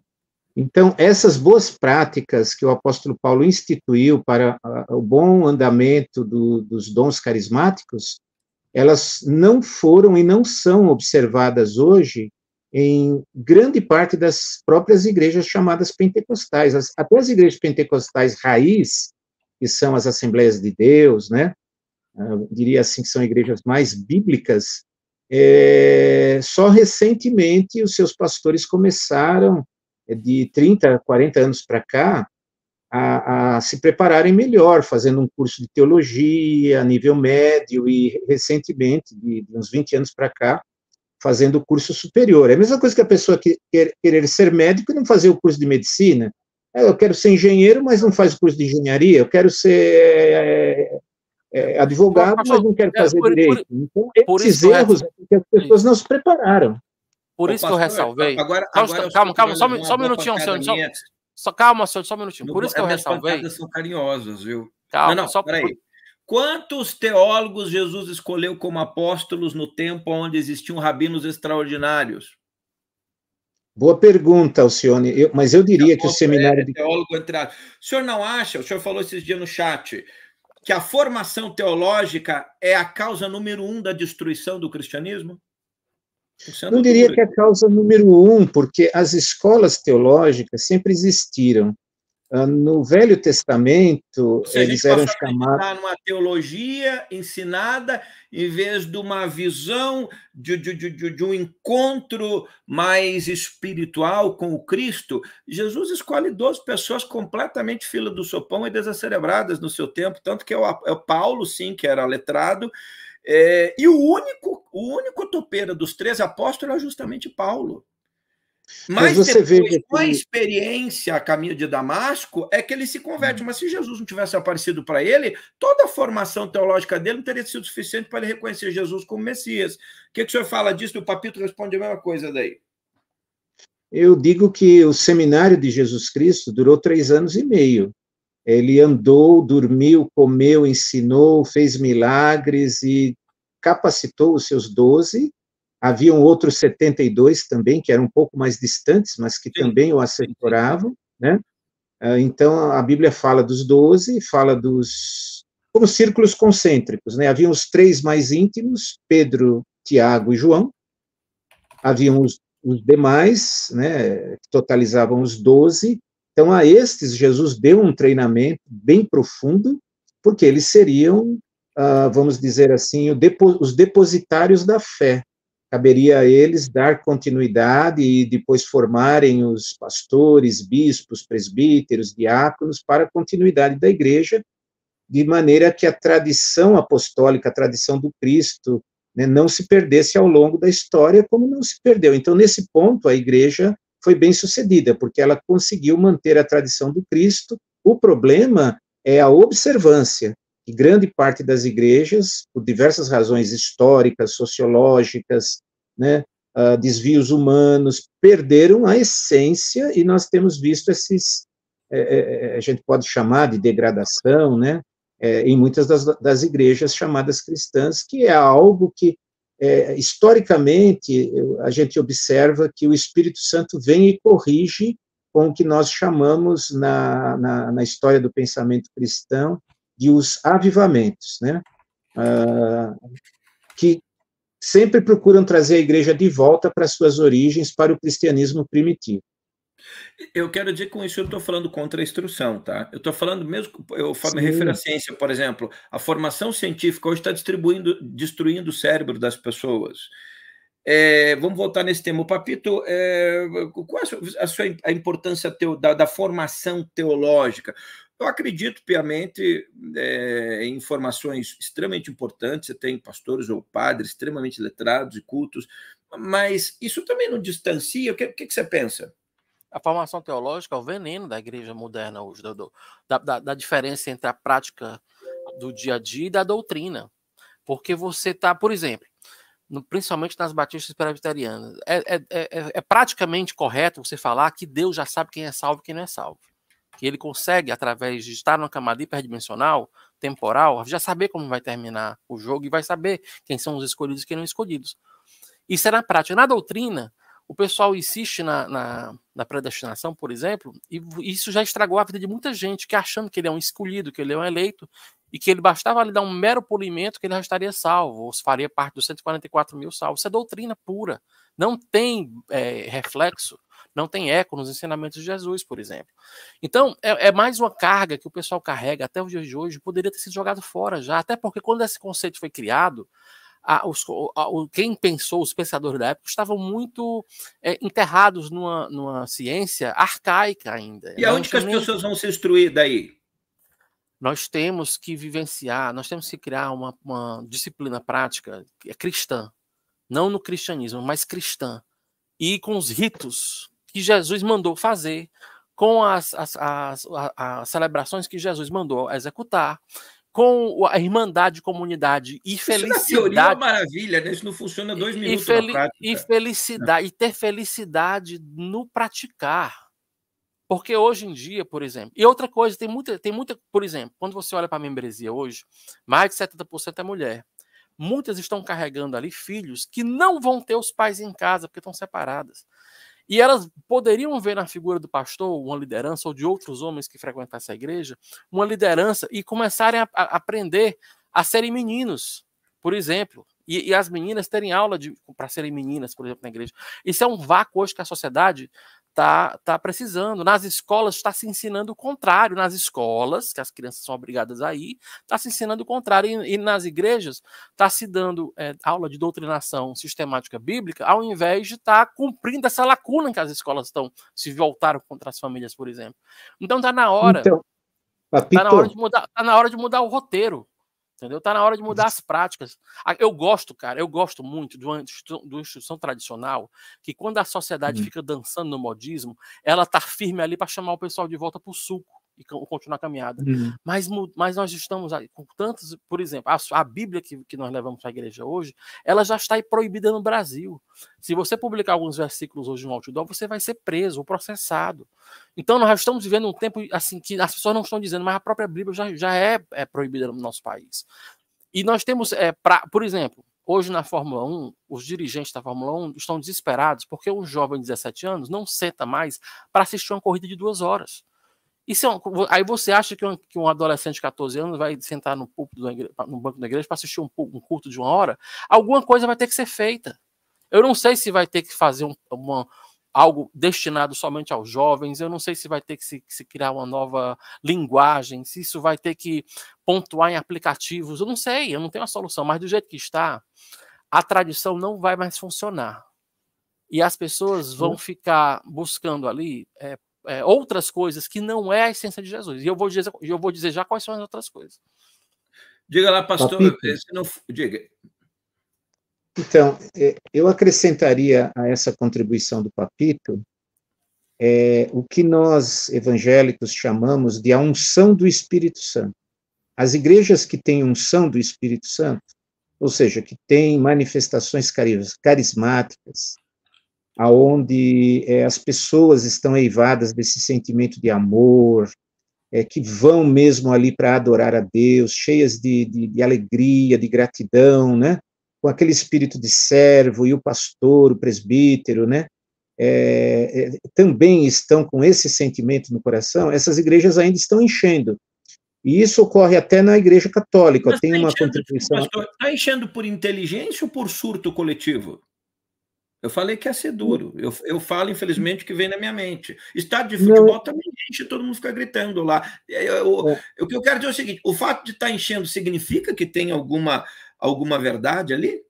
Então, essas boas práticas que o apóstolo Paulo instituiu para ah, o bom andamento do, dos dons carismáticos, elas não foram e não são observadas hoje em grande parte das próprias igrejas chamadas pentecostais. As, até as igrejas pentecostais raiz, que são as Assembleias de Deus, né? diria assim que são igrejas mais bíblicas, é, só recentemente os seus pastores começaram, é, de 30, 40 anos para cá, a, a, se prepararem melhor, fazendo um curso de teologia a nível médio e, recentemente, de, de uns 20 anos para cá, fazendo o curso superior. É a mesma coisa que a pessoa que quer, querer ser médico e não fazer o curso de medicina. É, eu quero ser engenheiro, mas não faz o curso de engenharia. Eu quero ser é, é, advogado, mas, não quero fazer por, direito. então, por esses erros é, que as pessoas não se prepararam. Por isso que eu ressalvei. Agora, agora calma, calma, só, só um minutinho, senhor. Só, só, calma, senhor, só um minutinho. Por isso que eu ressalvei. são carinhosas, viu? Calma, não, não, só peraí. Quantos teólogos Jesus escolheu como apóstolos no tempo onde existiam rabinos extraordinários? Boa pergunta, Alcione. Eu, mas eu diria eu que o seminário. É, de... teólogo entre... O senhor não acha? O senhor falou esses dias no chat que a formação teológica é a causa número um da destruição do cristianismo? Não diria que é a causa número um, porque as escolas teológicas sempre existiram. Ah, no Velho Testamento, seja, eles eram chamados. A numa teologia ensinada, em vez de uma visão de, de, de, de, um encontro mais espiritual com o Cristo, Jesus escolhe 12 pessoas completamente fila do sopão e desacerebradas no seu tempo, tanto que é o, é o Paulo, sim, que era letrado, é, e o único, o único topeira dos três apóstolos era justamente Paulo. Mas, Mas você depois, vê que... com a experiência a caminho de Damasco, é que ele se converte. Hum. Mas se Jesus não tivesse aparecido para ele, toda a formação teológica dele não teria sido suficiente para ele reconhecer Jesus como Messias. O que, que o senhor fala disso? O papito responde a mesma coisa daí. Eu digo que o seminário de Jesus Cristo durou três anos e meio. Ele andou, dormiu, comeu, ensinou, fez milagres e capacitou os seus doze Haviam outros 72 também, que eram um pouco mais distantes, mas que Sim. também o assessoravam, né? Ah, então, a Bíblia fala dos 12, fala dos... como círculos concêntricos, né? Haviam os três mais íntimos, Pedro, Tiago e João. Haviam os, os demais, né? Que totalizavam os 12. Então, a estes, Jesus deu um treinamento bem profundo, porque eles seriam, ah, vamos dizer assim, depo os depositários da fé caberia a eles dar continuidade e depois formarem os pastores, bispos, presbíteros, diáconos para a continuidade da igreja, de maneira que a tradição apostólica, a tradição do Cristo, né, não se perdesse ao longo da história como não se perdeu. Então, nesse ponto, a igreja foi bem sucedida, porque ela conseguiu manter a tradição do Cristo. O problema é a observância, que grande parte das igrejas, por diversas razões históricas, sociológicas, né, uh, desvios humanos, perderam a essência e nós temos visto esses, é, é, é, a gente pode chamar de degradação, né, é, em muitas das, das, igrejas chamadas cristãs, que é algo que, é, historicamente, a gente observa que o Espírito Santo vem e corrige com o que nós chamamos na, na, na história do pensamento cristão de os avivamentos, né? Ah, que sempre procuram trazer a igreja de volta para suas origens, para o cristianismo primitivo. Eu quero dizer com isso eu estou falando contra a instrução, tá? Eu estou falando mesmo, eu me refiro à ciência, por exemplo, a formação científica hoje está distribuindo, destruindo o cérebro das pessoas. É, vamos voltar nesse tema. O Papito, é, qual a sua, a, sua, a, importância teo, da, da, formação teológica? Eu acredito piamente é, em informações extremamente importantes. Você tem pastores ou padres extremamente letrados e cultos, mas isso também não distancia. O que, que você pensa? A formação teológica é o veneno da igreja moderna hoje, do, da, da, da diferença entre a prática do dia a dia e da doutrina. Porque você está, por exemplo, no, principalmente nas batistas presbiterianas, é, é, é, é praticamente correto você falar que Deus já sabe quem é salvo e quem não é salvo que ele consegue, através de estar numa camada hiperdimensional, temporal, já saber como vai terminar o jogo e vai saber quem são os escolhidos e quem não escolhidos. Isso é na prática. Na doutrina, o pessoal insiste na, na, na, predestinação, por exemplo, e isso já estragou a vida de muita gente que achando que ele é um escolhido, que ele é um eleito, e que ele bastava lhe dar um mero polimento que ele já estaria salvo, ou faria parte dos 144 mil salvos. Isso é doutrina pura. Não tem é, reflexo não tem eco nos ensinamentos de Jesus, por exemplo. Então, é, é mais uma carga que o pessoal carrega até o dia de hoje, poderia ter sido jogado fora já, até porque quando esse conceito foi criado, a, os, a, quem pensou, os pensadores da época, estavam muito é, enterrados numa, numa, ciência arcaica ainda. E aonde que as nem... pessoas vão se instruir daí? Nós temos que vivenciar, nós temos que criar uma, uma disciplina prática é cristã, não no cristianismo, mas cristã, e com os ritos que Jesus mandou fazer, com as, as, as, as celebrações que Jesus mandou executar, com a irmandade, comunidade e felicidade. Isso na teoria é uma maravilha, né? Isso não funciona dois minutos e na E felicidade, e ter felicidade no praticar. Porque hoje em dia, por exemplo, e outra coisa, tem muita, tem muita, por exemplo, quando você olha para a membresia hoje, mais de 70% é mulher. Muitas estão carregando ali filhos que não vão ter os pais em casa, porque estão separadas. E elas poderiam ver na figura do pastor, uma liderança, ou de outros homens que frequentassem a igreja, uma liderança e começarem a, a aprender a serem meninos, por exemplo. E, e as meninas terem aula para serem meninas, por exemplo, na igreja. Isso é um vácuo hoje que a sociedade tá, tá precisando. Nas escolas está se ensinando o contrário. Nas escolas, que as crianças são obrigadas a ir, está se ensinando o contrário. E, e nas igrejas está se dando é, aula de doutrinação sistemática bíblica, ao invés de estar tá cumprindo essa lacuna que as escolas estão se voltaram contra as famílias, por exemplo. Então está na hora. Então, tá na hora de mudar, está na hora de mudar o roteiro. Entendeu? Tá na hora de mudar as práticas. Eu gosto, cara, eu gosto muito de uma instituição, tradicional que, quando a sociedade hum. fica dançando no modismo, ela tá firme ali para chamar o pessoal de volta pro suco e continuar a caminhada. Uhum. Mas, mas nós estamos com tantos, por exemplo, a, a Bíblia que, que nós levamos para a igreja hoje, ela já está proibida no Brasil. Se você publicar alguns versículos hoje no outdoor, você vai ser preso ou processado. Então nós já estamos vivendo um tempo assim que as pessoas não estão dizendo, mas a própria Bíblia já, já é, é proibida no nosso país. E nós temos, é, pra, por exemplo, Hoje na Fórmula 1, os dirigentes da Fórmula 1 estão desesperados porque um jovem de 17 anos não senta mais para assistir uma corrida de duas horas. Isso é um, aí você acha que um, que um, adolescente de 14 anos vai sentar no, igreja, no banco da igreja para assistir um, um, culto de uma hora? Alguma coisa vai ter que ser feita. Eu não sei se vai ter que fazer uma, algo destinado somente aos jovens, eu não sei se vai ter que se, se, criar uma nova linguagem, se isso vai ter que pontuar em aplicativos, eu não sei, eu não tenho a solução, mas do jeito que está, a tradição não vai mais funcionar. E as pessoas vão ficar buscando ali é, é, outras coisas que não é a essência de Jesus. E eu vou dizer, eu vou dizer já quais são as outras coisas. Diga lá, pastor, eh, não... diga. Então, é, eu acrescentaria a essa contribuição do Papito é, o que nós evangélicos chamamos de a unção do Espírito Santo. As igrejas que têm unção do Espírito Santo, ou seja, que têm manifestações carismáticas, aonde é, as pessoas estão eivadas desse sentimento de amor, é, que vão mesmo ali para adorar a Deus, cheias de, de, de, alegria, de gratidão, né? Com aquele espírito de servo e o pastor, o presbítero, né? É, é, também estão com esse sentimento no coração, essas igrejas ainda estão enchendo. E isso ocorre até na igreja católica, tem tá uma contribuição. Está enchendo por inteligência ou por surto coletivo? Eu falei que ia é ser duro. Eu, eu falo, infelizmente, o que vem na minha mente. Estádio de futebol Não. também enche, todo mundo fica gritando lá. Eu, é. eu, o que eu quero dizer é o seguinte: o fato de estar tá enchendo significa que tem alguma, alguma verdade ali?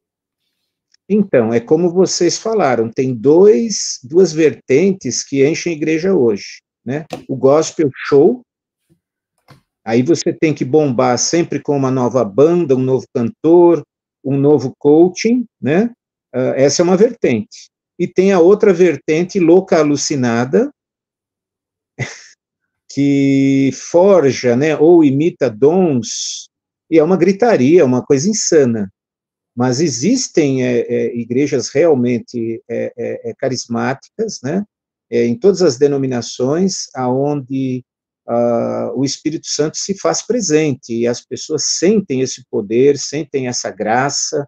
Então, é como vocês falaram, tem dois, duas vertentes que enchem a igreja hoje. Né? O gospel show, aí você tem que bombar sempre com uma nova banda, um novo cantor, um novo coaching, né? Uh, essa é uma vertente. E tem a outra vertente louca alucinada, [laughs] que forja né, ou imita dons, e é uma gritaria, uma coisa insana. Mas existem é, é, igrejas realmente é, é, é carismáticas, né, é, em todas as denominações, aonde uh, o Espírito Santo se faz presente e as pessoas sentem esse poder, sentem essa graça,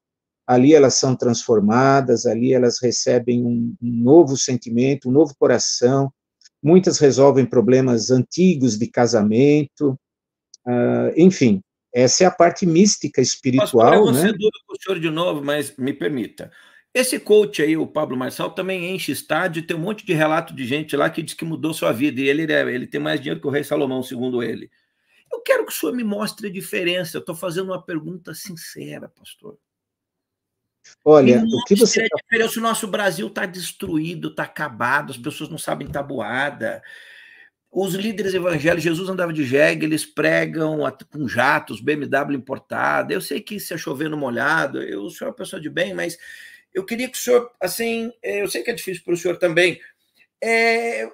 ali elas são transformadas, ali elas recebem um, um novo sentimento, um novo coração, muitas resolvem problemas antigos de casamento, uh, enfim, essa é a parte mística espiritual. Pastor, né? duro com o senhor de novo, mas me permita. Esse coach aí, o Pablo Marçal, também enche estádio, tem um monte de relato de gente lá que diz que mudou sua vida, e ele, né, ele tem mais dinheiro que o rei Salomão, segundo ele. Eu quero que o senhor me mostre a diferença, eu estou fazendo uma pergunta sincera, pastor. Olha, o que você. É tá o nosso Brasil está destruído, está acabado, as pessoas não sabem tabuada. Os líderes evangélicos, Jesus andava de jegue, eles pregam com jatos, BMW importada. Eu sei que se é chovendo molhado, eu, o senhor é uma pessoa de bem, mas eu queria que o senhor, assim, eh, eu sei que é difícil para o senhor também. É,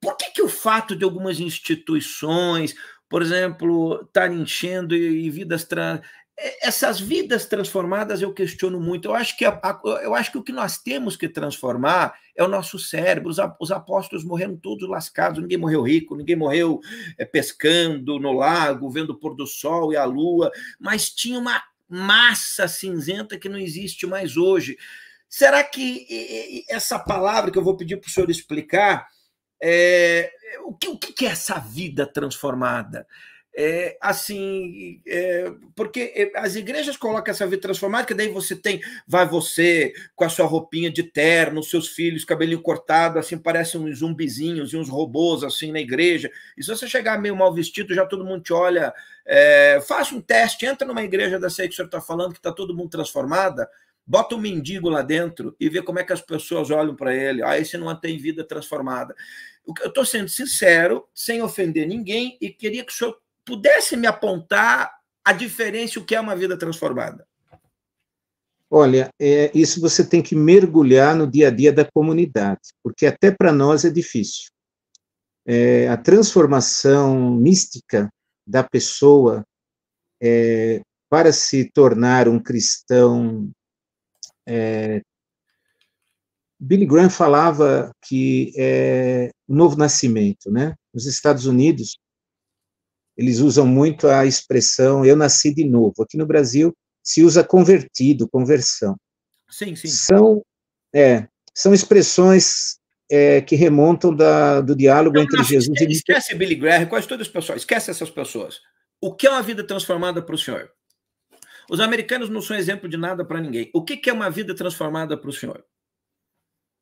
por que, que o fato de algumas instituições, por exemplo, estar enchendo e, e vidas trans. É, essas vidas transformadas eu questiono muito. Eu acho que, a, a, eu acho que o que nós temos que transformar é o nosso cérebro. Os, os apóstolos morreram todos lascados, ninguém morreu rico, ninguém morreu é, pescando no lago, vendo o pôr do sol e a lua, mas tinha uma massa cinzenta que não existe mais hoje. Será que e, e, essa palavra que eu vou pedir para o senhor explicar, é, o, que, o que é essa vida transformada? é, assim, é, porque é, as igrejas colocam essa vida transformada, que daí você tem, vai você com a sua roupinha de terno, seus filhos, cabelinho cortado, assim, parecem uns zumbizinhos e uns robôs, assim, na igreja. E se você chegar meio mal vestido, já todo mundo te olha, é, faça um teste, entra numa igreja dessa aí que o senhor está falando, que está todo mundo transformada, Bota um mendigo lá dentro e vê como é que as pessoas olham para ele. Ah, esse não tem vida transformada. Eu estou sendo sincero, sem ofender ninguém, e queria que o senhor pudesse me apontar a diferença o que é uma vida transformada? Olha, é, isso você tem que mergulhar no dia a dia da comunidade, porque até para nós é difícil. É, a transformação mística da pessoa é, para se tornar um cristão. É, Billy Graham falava que é o novo nascimento, né? Nos Estados Unidos, eles usam muito a expressão eu nasci de novo. Aqui no Brasil se usa convertido, conversão. Sim, sim. São, é, são expressões é, que remontam da, do diálogo entre não, Jesus esquece, e Esquece Billy Graham, quase todas as pessoas, esquece essas pessoas. O que é uma vida transformada para o senhor? Os americanos não são exemplo de nada para ninguém. O que, que é uma vida transformada para o senhor?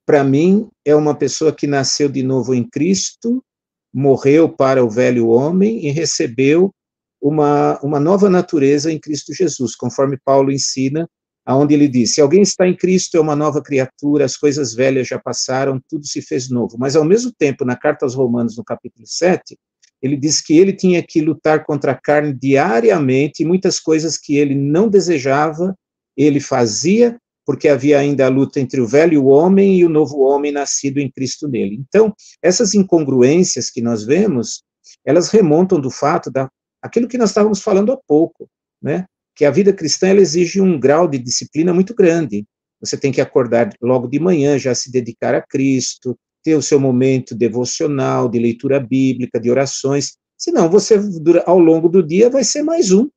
Para mim, é uma pessoa que nasceu de novo em Cristo morreu para o velho homem e recebeu uma, uma nova natureza em Cristo Jesus, conforme Paulo ensina, aonde ele diz: se alguém está em Cristo é uma nova criatura, as coisas velhas já passaram, tudo se fez novo. Mas ao mesmo tempo, na carta aos Romanos, no capítulo 7, ele diz que ele tinha que lutar contra a carne diariamente, e muitas coisas que ele não desejava, ele fazia, porque havia ainda a luta entre o velho homem e o novo homem nascido em Cristo nele. Então, essas incongruências que nós vemos, elas remontam do fato da aquilo que nós estávamos falando há pouco, né? Que a vida cristã ela exige um grau de disciplina muito grande. Você tem que acordar logo de manhã, já se dedicar a Cristo, ter o seu momento devocional, de leitura bíblica, de orações. Senão, você, ao longo do dia, vai ser mais um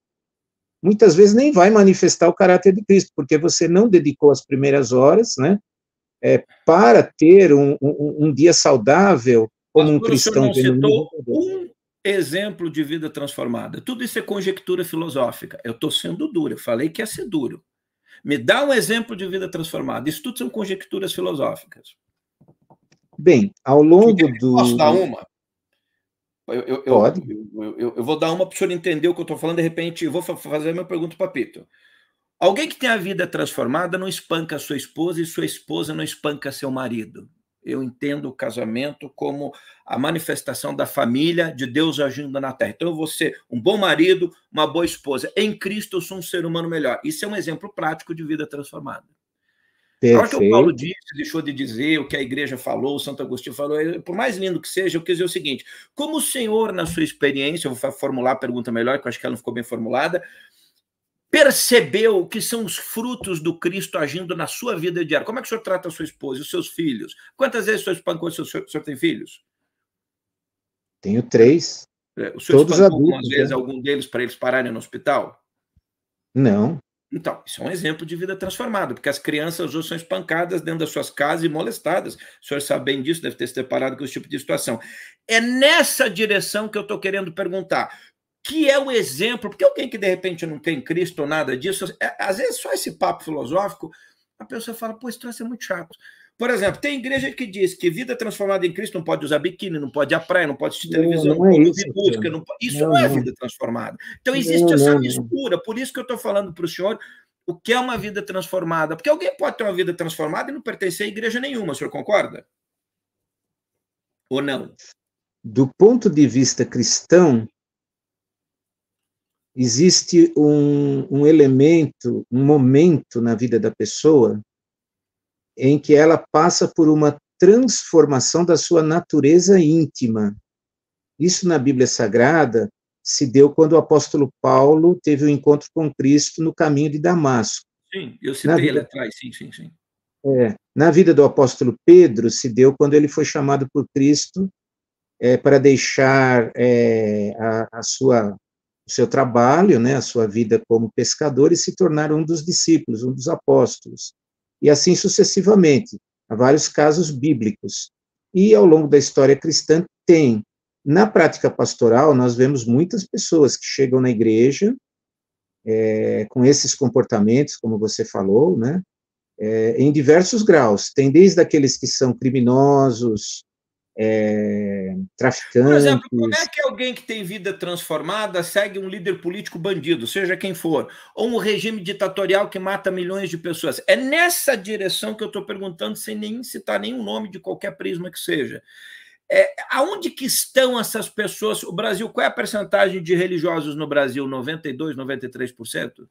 muitas vezes nem vai manifestar o caráter de Cristo, porque você não dedicou as primeiras horas, né, é, para ter um, um, um, dia saudável como um cristão. O não citou um exemplo de vida transformada. Tudo isso é conjectura filosófica. Eu estou sendo duro, eu falei que ia ser duro. Me dá um exemplo de vida transformada. Isso tudo são conjecturas filosóficas. Bem, ao longo do. Posso dar uma? Eu, eu, Pode. Eu, eu, eu, vou dar uma para o senhor entender o que eu estou falando, de repente, eu vou fazer a minha pergunta para Pito. Alguém que tem a vida transformada não espanca sua esposa e sua esposa não espanca seu marido. Eu entendo o casamento como a manifestação da família, de Deus agindo na terra. Então, eu vou ser um bom marido, uma boa esposa. Em Cristo, eu sou um ser humano melhor. Isso é um exemplo prático de vida transformada. Perfeito. que o Paulo disse, deixou de dizer, o que a igreja falou, o Santo Agostinho falou, por mais lindo que seja, eu quis dizer o seguinte: como o senhor, na sua experiência, eu vou formular a pergunta melhor, que eu acho que ela não ficou bem formulada, percebeu que são os frutos do Cristo agindo na sua vida diária? Como é que o senhor trata a sua esposa, os seus filhos? Quantas vezes o senhor espancou, o senhor, o senhor tem filhos? Tenho três. É, o senhor Todos espancou adultos, algumas vezes né? algum deles para eles pararem no hospital? Não. Então, isso é um exemplo de vida transformada, porque as crianças hoje são espancadas dentro das suas casas e molestadas. O senhor sabe bem disso, deve ter se deparado com esse tipo de situação. É nessa direção que eu estou querendo perguntar. Que é o exemplo, porque alguém que de repente não tem Cristo ou nada disso, é, às vezes só esse papo filosófico, a pessoa fala, pô, esse troço é muito chato. Por exemplo, tem igreja que diz que vida transformada em Cristo não pode usar biquíni, não pode ir à praia, não pode assistir televisão, não, é não, não pode ouvir música. Não... Isso não, não, é vida transformada. Então existe essa mistura. Por isso que eu estou falando para o senhor o que é uma vida transformada. Porque alguém pode ter uma vida transformada e não pertencer a igreja nenhuma, o senhor concorda? Ou não? Do ponto de vista cristão, existe um, um elemento, um momento na vida da pessoa em que ela passa por uma transformação da sua natureza íntima. Isso na Bíblia Sagrada se deu quando o apóstolo Paulo teve o um encontro com Cristo no caminho de Damasco. Sim, eu citei na vida, ele atrás, sim, sim, sim. É, na vida do apóstolo Pedro se deu quando ele foi chamado por Cristo é, para deixar é, a, a, sua o seu trabalho, né, a sua vida como pescador e se tornar um dos discípulos, um dos apóstolos e assim sucessivamente. Há vários casos bíblicos. E ao longo da história cristã tem. Na prática pastoral, nós vemos muitas pessoas que chegam na igreja é, com esses comportamentos, como você falou, né? É, em diversos graus. Tem desde aqueles que são criminosos, é, Por exemplo, como é que alguém que tem vida transformada segue um líder político bandido, seja quem for, ou um regime ditatorial que mata milhões de pessoas? É nessa direção que eu estou perguntando, sem nem citar nenhum nome de qualquer prisma que seja. É, aonde que estão essas pessoas? O Brasil, qual é a percentagem de religiosos no Brasil? 92, 93%?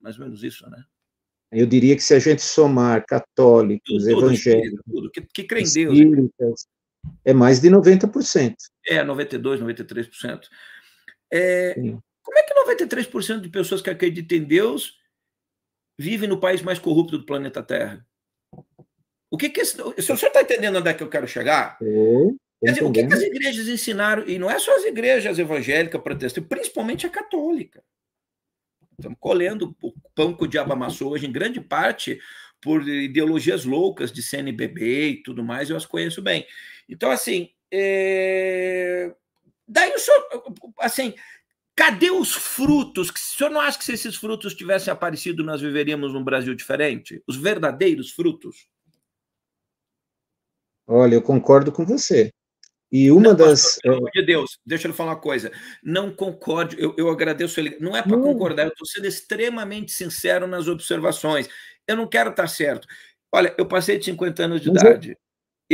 Mais ou menos isso, né? Eu diria que se a gente somar católicos, tudo, evangélicos, tudo, que, que em Deus, é mais de 90%. É, 92%, 93%. É, como é que 93% de pessoas que acreditam em Deus vivem no país mais corrupto do planeta Terra? O que que esse, se o senhor está entendendo onde é que eu quero chegar? É, dizer, o que, que, as igrejas ensinaram, e não é só as igrejas evangélicas, protestantes, principalmente a católica. Estamos colhendo o pão que o diabo amassou hoje, em grande parte por ideologias loucas de CNBB e tudo mais, eu as conheço bem. Então, assim, é... daí o senhor, assim, cadê os frutos? O senhor não acha que se esses frutos tivessem aparecido, nós viveríamos num Brasil diferente? Os verdadeiros frutos? Olha, eu concordo com você. E uma não, das. Pastor, pelo amor de Deus, deixa eu falar uma coisa. Não concordo. eu, eu agradeço ele. Não é para concordar, eu estou sendo extremamente sincero nas observações. Eu não quero estar tá certo. Olha, eu passei de 50 anos de Mas idade.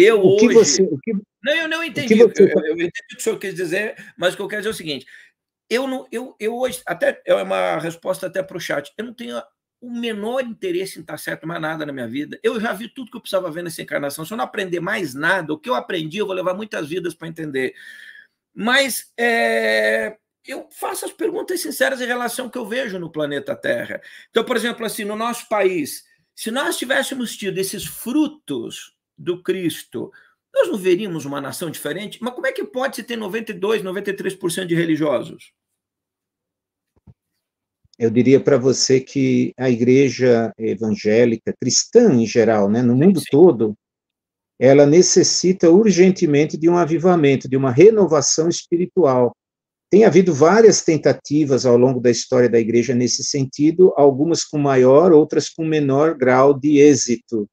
Eu o hoje. Você, o que... Não, eu não entendi. O você... eu, eu, entendi o que o senhor quis dizer, mas o que eu quero dizer é o seguinte: eu não, eu, eu hoje, até é uma resposta até para o chat. Eu não tenho o menor interesse em estar certo mais nada na minha vida. Eu já vi tudo que eu precisava ver nessa encarnação. Se eu não aprender mais nada, o que eu aprendi, eu vou levar muitas vidas para entender. Mas é, eu faço as perguntas sinceras em relação ao que eu vejo no planeta Terra. Então, por exemplo, assim, no nosso país, se nós tivéssemos tido esses frutos do Cristo, nós não veríamos uma nação diferente? Mas como é que pode se ter 92, 93% de religiosos? Eu diria para você que a igreja evangélica, cristã em geral, né, no mundo Sim. todo, ela necessita urgentemente de um avivamento, de uma renovação espiritual. Tem havido várias tentativas ao longo da história da igreja nesse sentido, algumas com maior, outras com menor grau de êxito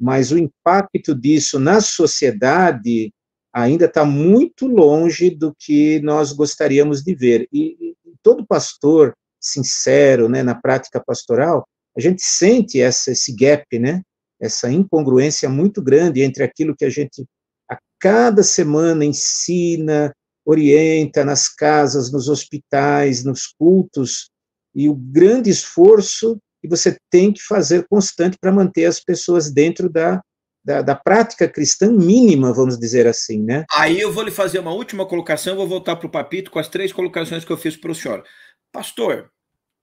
mas o impacto disso na sociedade ainda está muito longe do que nós gostaríamos de ver. E, e todo pastor sincero, né, na prática pastoral, a gente sente essa, esse gap, né, essa incongruência muito grande entre aquilo que a gente a cada semana ensina, orienta nas casas, nos hospitais, nos cultos, e o grande esforço e você tem que fazer constante para manter as pessoas dentro da, da, da, prática cristã mínima, vamos dizer assim, né? Aí eu vou lhe fazer uma última colocação, vou voltar para o Papito com as três colocações que eu fiz para o senhor. Pastor,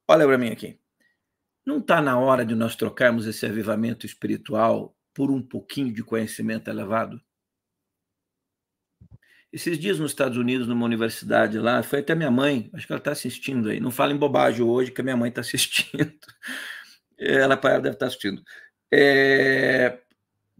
olha para mim aqui. Não está na hora de nós trocarmos esse avivamento espiritual por um pouquinho de conhecimento elevado? Esses dias nos Estados Unidos, numa universidade lá, foi até minha mãe, acho que ela está assistindo aí. Não fala em bobagem hoje, que a minha mãe está [laughs] assistindo. Ela, ela deve estar tá assistindo. É,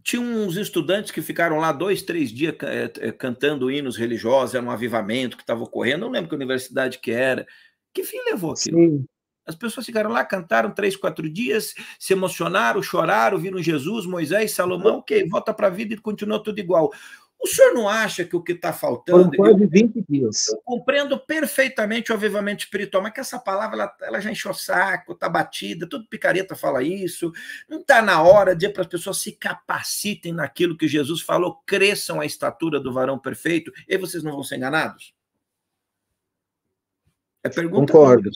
tinha uns estudantes que ficaram lá dois, três dias é, é, cantando hinos religiosos, era um avivamento que estava ocorrendo, não lembro que universidade que era. Que fim levou aquilo? Sim. As pessoas ficaram lá, cantaram três, quatro dias, se emocionaram, choraram, viram Jesus, Moisés, Salomão, uhum. ok, volta para a vida e continuou tudo igual. O senhor não acha que o que está faltando. Foram quase 20 dias. Eu compreendo perfeitamente o avivamento espiritual, mas que essa palavra ela, ela já encheu o saco, está batida, tudo picareta fala isso. Não está na hora de para as pessoas se capacitem naquilo que Jesus falou, cresçam a estatura do varão perfeito, e vocês não vão ser enganados? É pergunta. Concordo.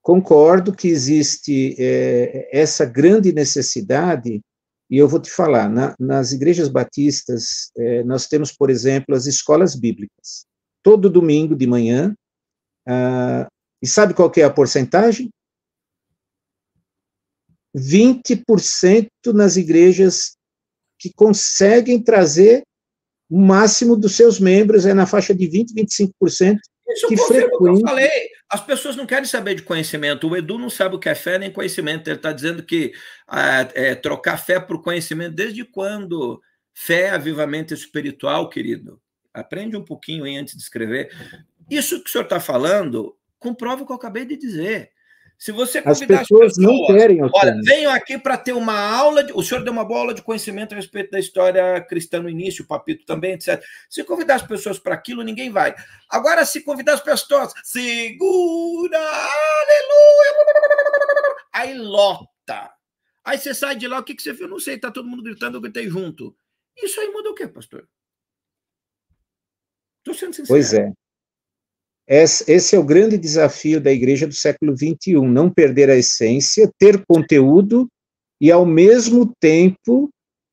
Concordo que existe é, essa grande necessidade e eu vou te falar, na, nas igrejas batistas, é, nós temos, por exemplo, as escolas bíblicas. Todo domingo de manhã, ah, e sabe qual é a porcentagem? 20% nas igrejas que conseguem trazer o máximo dos seus membros, é na faixa de 20, 25% isso é que frequente. É eu falei. As pessoas não querem saber de conhecimento. O Edu não sabe o que é fé nem conhecimento. Ele está dizendo que ah, é, é, trocar fé por conhecimento. Desde quando? Fé é avivamento espiritual, querido. Aprende um pouquinho antes de escrever. Isso que o senhor está falando comprova o que eu acabei de dizer. Se você as pessoas, as pessoas, não querem olha, venham aqui para ter uma aula. De, o senhor deu uma boa aula de conhecimento a respeito da história cristã no início, o Papito também, etc. Se convidar as pessoas para aquilo, ninguém vai. Agora, se convidar as pessoas, segura, aleluia, aí lota. Aí você sai de lá, o que, que você viu? Não sei, Está todo mundo gritando, eu gritei junto. Isso aí muda o quê, pastor? Estou sendo sincero. Pois é. Esse é o grande desafio da igreja do século XXI: não perder a essência, ter conteúdo e, ao mesmo tempo,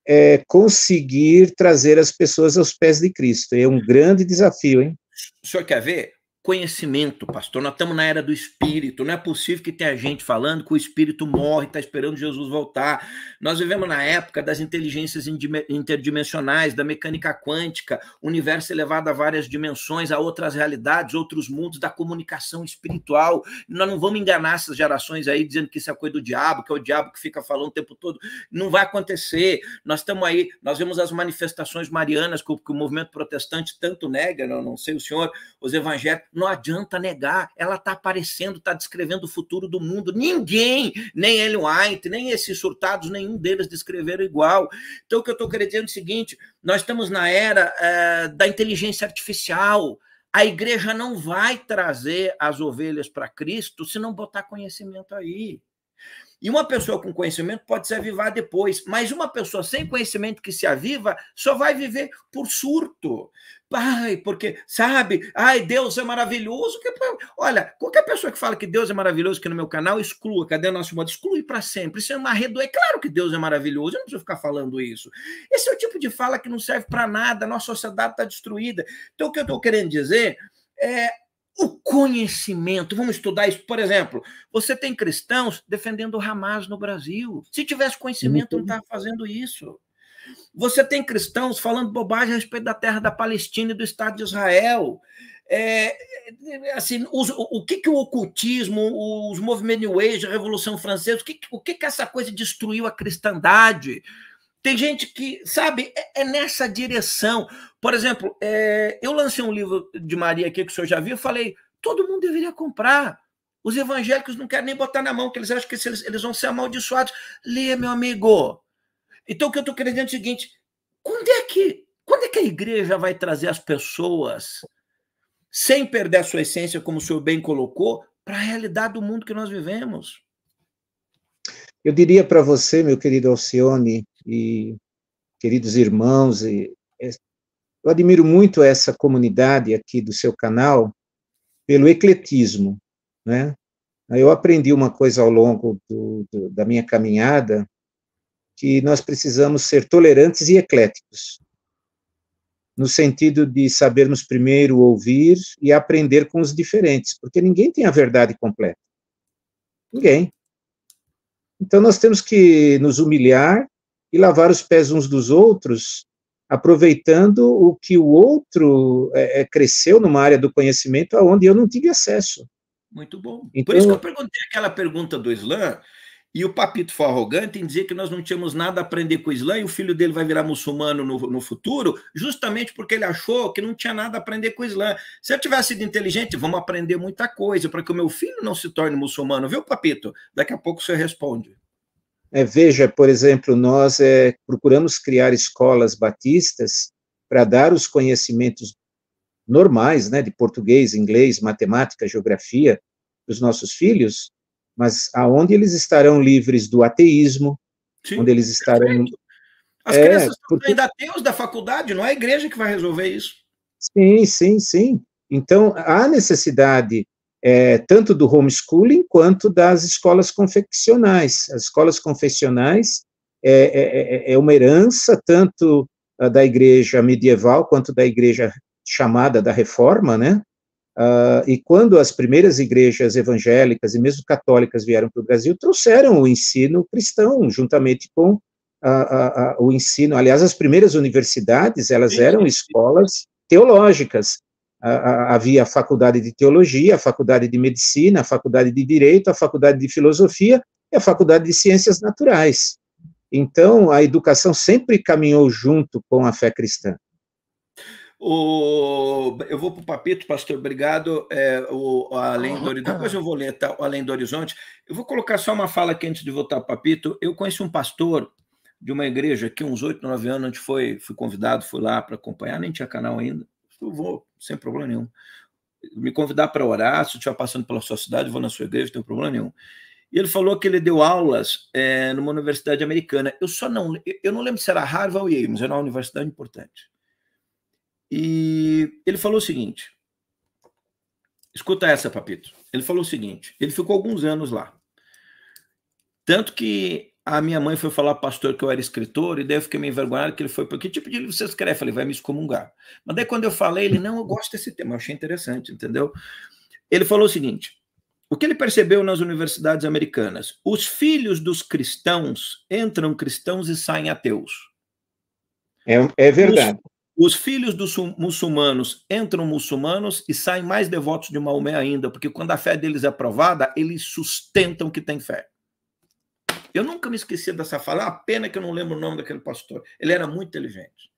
é, conseguir trazer as pessoas aos pés de Cristo. É um grande desafio, hein? O senhor quer ver? conhecimento, pastor. Nós estamos na era do espírito. Não é possível que tenha gente falando que o espírito morre, está esperando Jesus voltar. Nós vivemos na época das inteligências interdimensionais, da mecânica quântica, universo elevado a várias dimensões, a outras realidades, outros mundos, da comunicação espiritual. Nós não vamos enganar essas gerações aí dizendo que isso é coisa do diabo, que é o diabo que fica falando o tempo todo. Não vai acontecer. Nós estamos aí, nós vemos as manifestações marianas que o movimento protestante tanto nega, não, não sei o senhor, os evangélicos não adianta negar, ela está aparecendo, está descrevendo o futuro do mundo. Ninguém, nem Ellen White, nem esses surtados, nenhum deles descreveram igual. Então, o que eu estou querendo dizer é o seguinte: nós estamos na era é, da inteligência artificial. A igreja não vai trazer as ovelhas para Cristo se não botar conhecimento aí. E uma pessoa com conhecimento pode se avivar depois, mas uma pessoa sem conhecimento que se aviva só vai viver por surto porque, sabe, ai, Deus é maravilhoso. Que, olha, qualquer pessoa que fala que Deus é maravilhoso aqui no meu canal, exclua, cadê o nosso modo? Exclui para sempre. Isso é uma redo. É claro que Deus é maravilhoso, eu não preciso ficar falando isso. Esse é o tipo de fala que não serve para nada, nossa sociedade está destruída. Então, o que eu estou querendo dizer é o conhecimento. Vamos estudar isso. Por exemplo, você tem cristãos defendendo o Hamas no Brasil. Se tivesse conhecimento, não estava uhum. tá fazendo isso. Você tem cristãos falando bobagem a respeito da terra da Palestina e do Estado de Israel. É, assim, os, o que, que o ocultismo, os movimentos New Age, a Revolução Francesa, o que, o que, que essa coisa destruiu a cristandade? Tem gente que, sabe, é, é nessa direção. Por exemplo, é, eu lancei um livro de Maria aqui que o senhor já viu, falei, todo mundo deveria comprar. Os evangélicos não querem nem botar na mão, que eles acham que eles, eles vão ser amaldiçoados. Leia, meu amigo. Então, o que eu estou querendo dizer é o seguinte: quando é, que, quando é que a igreja vai trazer as pessoas, sem perder a sua essência, como o senhor bem colocou, para a realidade do mundo que nós vivemos? Eu diria para você, meu querido Alcione, e queridos irmãos, e, eu admiro muito essa comunidade aqui do seu canal pelo ecletismo, né? Eu aprendi uma coisa ao longo do, do, da minha caminhada, que nós precisamos ser tolerantes e ecléticos, no sentido de sabermos primeiro ouvir e aprender com os diferentes, porque ninguém tem a verdade completa. Ninguém. Então nós temos que nos humilhar e lavar os pés uns dos outros, aproveitando o que o outro é, é cresceu numa área do conhecimento aonde eu não tive acesso. Muito bom. Então, Por isso que eu perguntei aquela pergunta do Islã, e o Papito foi arrogante em dizer que nós não tínhamos nada a aprender com o Islã e o filho dele vai virar muçulmano no, no futuro, justamente porque ele achou que não tinha nada a aprender com o Islã. Se eu tivesse sido inteligente, vamos aprender muita coisa para que o meu filho não se torne muçulmano, viu, Papito? Daqui a pouco você responde. É, veja, por exemplo, nós é, procuramos criar escolas batistas para dar os conhecimentos normais, né, de português, inglês, matemática, geografia, para os nossos filhos, mas aonde eles estarão livres do ateísmo, Sim, onde eles estarão. Perfeito. As é, crianças porque... ainda ateus da faculdade, não é a igreja que vai resolver isso. Sim, sim, sim. Então, há necessidade é, tanto do homeschooling quanto das escolas confeccionais. As escolas confeccionais é, é, é, é uma herança tanto ah, da igreja medieval quanto da igreja chamada da reforma, né? Uh, e quando as primeiras igrejas evangélicas e mesmo católicas vieram para o Brasil, trouxeram o ensino cristão, juntamente com o ensino. Aliás, as primeiras universidades, elas eram escolas teológicas. havia a faculdade de teologia, a faculdade de medicina, a faculdade de direito, a faculdade de filosofia e a faculdade de ciências naturais. Então, a educação sempre caminhou junto com a fé cristã. O, eu vou para o Papito, pastor, obrigado. É, o, além do, depois eu vou ler tá, Além do Horizonte. Eu vou colocar só uma fala aqui antes de voltar para Papito. Eu conheci um pastor de uma igreja aqui uns oito, nove anos, a gente foi, fui convidado, fui lá para acompanhar, nem tinha canal ainda. Eu vou, sem problema nenhum. Me convidar para orar, se eu estiver passando pela sua cidade, vou na sua igreja, não tem problema nenhum. E ele falou que ele deu aulas é, numa universidade americana. Eu só não, eu não lembro se era Harvard ou Yale, mas era uma universidade importante. E ele falou o seguinte: escuta essa, Papito. Ele falou o seguinte: ele ficou alguns anos lá. Tanto que a minha mãe foi falar para o pastor que eu era escritor, e daí eu fiquei meio envergonhado que ele foi, porque tipo de livro você escreve? Eu falei, vai me excomungar. Mas daí quando eu falei, ele, não, eu gosto desse tema, eu achei interessante, entendeu? Ele falou o seguinte, o que ele percebeu nas universidades americanas? Os filhos dos cristãos entram cristãos e saem ateus. É, é verdade. Os filhos dos muçulmanos entram muçulmanos e saem mais devotos de Maomé ainda, porque quando a fé deles é aprovada, eles sustentam que tem fé. Eu nunca me esqueci dessa fala, a pena que eu não lembro o nome daquele pastor. Ele era muito inteligente.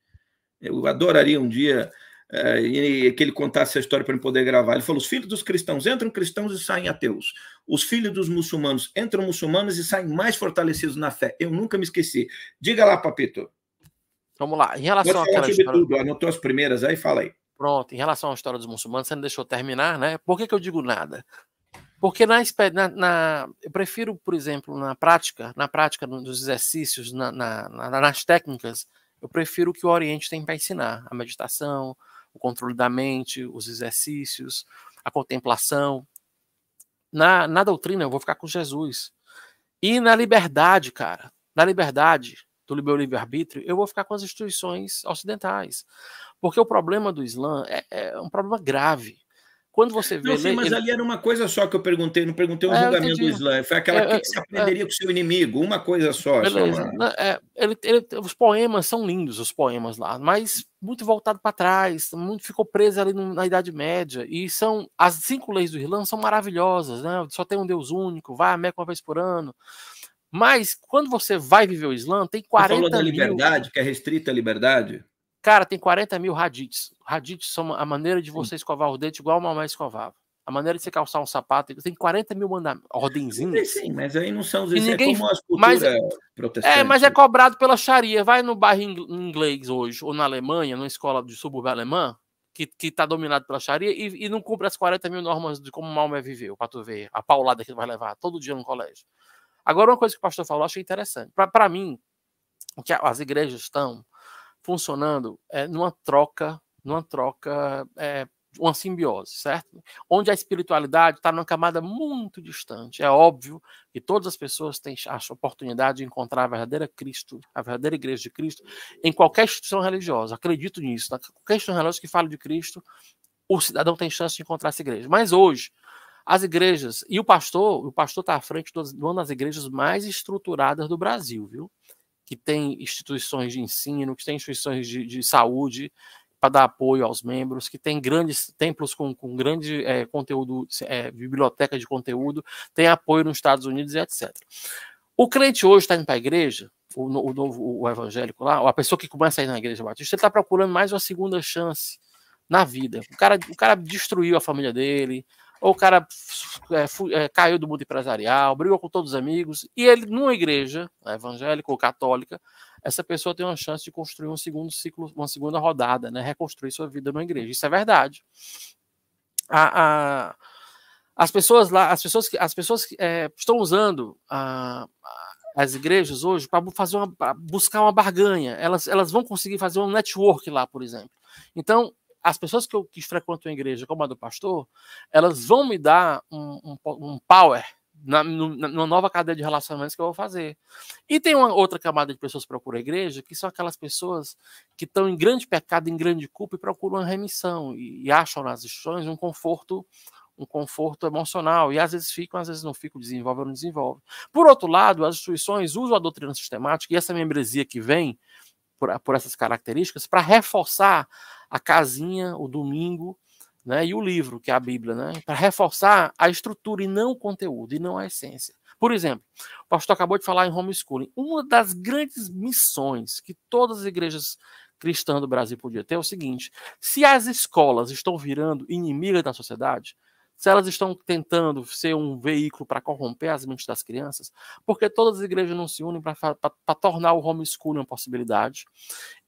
Eu adoraria um dia é, que ele contasse essa história para eu poder gravar. Ele falou: os filhos dos cristãos entram cristãos e saem ateus. Os filhos dos muçulmanos entram muçulmanos e saem mais fortalecidos na fé. Eu nunca me esqueci. Diga lá, Papito. Vamos lá. Em relação Pode história... tudo, anotou as primeiras aí, fala aí. Pronto, em relação à história dos muçulmanos, você não deixou terminar, né? Por que, que eu digo nada? Porque na, na, eu prefiro, por exemplo, na prática, na prática dos exercícios, na, nas técnicas, eu prefiro o que o Oriente tem para ensinar: a meditação, o controle da mente, os exercícios, a contemplação. Na, na doutrina, eu vou ficar com Jesus. E na liberdade, cara, na liberdade, do meu livre-arbítrio, eu vou ficar com as instituições ocidentais. Porque o problema do Islã é, é um problema grave. Quando você vê. Não, sim, mas ele... ali era uma coisa só que eu perguntei, não perguntei o um é, julgamento do Islã. Foi aquela é, que, é, que você é, é, é. aprenderia com o seu inimigo, uma coisa só. Beleza. Ele, os poemas são lindos, os poemas lá, mas muito voltado para trás, muito ficou preso ali na Idade Média. E são. As cinco leis do Islã são maravilhosas, né? Só tem um Deus único, vai a Meca uma vez por ano mas quando você vai viver o Islã, tem 40 você falou mil. liberdade, que é restrita a liberdade? Cara, tem 40 mil radits. Radits são a maneira de você escovar o dente igual o mamãe escovava. A maneira de você calçar um sapato. Tem 40 mil mandamentos, ordenzinhos. Sim, mas aí não são os é ninguém... é como as culturas mas, é, protestantes. É, mas é cobrado pela Sharia. Vai no bairro inglês hoje, ou na Alemanha, numa escola de subúrbio alemã, que, está dominado pela Sharia e, e, não cumpre as 40 mil normas de como é o Maomé viveu, para tu ver a paulada que ele vai levar todo dia no colégio. Agora, uma coisa que o pastor falou, eu achei interessante. Para mim, que as igrejas estão funcionando é, numa troca, numa troca, é, uma simbiose, certo? Onde a espiritualidade está numa camada muito distante. É óbvio que todas as pessoas têm a oportunidade de encontrar a verdadeira Cristo, a verdadeira igreja de Cristo, em qualquer instituição religiosa. Acredito nisso. Qualquer instituição religiosa que fale de Cristo, o cidadão tem chance de encontrar essa igreja. Mas hoje, as igrejas, e o pastor, o pastor está à frente de uma das igrejas mais estruturadas do Brasil, viu? Que tem instituições de ensino, que tem instituições de, de saúde para dar apoio aos membros, que tem grandes templos com, com grande é, conteúdo, é, biblioteca de conteúdo, tem apoio nos Estados Unidos e etc. O crente hoje está indo para a igreja, o, o, novo o evangélico lá, a pessoa que começa a ir na igreja batista, ele está procurando mais uma segunda chance na vida. O cara, o cara destruiu a família dele, ou o cara é, é, caiu do mundo empresarial, brigou com todos os amigos, e ele, numa igreja né, evangélica ou católica, essa pessoa tem uma chance de construir um segundo ciclo, uma segunda rodada, né? reconstruir sua vida numa igreja. Isso é verdade. A, a, as pessoas lá, as pessoas que as pessoas que, é, estão usando a, as igrejas hoje para fazer buscar uma barganha. Elas, elas vão conseguir fazer um network lá, por exemplo. Então, as pessoas que, eu, que frequentam a igreja, como a do pastor, elas vão me dar um, um, um power na, numa nova cadeia de relacionamentos que eu vou fazer. E tem uma outra camada de pessoas que procuram a igreja, que são aquelas pessoas que estão em grande pecado, em grande culpa e procuram uma remissão e, e acham nas instituições um conforto um conforto emocional, e às vezes ficam, às vezes não ficam, desenvolvem ou não desenvolvem. Por outro lado, as instituições usam a doutrina sistemática e essa membresia que vem por, por essas características para reforçar a casinha, o domingo, né, e o livro, que é a Bíblia, né, para reforçar a estrutura e não o conteúdo, e não a essência. Por exemplo, o pastor acabou de falar em homeschooling. Uma das grandes missões que todas as igrejas cristãs do Brasil podiam ter é o seguinte: se as escolas estão virando inimigas da sociedade, se elas estão tentando ser um veículo para corromper as mentes das crianças, porque todas as igrejas não se unem para tornar o homeschooling uma possibilidade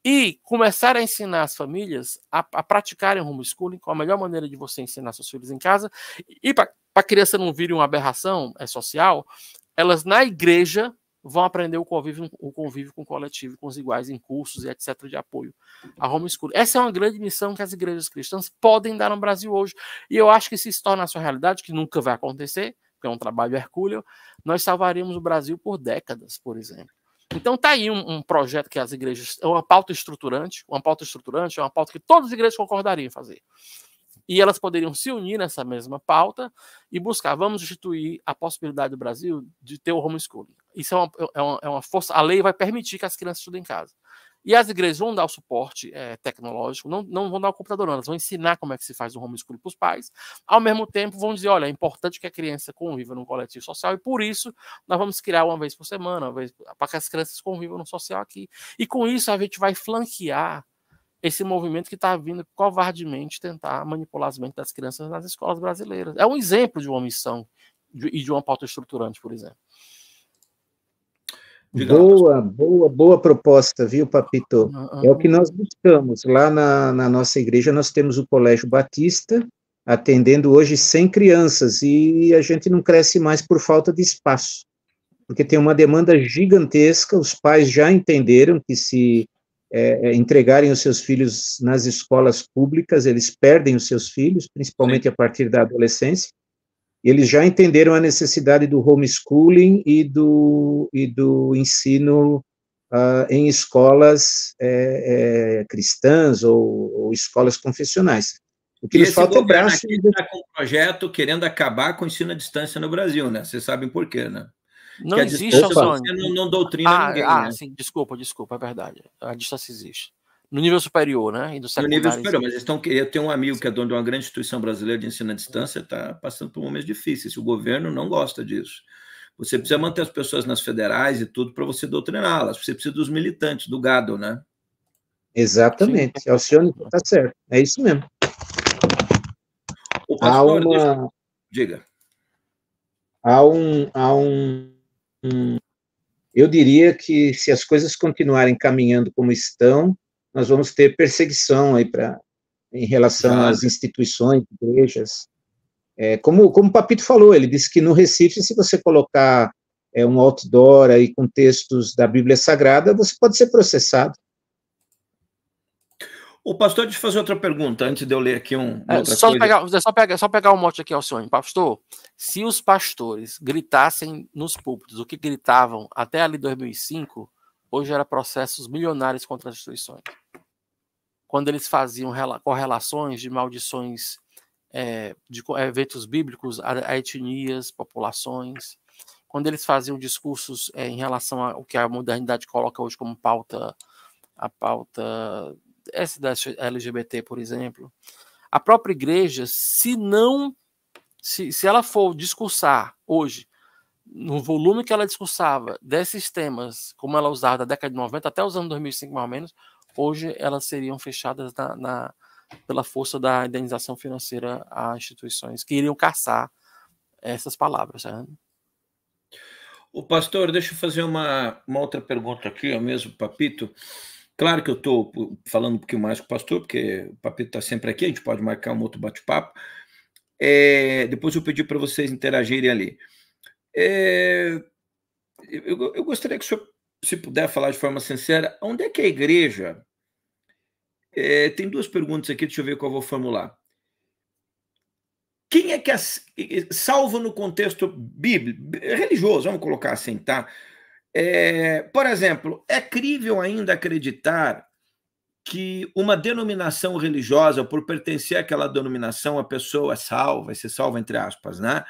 e começar a ensinar as famílias a, a praticarem homeschooling, qual a melhor maneira de você ensinar seus filhos em casa. E para a criança não vir uma aberração é social, elas na igreja vão aprender o convívio, o convívio com o coletivo, com os iguais em cursos e etc. de apoio à homeschooling. Essa é uma grande missão que as igrejas cristãs podem dar no Brasil hoje. E eu acho que se isso torna a sua realidade, que nunca vai acontecer, que é um trabalho hercúleo, nós salvaríamos o Brasil por décadas, por exemplo. Então está aí um, um, projeto que as igrejas. É uma pauta estruturante, uma pauta estruturante, é uma pauta que todas as igrejas concordariam em fazer. E elas poderiam se unir nessa mesma pauta e buscar, vamos instituir a possibilidade do Brasil de ter o homeschooling. Isso é uma, é uma, é uma força, a lei vai permitir que as crianças estudem em casa. E as igrejas vão dar o suporte é, tecnológico, não, não vão dar o computador, elas vão ensinar como é que se faz o homeschooling para os pais. Ao mesmo tempo, vão dizer: olha, é importante que a criança conviva num coletivo social e por isso nós vamos criar uma vez por semana, para que as crianças convivam no social aqui. E com isso a gente vai flanquear esse movimento que está vindo covardemente tentar manipular as mentes das crianças nas escolas brasileiras. É um exemplo de uma missão e de uma pauta estruturante, por exemplo boa, boa, boa proposta, viu, Papito? Ah, ah, é o que ah. nós buscamos. Lá na, na nossa igreja nós temos o Colégio Batista, atendendo hoje 100 crianças, e a gente não cresce mais por falta de espaço, porque tem uma demanda gigantesca, os pais já entenderam que se é, é entregarem os seus filhos nas escolas públicas, eles perdem os seus filhos, principalmente Sim. a partir da adolescência, eles já entenderam a necessidade do homeschooling e do, e do ensino uh, em escolas é, é, cristãs ou, ou, escolas confessionais. O que e falta é o braço. Está com um projeto querendo acabar com o ensino à distância no Brasil, né? Vocês sabem por quê, né? Não existe, a Não, não doutrina ah, ninguém. Ah, né? sim, desculpa, desculpa, é verdade. A distância existe. No nível superior, né? E no nível superior, mas estão, eu tenho um amigo que é dono de uma grande instituição brasileira de ensino à distância, está passando por momentos difíceis. O governo não gosta disso. Você precisa manter as pessoas nas federais e tudo para você doutriná-las. Você precisa dos militantes, do gado, né? Exatamente. Sim. Alcione é está certo. É isso mesmo. O pastor, há uma... Deixa... Diga. Há um... Há um... Eu diria que se as coisas continuarem caminhando como estão, nós vamos ter perseguição aí para em relação às instituições, igrejas. É, como, como o Papito falou, ele disse que no Recife, se você colocar é, um outdoor aí com textos da Bíblia Sagrada, você pode ser processado. O pastor, deixa eu fazer outra pergunta antes de eu ler aqui um. É, só, coisa. Pegar, só, pegar, só pegar um mote aqui, Alcione. Pastor, se os pastores gritassem nos púlpitos o que gritavam até ali 2005, hoje era processos milionários contra as instituições. Quando eles faziam correlações de maldições é, de eventos bíblicos a, a, etnias, populações, quando eles faziam discursos é, em relação ao que a modernidade coloca hoje como pauta, a pauta essa da LGBT, por exemplo, a própria igreja, se não, se, se ela for discursar hoje no volume que ela discursava desses temas, como ela usava da década de 90 até os anos 2005, mais ou menos, hoje elas seriam fechadas na, na pela força da indenização financeira a instituições que iriam caçar essas palavras. Né? O pastor, deixa eu fazer uma, uma outra pergunta aqui, ao é mesmo papito. Claro que eu estou falando um pouquinho mais com o pastor, porque o papito está sempre aqui, a gente pode marcar um outro bate-papo. É, depois eu pedi para vocês interagirem ali. É, eu, eu, gostaria que o senhor, se puder falar de forma sincera, onde é que a igreja. É, tem duas perguntas aqui, deixa eu ver qual eu vou formular. Quem é que, salvo no contexto bíblico, religioso, vamos colocar assim, tá? É, por exemplo, é crível ainda acreditar que uma denominação religiosa, por pertencer àquela denominação, a pessoa é salva, se salva entre aspas, né?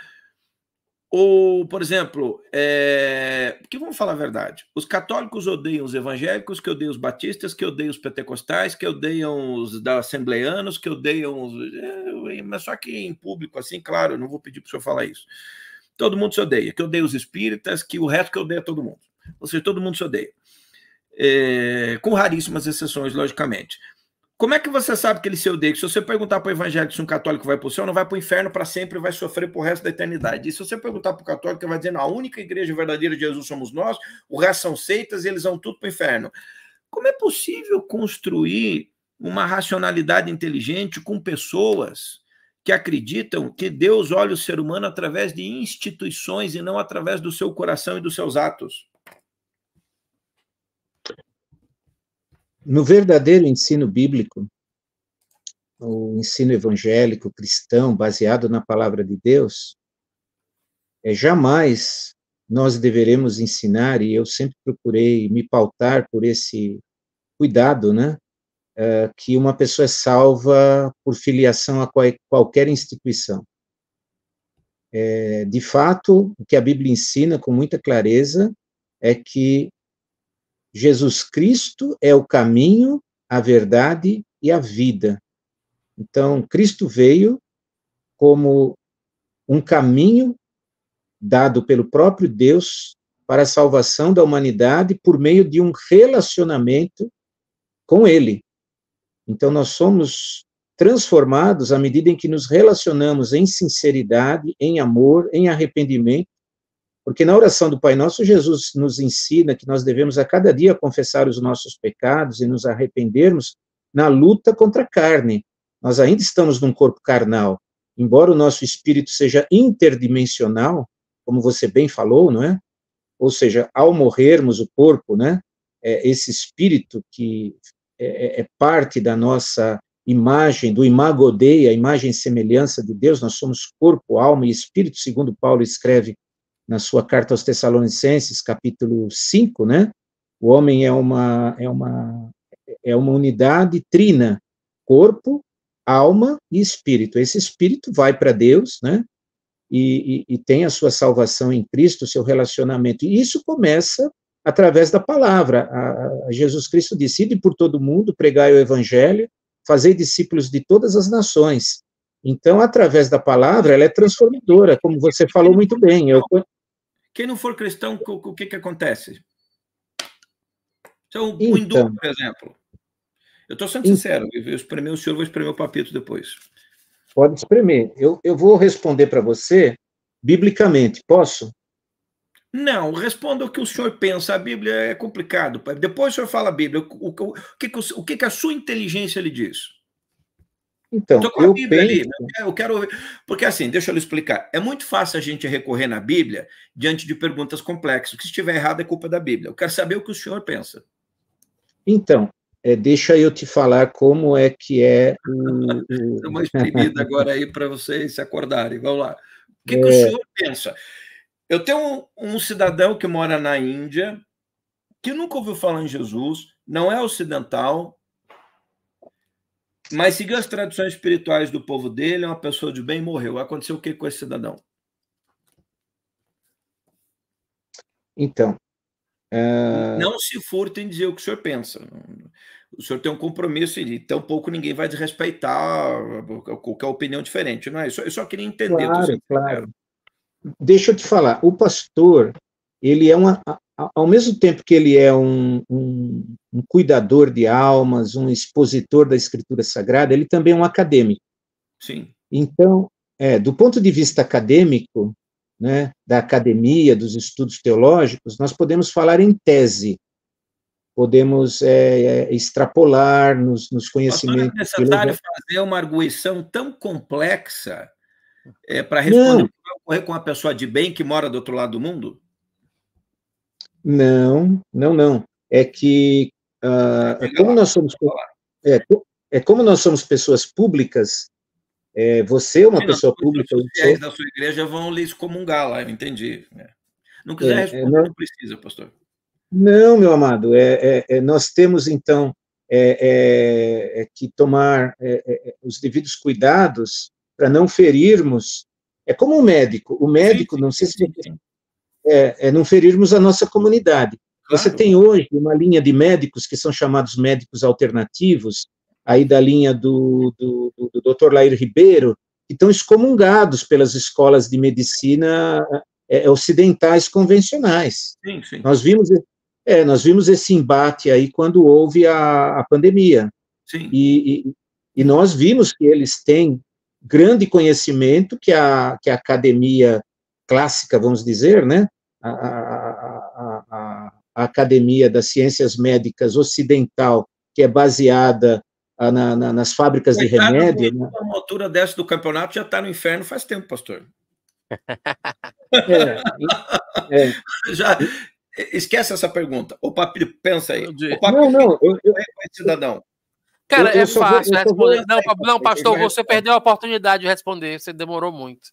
Ou, por exemplo, é... vamos falar a verdade, os católicos odeiam os evangélicos, que odeiam os batistas, que odeiam os pentecostais, que odeiam os da assembleanos, que odeiam os... É, mas só que em público, assim, claro, eu não vou pedir para o senhor falar isso. Todo mundo se odeia, que odeia os espíritas, que o resto que odeia todo mundo. Ou seja, todo mundo se odeia. É... Com raríssimas exceções, logicamente. Como é que você sabe que ele se odeia? Que se você perguntar para o evangélico se um católico vai para o céu, não vai para o inferno para sempre, vai sofrer para o resto da eternidade. E se você perguntar para o católico, ele vai dizendo a única igreja verdadeira de Jesus somos nós, o resto são seitas e eles vão tudo para o inferno. Como é possível construir uma racionalidade inteligente com pessoas que acreditam que Deus olha o ser humano através de instituições e não através do seu coração e dos seus atos? no verdadeiro ensino bíblico, o ensino evangélico cristão baseado na palavra de Deus, é jamais nós deveremos ensinar e eu sempre procurei me pautar por esse cuidado, né? Eh, que uma pessoa é salva por filiação a qual, qualquer instituição. É, de fato, o que a Bíblia ensina com muita clareza é que Jesus Cristo é o caminho, a verdade e a vida. Então, Cristo veio como um caminho dado pelo próprio Deus para a salvação da humanidade por meio de um relacionamento com Ele. Então, nós somos transformados à medida em que nos relacionamos em sinceridade, em amor, em arrependimento porque na oração do Pai Nosso, Jesus nos ensina que nós devemos a cada dia confessar os nossos pecados e nos arrependermos na luta contra a carne. Nós ainda estamos num corpo carnal. Embora o nosso espírito seja interdimensional, como você bem falou, não é? Ou seja, ao morrermos o corpo, né? É esse espírito que é, é, é parte da nossa imagem, do imago Dei, a imagem e semelhança de Deus, nós somos corpo, alma e espírito, segundo Paulo escreve na sua carta aos Tessalonicenses, capítulo 5, né? O homem é uma é uma é uma unidade trina, corpo, alma e espírito. Esse espírito vai para Deus, né? E, e, e, tem a sua salvação em Cristo, o seu relacionamento. E isso começa através da palavra. A, a Jesus Cristo disse: Ide por todo mundo, pregai o evangelho, fazei discípulos de todas as nações. Então, através da palavra, ela é transformadora, como você falou muito bem. Eu, quem não for cristão, o que, que acontece? Então, então, o hindu, então. por exemplo. Eu estou sendo então, sincero, eu espremi o senhor, vou espremer o papito depois. Pode espremer. Eu, eu vou responder para você biblicamente, posso? Não, responda o que o senhor pensa. A Bíblia é complicado. Depois o senhor fala a Bíblia. O, o, o, que, o que a sua inteligência lhe diz? Então, Estou com eu a Bíblia penso... ali, né? eu quero Porque assim, deixa eu explicar. É muito fácil a gente recorrer na Bíblia diante de perguntas complexas. O que estiver errado é culpa da Bíblia. Eu quero saber o que o senhor pensa. Então, é, deixa eu te falar como é que é. O... [laughs] Dá uma exprimida agora aí para vocês se acordarem. Vamos lá. O que, é... que o é. senhor pensa? Eu tenho um, um cidadão que mora na Índia, que nunca ouviu falar em Jesus, não é ocidental, mas seguiu as tradições espirituais do povo dele, é uma pessoa de bem morreu. Aconteceu o que com esse cidadão? Então. É, não se furtem em dizer o que o senhor pensa. O senhor tem um compromisso e tampouco ninguém vai desrespeitar qualquer opinião diferente, não é? Eu só, eu só queria entender. Claro, claro. Deixa eu te falar, o pastor, ele é uma, ao mesmo tempo que ele é um, um, um, cuidador de almas, um expositor da escritura sagrada, ele também é um acadêmico. Sim. Então, é, do ponto de vista acadêmico, né, da academia, dos estudos teológicos, nós podemos falar em tese, podemos é, é extrapolar nos, nos conhecimentos. Mas não é necessário fazer uma arguição tão complexa é, para responder não. É o que vai ocorrer com uma pessoa de bem que mora do outro lado do mundo? Não, não, não. É que uh, como nós somos é, é, como nós somos pessoas públicas. É, você é uma não, pessoa não, pública. Os fiéis da sua igreja vão lhe excomungar lá, eu entendi. Né? Não quiser é, é, responder, não... não precisa, pastor. Não, meu amado, é, é, é nós temos então é, é que tomar os devidos cuidados para não ferirmos. É como o um médico. O médico, sim, não sei se é, é não ferirmos a nossa comunidade. Claro. Você tem hoje uma linha de médicos que são chamados médicos alternativos, aí da linha do, do, do, do Dr. Lair Ribeiro, que estão excomungados pelas escolas de medicina é, é ocidentais convencionais. Sim, sim. Nós vimos, é, nós vimos esse embate aí quando houve a, a pandemia. Sim. E, e, e, nós vimos que eles têm grande conhecimento que a, que a academia clássica, vamos dizer, né, a, a, a, Academia das Ciências Médicas Ocidental, que é baseada ah, na, na, nas fábricas de remédio. Né? Uma altura dessa do campeonato já está no inferno faz tempo, pastor. É, é. [laughs] Já, esquece essa pergunta. O Papilho, pensa aí. O não, não, eu, eu, cidadão. Cara, eu, é eu é fácil vou, responder. Não, não, pastor, você perdeu a oportunidade de responder, você demorou muito.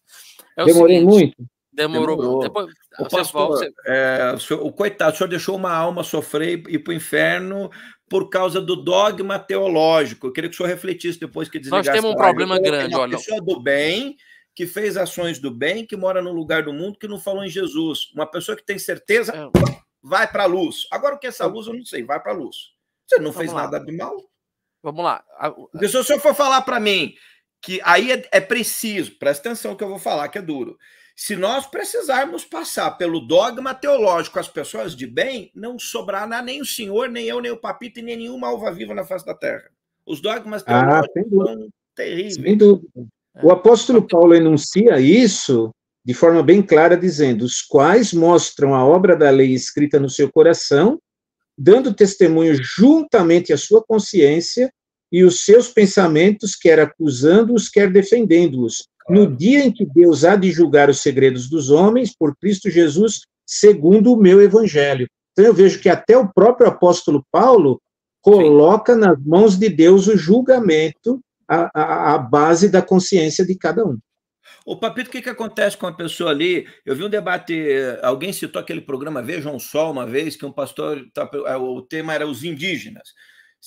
É Demorei seguinte, muito. Demorou. Demorou. Depois, o, pastor, volta, você... é, o, senhor, o, coitado, o senhor deixou uma alma sofrer e ir para o inferno por causa do dogma teológico. Eu queria que o senhor refletisse depois que desligasse. Nós temos um problema grande. Uma pessoa do bem que fez ações do bem, que mora num lugar do mundo que não falou em Jesus. Uma pessoa que tem certeza é. vai para a luz. Agora, o que é essa luz, eu não sei. Vai para a luz. Você não Vamos fez lá. nada de mal. Vamos lá. Porque se o senhor for falar para mim que aí é, é preciso, presta atenção que eu vou falar, que é duro se nós precisarmos passar pelo dogma teológico às pessoas de bem, não sobrará nem o senhor, nem eu, nem o papito e nem nenhuma alva viva na face da terra. Os dogmas ah, teológicos ah, são terríveis. Sem dúvida. O apóstolo tá Paulo enuncia isso de forma bem clara, dizendo: os quais mostram a obra da lei escrita no seu coração, dando testemunho juntamente à sua consciência e os seus pensamentos, quer acusando-os, quer defendendo-os, no dia em que Deus há de julgar os segredos dos homens, por Cristo Jesus, segundo o meu evangelho. Então eu vejo que até o próprio apóstolo Paulo coloca Sim. nas mãos de Deus o julgamento, a, a, a, base da consciência de cada um. O Papito, o que, que acontece com a pessoa ali? Eu vi um debate, alguém citou aquele programa Vejam o Sol uma vez, que um pastor, tá, é, o tema era os indígenas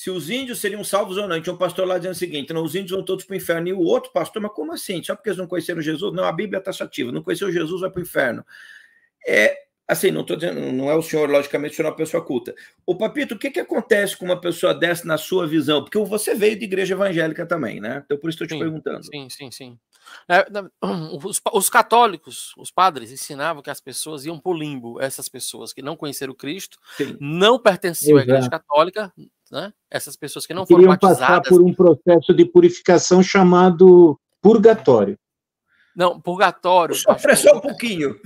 se os índios seriam salvos ou não. tinha um pastor lá dizendo o seguinte: não, os índios vão todos para o inferno. E o outro pastor, mas como assim? Só porque eles não conheceram Jesus? Não, a Bíblia é tá taxativa: não conheceu Jesus, vai para o inferno. É, assim, não estou dizendo, não é o senhor, logicamente, o senhor é uma pessoa culta. O Papito, o que, que acontece com uma pessoa dessa na sua visão? Porque você veio de igreja evangélica também, né? Então, por isso estou te sim, perguntando. Sim, sim, sim. É, [clears throat] os, os, católicos, os padres, ensinavam que as pessoas iam para o limbo, essas pessoas que não conheceram Cristo, Sim. não pertenciam Exato. à Igreja Católica, né? essas pessoas que não Queriam foram batizadas. passar por um processo de purificação chamado purgatório. Não, purgatório. Só um pouquinho.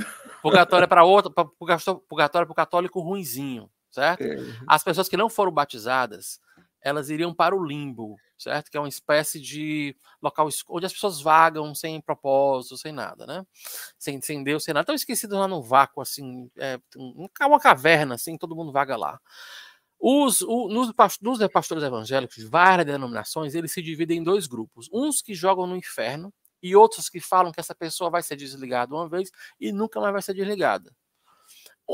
Purgatório é para outro, pra, purgatório para o é católico ruinzinho, certo? É. Uhum. As pessoas que não foram batizadas, elas iriam para o limbo certo? Que é uma espécie de local onde as pessoas vagam sem propósito, sem nada, né? Sem, sem Deus, sem nada. Estão esquecidos lá no vácuo, assim, é, uma caverna, assim, todo mundo vaga lá. Os, o, nos, nos pastores evangélicos, de várias denominações, eles se dividem em dois grupos. Uns que jogam no inferno e outros que falam que essa pessoa vai ser desligada uma vez e nunca mais vai ser desligada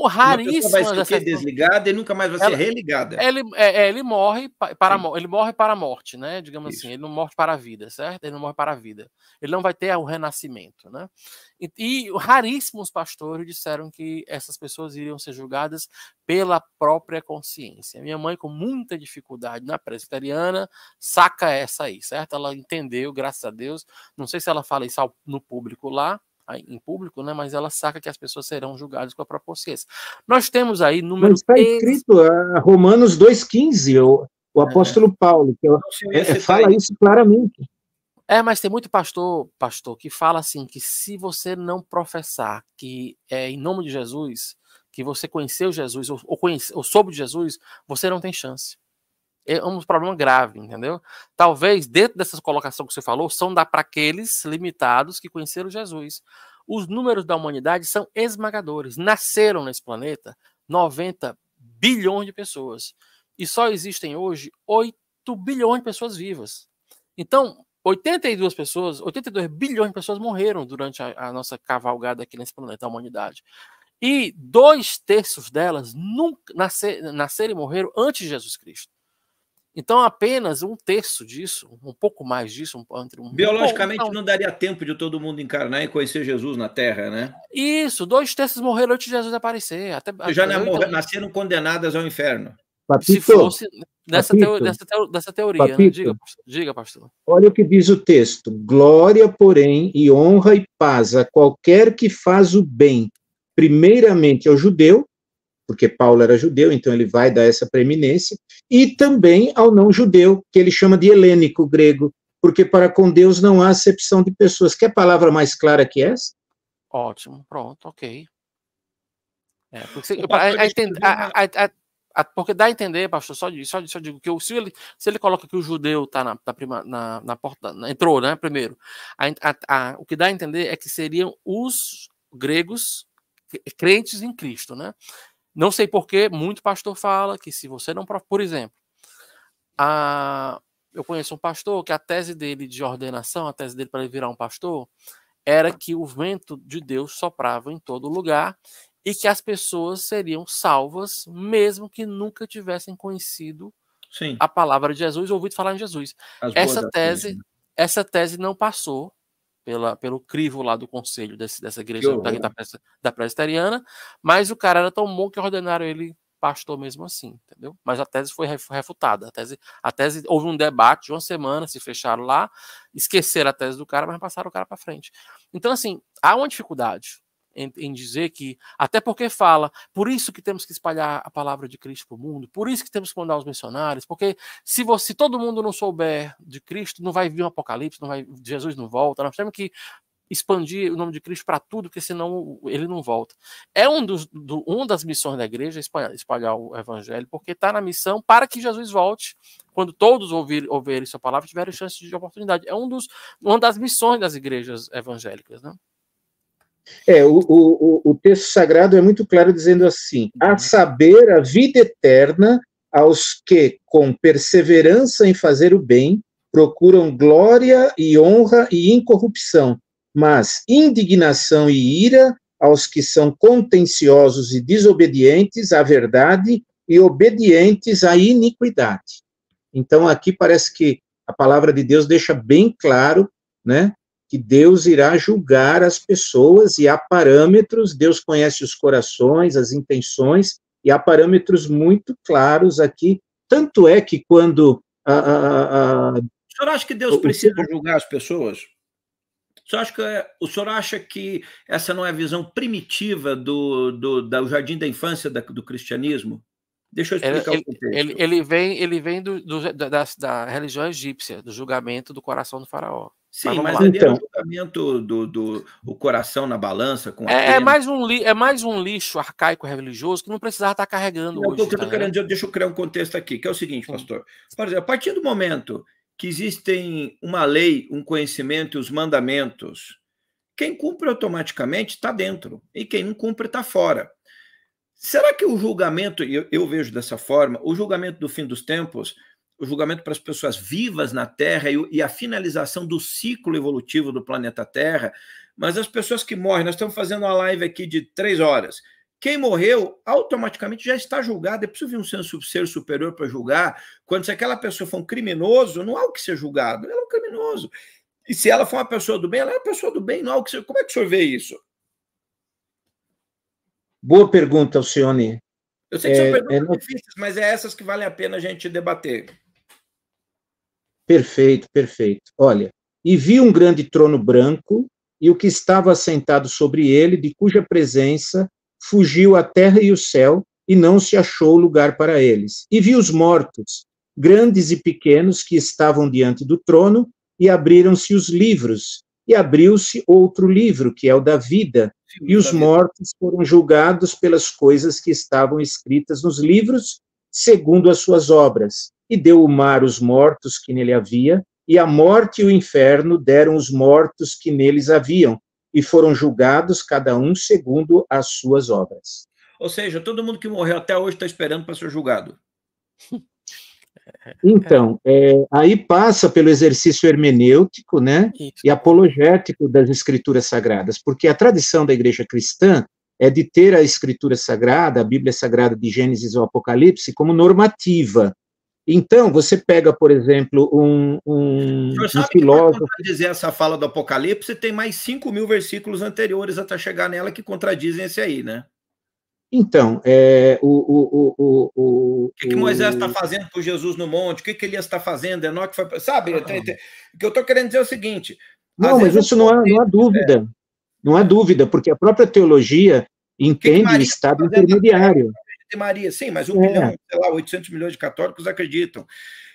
o raríssimo vai ser desligada e nunca mais vai ser ela, religada. Ele, é, é ele morre para ele morre para a morte, né? Digamos assim. Isso. assim, ele não morre para a vida, certo? Ele não morre para a vida. Ele não vai ter o renascimento, né? E, e raríssimos pastores disseram que essas pessoas iriam ser julgadas pela própria consciência. Minha mãe, com muita dificuldade na presbiteriana, saca essa aí, certo? Ela entendeu, graças a Deus. Não sei se ela fala isso no público lá, em público, né? Mas ela saca que as pessoas serão julgadas com a própria consciência. Nós temos aí número. Mas está escrito uh, Romanos 2,15, o, o é. apóstolo é. Paulo, que eu, é, fala isso claramente. É, mas tem muito pastor, pastor, que fala assim que se você não professar que é em nome de Jesus, que você conheceu Jesus ou, ou, conhece, ou soube de Jesus, você não tem chance é um problema grave, entendeu? Talvez, dentro dessas colocação que você falou, são da para aqueles limitados que conheceram Jesus. Os números da humanidade são esmagadores. Nasceram nesse planeta 90 bilhões de pessoas. E só existem hoje 8 bilhões de pessoas vivas. Então, 82 pessoas, 82 bilhões de pessoas morreram durante a, a nossa cavalgada aqui nesse planeta, a humanidade. E dois terços delas nunca nascer, nasceram e morreram antes de Jesus Cristo. Então, apenas um terço disso, um pouco mais disso, um, entre um biologicamente não, não daria tempo de todo mundo encarnar e conhecer Jesus na Terra, né? Isso, dois terços morreram antes de Jesus aparecer. Até, até já morrer, então, nasceram condenadas ao inferno. Papito, Se fosse nessa, papito, teoria, nessa, teoria, teoria né? papito, né? diga, diga, pastor. Olha o que diz o texto: glória, porém, e honra e paz a qualquer que faz o bem, primeiramente ao judeu porque Paulo era judeu, então ele vai dar essa preeminência, e também ao não judeu, que ele chama de helênico grego, porque para com Deus não há acepção de pessoas. Quer palavra mais clara que essa? Ótimo, pronto, ok. É, porque, você, é. a, a, a, porque, dá a entender, pastor, só, só, só digo que se, ele, se ele coloca que o judeu está na, na, na, na, porta, na, entrou, né, primeiro, o que dá a entender é que seriam os gregos crentes em Cristo, né? Não sei porque muito pastor fala que se você não. Por exemplo, a, eu conheço um pastor que a tese dele de ordenação, a tese dele para ele virar um pastor, era que o vento de Deus soprava em todo lugar e que as pessoas seriam salvas mesmo que nunca tivessem conhecido Sim. a palavra de Jesus, ouvido falar em Jesus. As essa tese, né? essa tese não passou pela, pelo crivo lá do conselho desse, dessa igreja da, da, da presbiteriana, mas o cara era tão bom que ordenaram ele pastor mesmo assim, entendeu? Mas a tese foi refutada. A tese, a tese houve um debate de uma semana, se fecharam lá, esqueceram a tese do cara, mas passaram o cara para frente. Então, assim, há uma dificuldade em, em dizer que, até porque fala, por isso que temos que espalhar a palavra de Cristo para o mundo, por isso que temos que mandar os missionários, porque se, você, se todo mundo não souber de Cristo, não vai vir um apocalipse, não vai, Jesus não volta, nós temos que expandir o nome de Cristo para tudo, porque senão ele não volta. É um dos, do, um das missões da igreja espalhar, espalhar o evangelho, porque está na missão para que Jesus volte. Quando todos ouvir, ouvirem sua palavra, tiverem chance de oportunidade. É um dos, uma das missões das igrejas evangélicas. Né? É, o, o, o texto sagrado é muito claro dizendo assim: uhum. a saber a vida eterna aos que, com perseverança em fazer o bem, procuram glória e honra e incorrupção, mas indignação e ira aos que são contenciosos e desobedientes à verdade e obedientes à iniquidade. Então, aqui parece que a palavra de Deus deixa bem claro, né, que Deus irá julgar as pessoas e há parâmetros, Deus conhece os corações, as intenções, e há parâmetros muito claros aqui. Tanto é que quando. A, a, a, o senhor acha que Deus precisa o... julgar as pessoas? O senhor, acha que, o senhor acha que essa não é a visão primitiva do, do, do jardim da infância da, do cristianismo? Deixa eu explicar ele, o contexto. Ele, ele vem, ele vem do, do da, da religião egípcia, do julgamento do coração do faraó. Sim, mas, mas é então. é o julgamento do, do o coração na balança. com é, é, mais um li, é mais um lixo arcaico religioso que não precisava estar carregando não, hoje. Tá, né? querendo, deixa eu criar um contexto aqui, que é o seguinte, pastor. Por exemplo, a partir do momento que existem uma lei, um conhecimento e os mandamentos, quem cumpre automaticamente está dentro e quem não cumpre está fora. Será que o julgamento, eu, eu vejo dessa forma, o julgamento do fim dos tempos o julgamento para as pessoas vivas na Terra e, e a finalização do ciclo evolutivo do planeta Terra, mas as pessoas que morrem, nós estamos fazendo uma live aqui de três horas. Quem morreu automaticamente já está julgado. É preciso vir um senso, ser superior para julgar. Quando se aquela pessoa for um criminoso, não há o que ser julgado. Ela é um criminoso. E se ela for uma pessoa do bem, ela é uma pessoa do bem. Não há o que ser... Como é que o senhor vê isso? Boa pergunta, Alcione. Eu sei que são é, perguntas é... difíceis, mas é essas que valem a pena a gente debater. Perfeito, perfeito. Olha, e vi um grande trono branco e o que estava assentado sobre ele, de cuja presença fugiu a terra e o céu, e não se achou lugar para eles. E vi os mortos, grandes e pequenos, que estavam diante do trono, e abriram-se os livros, e abriu-se outro livro, que é o da vida, e os mortos foram julgados pelas coisas que estavam escritas nos livros segundo as suas obras. E deu o mar os mortos que nele havia, e a morte e o inferno deram os mortos que neles haviam, e foram julgados cada um segundo as suas obras. Ou seja, todo mundo que morreu até hoje está esperando para ser julgado. [laughs] Então, é, aí passa pelo exercício hermenêutico né, e apologético das escrituras sagradas, porque a tradição da igreja cristã é de ter a Escritura Sagrada, a Bíblia Sagrada de Gênesis ao Apocalipse, como normativa. Então, você pega, por exemplo, um, um, o sabe um filósofo. Que dizer essa fala do Apocalipse, tem mais 5 mil versículos anteriores até chegar nela que contradizem esse aí, né? Então, é, o, o, o, o, o, que, que Moisés está fazendo com Jesus no monte? O que, que Elias está fazendo? Enoque foi. Sabe? Ah. Tem, tem... O que eu estou querendo dizer é o seguinte. Não, mas isso não há, não há dúvida. É, não há dúvida, porque a própria teologia entende o estado intermediário. De Maria, sim, mas um é. milhão, sei lá, 800 milhões de católicos acreditam.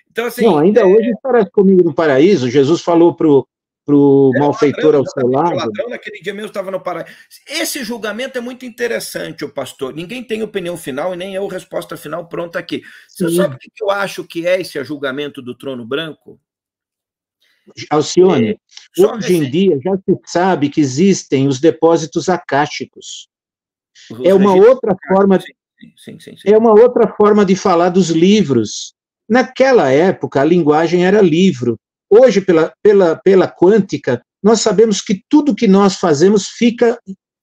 Então, assim, Não, ainda é... hoje estarás comigo no paraíso. Jesus falou para o é, malfeitor ao seu lado. Ladrão, naquele dia mesmo estava no paraíso. Esse julgamento é muito interessante, o pastor. Ninguém tem opinião final e nem eu resposta final pronta aqui. Você sabe o que eu acho que é esse julgamento do trono branco? Alcione, é, hoje em dia já se sabe que existem os depósitos acásticos. é uma outra forma de, sim, sim, sim, é uma outra forma de falar dos livros. Naquela época a linguagem era livro. Hoje pela pela pela quântica nós sabemos que tudo que nós fazemos fica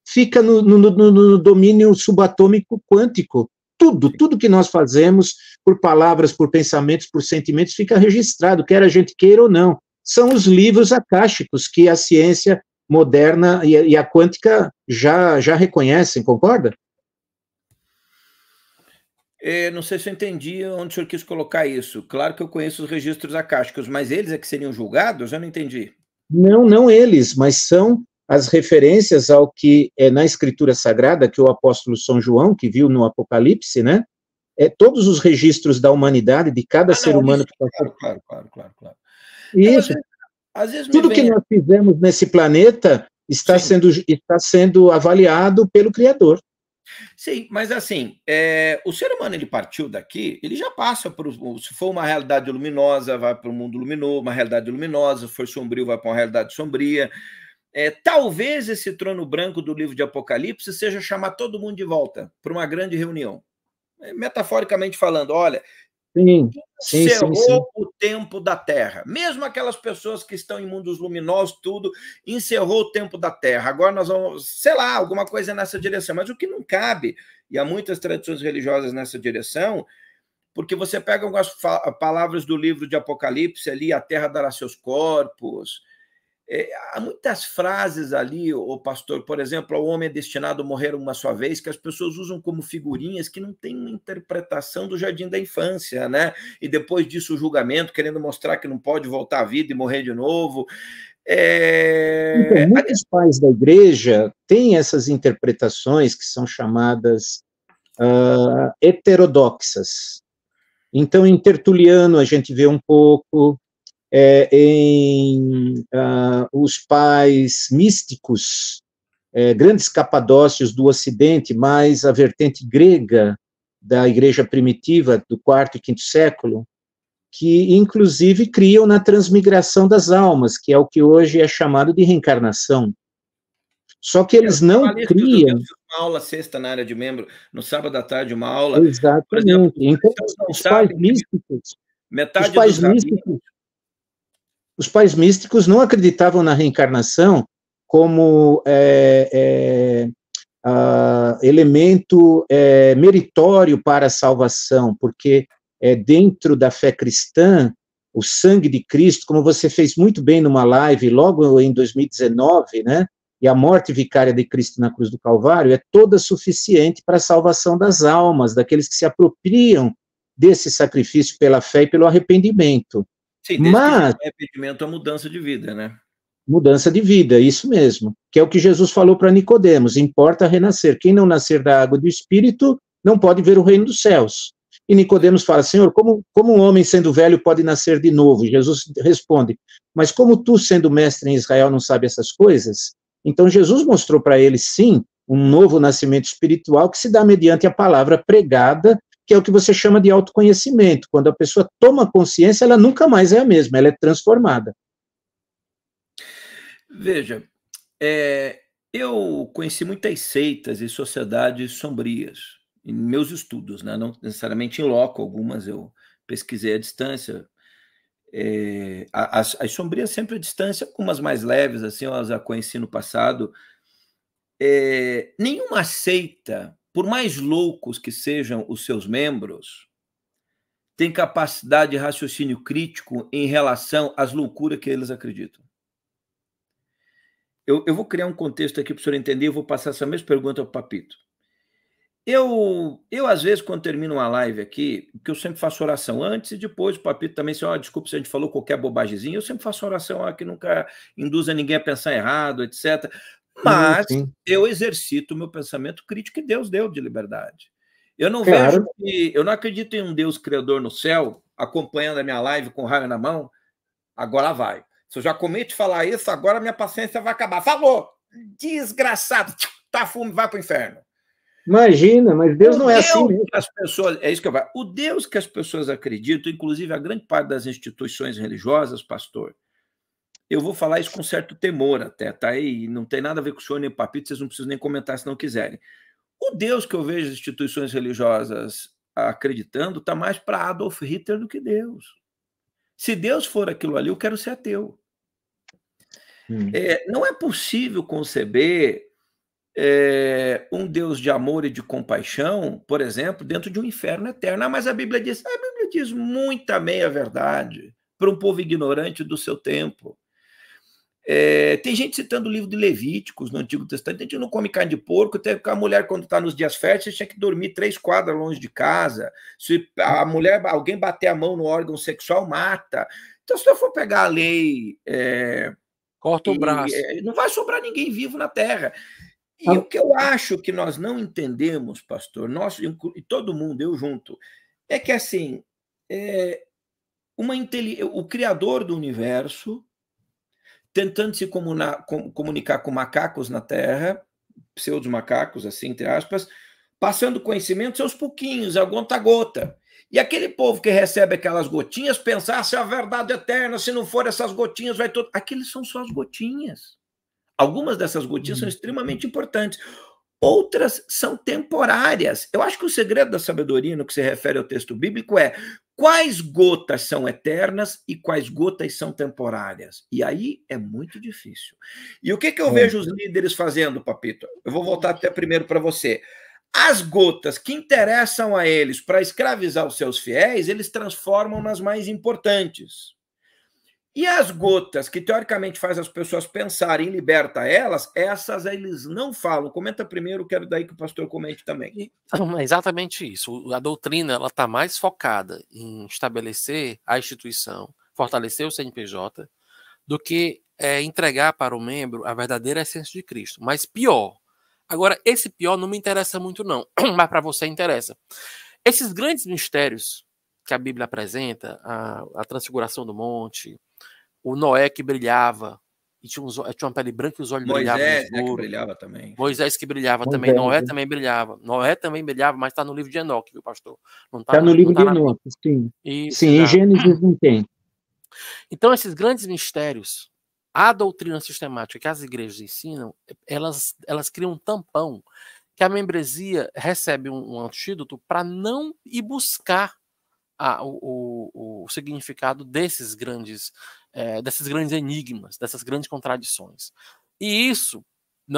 fica no, no, no, no domínio subatômico quântico. Tudo, tudo que nós fazemos por palavras, por pensamentos, por sentimentos fica registrado, quer a gente queira ou não são os livros acásticos que a ciência moderna e a, e a quântica já, já reconhecem, concorda? É, não sei se eu entendi onde o senhor quis colocar isso. Claro que eu conheço os registros acásticos, mas eles é que seriam julgados? Eu não entendi. Não, não eles, mas são as referências ao que é na Escritura Sagrada, que o apóstolo São João, que viu no Apocalipse, né? É, todos os registros da humanidade, de cada ah, ser não, humano isso, que passou. Claro, claro, claro, claro. Então, Isso. Às vezes, às vezes Tudo que nós fizemos nesse planeta está sendo, está sendo avaliado pelo Criador. Sim, mas assim, é, o ser humano ele partiu daqui, ele já passa por. Se for uma realidade luminosa, vai para o mundo luminoso, uma realidade luminosa, se for sombrio, vai para uma realidade sombria. É, talvez esse trono branco do livro de Apocalipse seja chamar todo mundo de volta para uma grande reunião. É, metaforicamente falando, olha, Sim, sim, encerrou sim, sim. o tempo da Terra. Mesmo aquelas pessoas que estão em mundos luminosos, tudo, encerrou o tempo da Terra. Agora nós vamos, sei lá, alguma coisa nessa direção. Mas o que não cabe, e há muitas tradições religiosas nessa direção, porque você pega algumas palavras do livro de Apocalipse ali, a Terra dará seus corpos, é, há muitas frases ali, o pastor, por exemplo, o homem é destinado a morrer uma só vez, que as pessoas usam como figurinhas que não tem uma interpretação do jardim da infância, né? E depois disso o julgamento, querendo mostrar que não pode voltar à vida e morrer de novo. É... Então, muitos pais da igreja têm essas interpretações que são chamadas uh, heterodoxas. Então, em Tertuliano a gente vê um pouco, é, em ah, os pais místicos, é, grandes capadócios do Ocidente, mais a vertente grega da igreja primitiva do quarto e quinto século, que inclusive criam na transmigração das almas, que é o que hoje é chamado de reencarnação. Só que é, eles não criam. Uma aula sexta na área de membro, no sábado à tarde, uma aula. Exatamente. Exemplo, então, os pais místicos. Metade os pais místicos os pais místicos não acreditavam na reencarnação como é, é a, elemento é, meritório para a salvação, porque é, dentro da fé cristã, o sangue de Cristo, como você fez muito bem numa live logo em 2019, né? E a morte vicária de Cristo na cruz do Calvário é toda suficiente para a salvação das almas, daqueles que se apropriam desse sacrifício pela fé e pelo arrependimento. Sim, Mas que arrependimento é mudança de vida, né? Mudança de vida, isso mesmo. Que é o que Jesus falou para Nicodemos: importa renascer. Quem não nascer da água do Espírito não pode ver o reino dos céus. E Nicodemos fala: Senhor, como, como um homem sendo velho pode nascer de novo? Jesus responde: Mas como tu, sendo mestre em Israel, não sabe essas coisas? Então Jesus mostrou para ele, sim, um novo nascimento espiritual que se dá mediante a palavra pregada que é o que você chama de autoconhecimento. Quando a pessoa toma consciência, ela nunca mais é a mesma, ela é transformada. Veja, é, eu conheci muitas seitas e sociedades sombrias em meus estudos, né? não necessariamente em loco, algumas eu pesquisei à distância. É, as, as, sombrias sempre à distância, algumas mais leves, assim, eu as conheci no passado. É, nenhuma seita por mais loucos que sejam os seus membros, têm capacidade de raciocínio crítico em relação às loucuras que eles acreditam. Eu, eu vou criar um contexto aqui para o senhor entender, e vou passar essa mesma pergunta ao Papito. Eu, eu, às vezes, quando termino uma live aqui, que eu sempre faço oração antes e depois, o Papito também, se assim, oh, desculpa se a gente falou qualquer bobagemzinha, eu sempre faço oração ó, que nunca induza ninguém a pensar errado, etc. Mas sim, sim. eu exercito o meu pensamento crítico que Deus deu de liberdade. Eu não claro. vejo que, eu não acredito em um Deus criador no céu acompanhando a minha live com raio na mão. Agora vai. Se eu já cometi falar isso, agora minha paciência vai acabar. Falou! Desgraçado! Tá fumo, vai pro inferno. Imagina, mas Deus o não é Deus assim. Mesmo. As pessoas, é isso que eu falo. O Deus que as pessoas acreditam, inclusive a grande parte das instituições religiosas, pastor, eu vou falar isso com certo temor até, tá? E não tem nada a ver com o senhor nem o papito, vocês não precisam nem comentar se não quiserem. O Deus que eu vejo as instituições religiosas acreditando está mais para Adolf Hitler do que Deus. Se Deus for aquilo ali, eu quero ser ateu. Hum. É, não é possível conceber é, um Deus de amor e de compaixão, por exemplo, dentro de um inferno eterno. Ah, mas a Bíblia diz, a Bíblia diz muita meia verdade para um povo ignorante do seu tempo. É, tem gente citando o livro de Levíticos no Antigo Testamento. A gente não come carne de porco, até porque a mulher, quando está nos dias férteis, tinha que dormir três quadras longe de casa. Se a mulher, alguém bater a mão no órgão sexual, mata. Então, se eu for pegar a lei. É, Corta o e, braço. É, não vai sobrar ninguém vivo na terra. E ah. o que eu acho que nós não entendemos, pastor, nós, e todo mundo, eu junto, é que assim, é, uma o criador do universo tentando se comunar, com, comunicar com macacos na Terra, pseudos macacos assim, entre aspas, passando conhecimentos aos pouquinhos, a gota a gota. E aquele povo que recebe aquelas gotinhas pensar ah, se é a verdade é eterna, se não for essas gotinhas, vai todo. Aqueles são só as gotinhas. Algumas dessas gotinhas hum. são extremamente importantes. Outras são temporárias. Eu acho que o segredo da sabedoria no que se refere ao texto bíblico é quais gotas são eternas e quais gotas são temporárias. E aí é muito difícil. E o que, que eu é. vejo os líderes fazendo, Papito? Eu vou voltar até primeiro para você. As gotas que interessam a eles para escravizar os seus fiéis, eles transformam nas mais importantes. E as gotas, que teoricamente faz as pessoas pensarem e liberta elas, essas eles não falam. Comenta primeiro, quero daí que o pastor comente também. [clears throat] É exatamente isso. A doutrina ela está mais focada em estabelecer a instituição, fortalecer o CNPJ, do que é, entregar para o membro a verdadeira essência de Cristo. Mas pior. Agora, esse pior não me interessa muito, não, [clears throat] mas para você interessa. Esses grandes mistérios que a Bíblia apresenta, a, a transfiguração do monte, o Noé que brilhava e tinha, uns, tinha uma pele branca e os olhos Moisés, brilhavam. Moisés né, brilhava também. Moisés que brilhava Moisés, também. Noé né? também brilhava. Noé também brilhava, mas está no livro de Enoque, viu, pastor? Está tá no livro tá de Enoque, na... sim. Isso, sim, em Gênesis não tem. Então, esses grandes mistérios, a doutrina sistemática que as igrejas ensinam, elas, elas criam um tampão que a membresia recebe um, um antídoto para não ir buscar a, o, o, o, significado desses grandes é, desses grandes enigmas, dessas grandes contradições. E isso,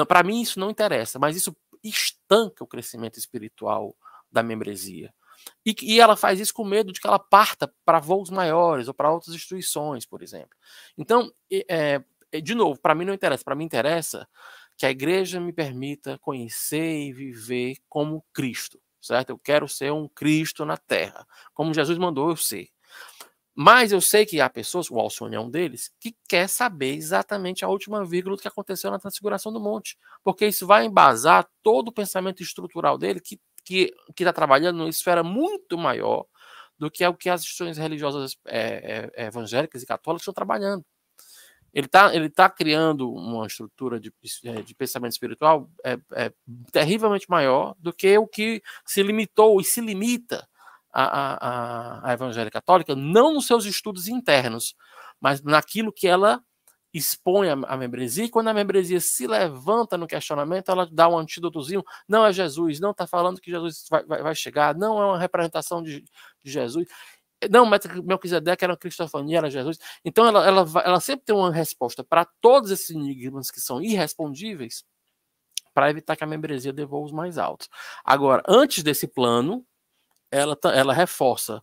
para mim, isso não interessa, mas isso estanca o crescimento espiritual da membresia. E, e, ela faz isso com medo de que ela parta para voos maiores ou para outras instituições, por exemplo. Então, é, é, de novo, para mim não interessa. Para mim interessa que a igreja me permita conhecer e viver como Cristo, certo? Eu quero ser um Cristo na terra, como Jesus mandou eu ser. Mas eu sei que há pessoas, o Alcione é um deles, que quer saber exatamente a última vírgula do que aconteceu na transfiguração do monte, porque isso vai embasar todo o pensamento estrutural dele, que está que, que tá trabalhando numa esfera muito maior do que é o que as instituições religiosas é, é, evangélicas e católicas estão trabalhando. Ele está ele tá criando uma estrutura de, de pensamento espiritual é, é, terrivelmente maior do que o que se limitou e se limita a, a, a católica, não nos seus estudos internos, mas naquilo que ela expõe a, a membresia, e quando a membresia se levanta no questionamento, ela dá um antídotozinho, não é Jesus, não está falando que Jesus vai, vai, vai, chegar, não é uma representação de, de Jesus, não, Melquisedeque era uma cristofania, era Jesus, então ela, ela, ela sempre tem uma resposta para todos esses enigmas que são irrespondíveis, para evitar que a membresia devolva os mais altos. Agora, antes desse plano, ela, ela reforça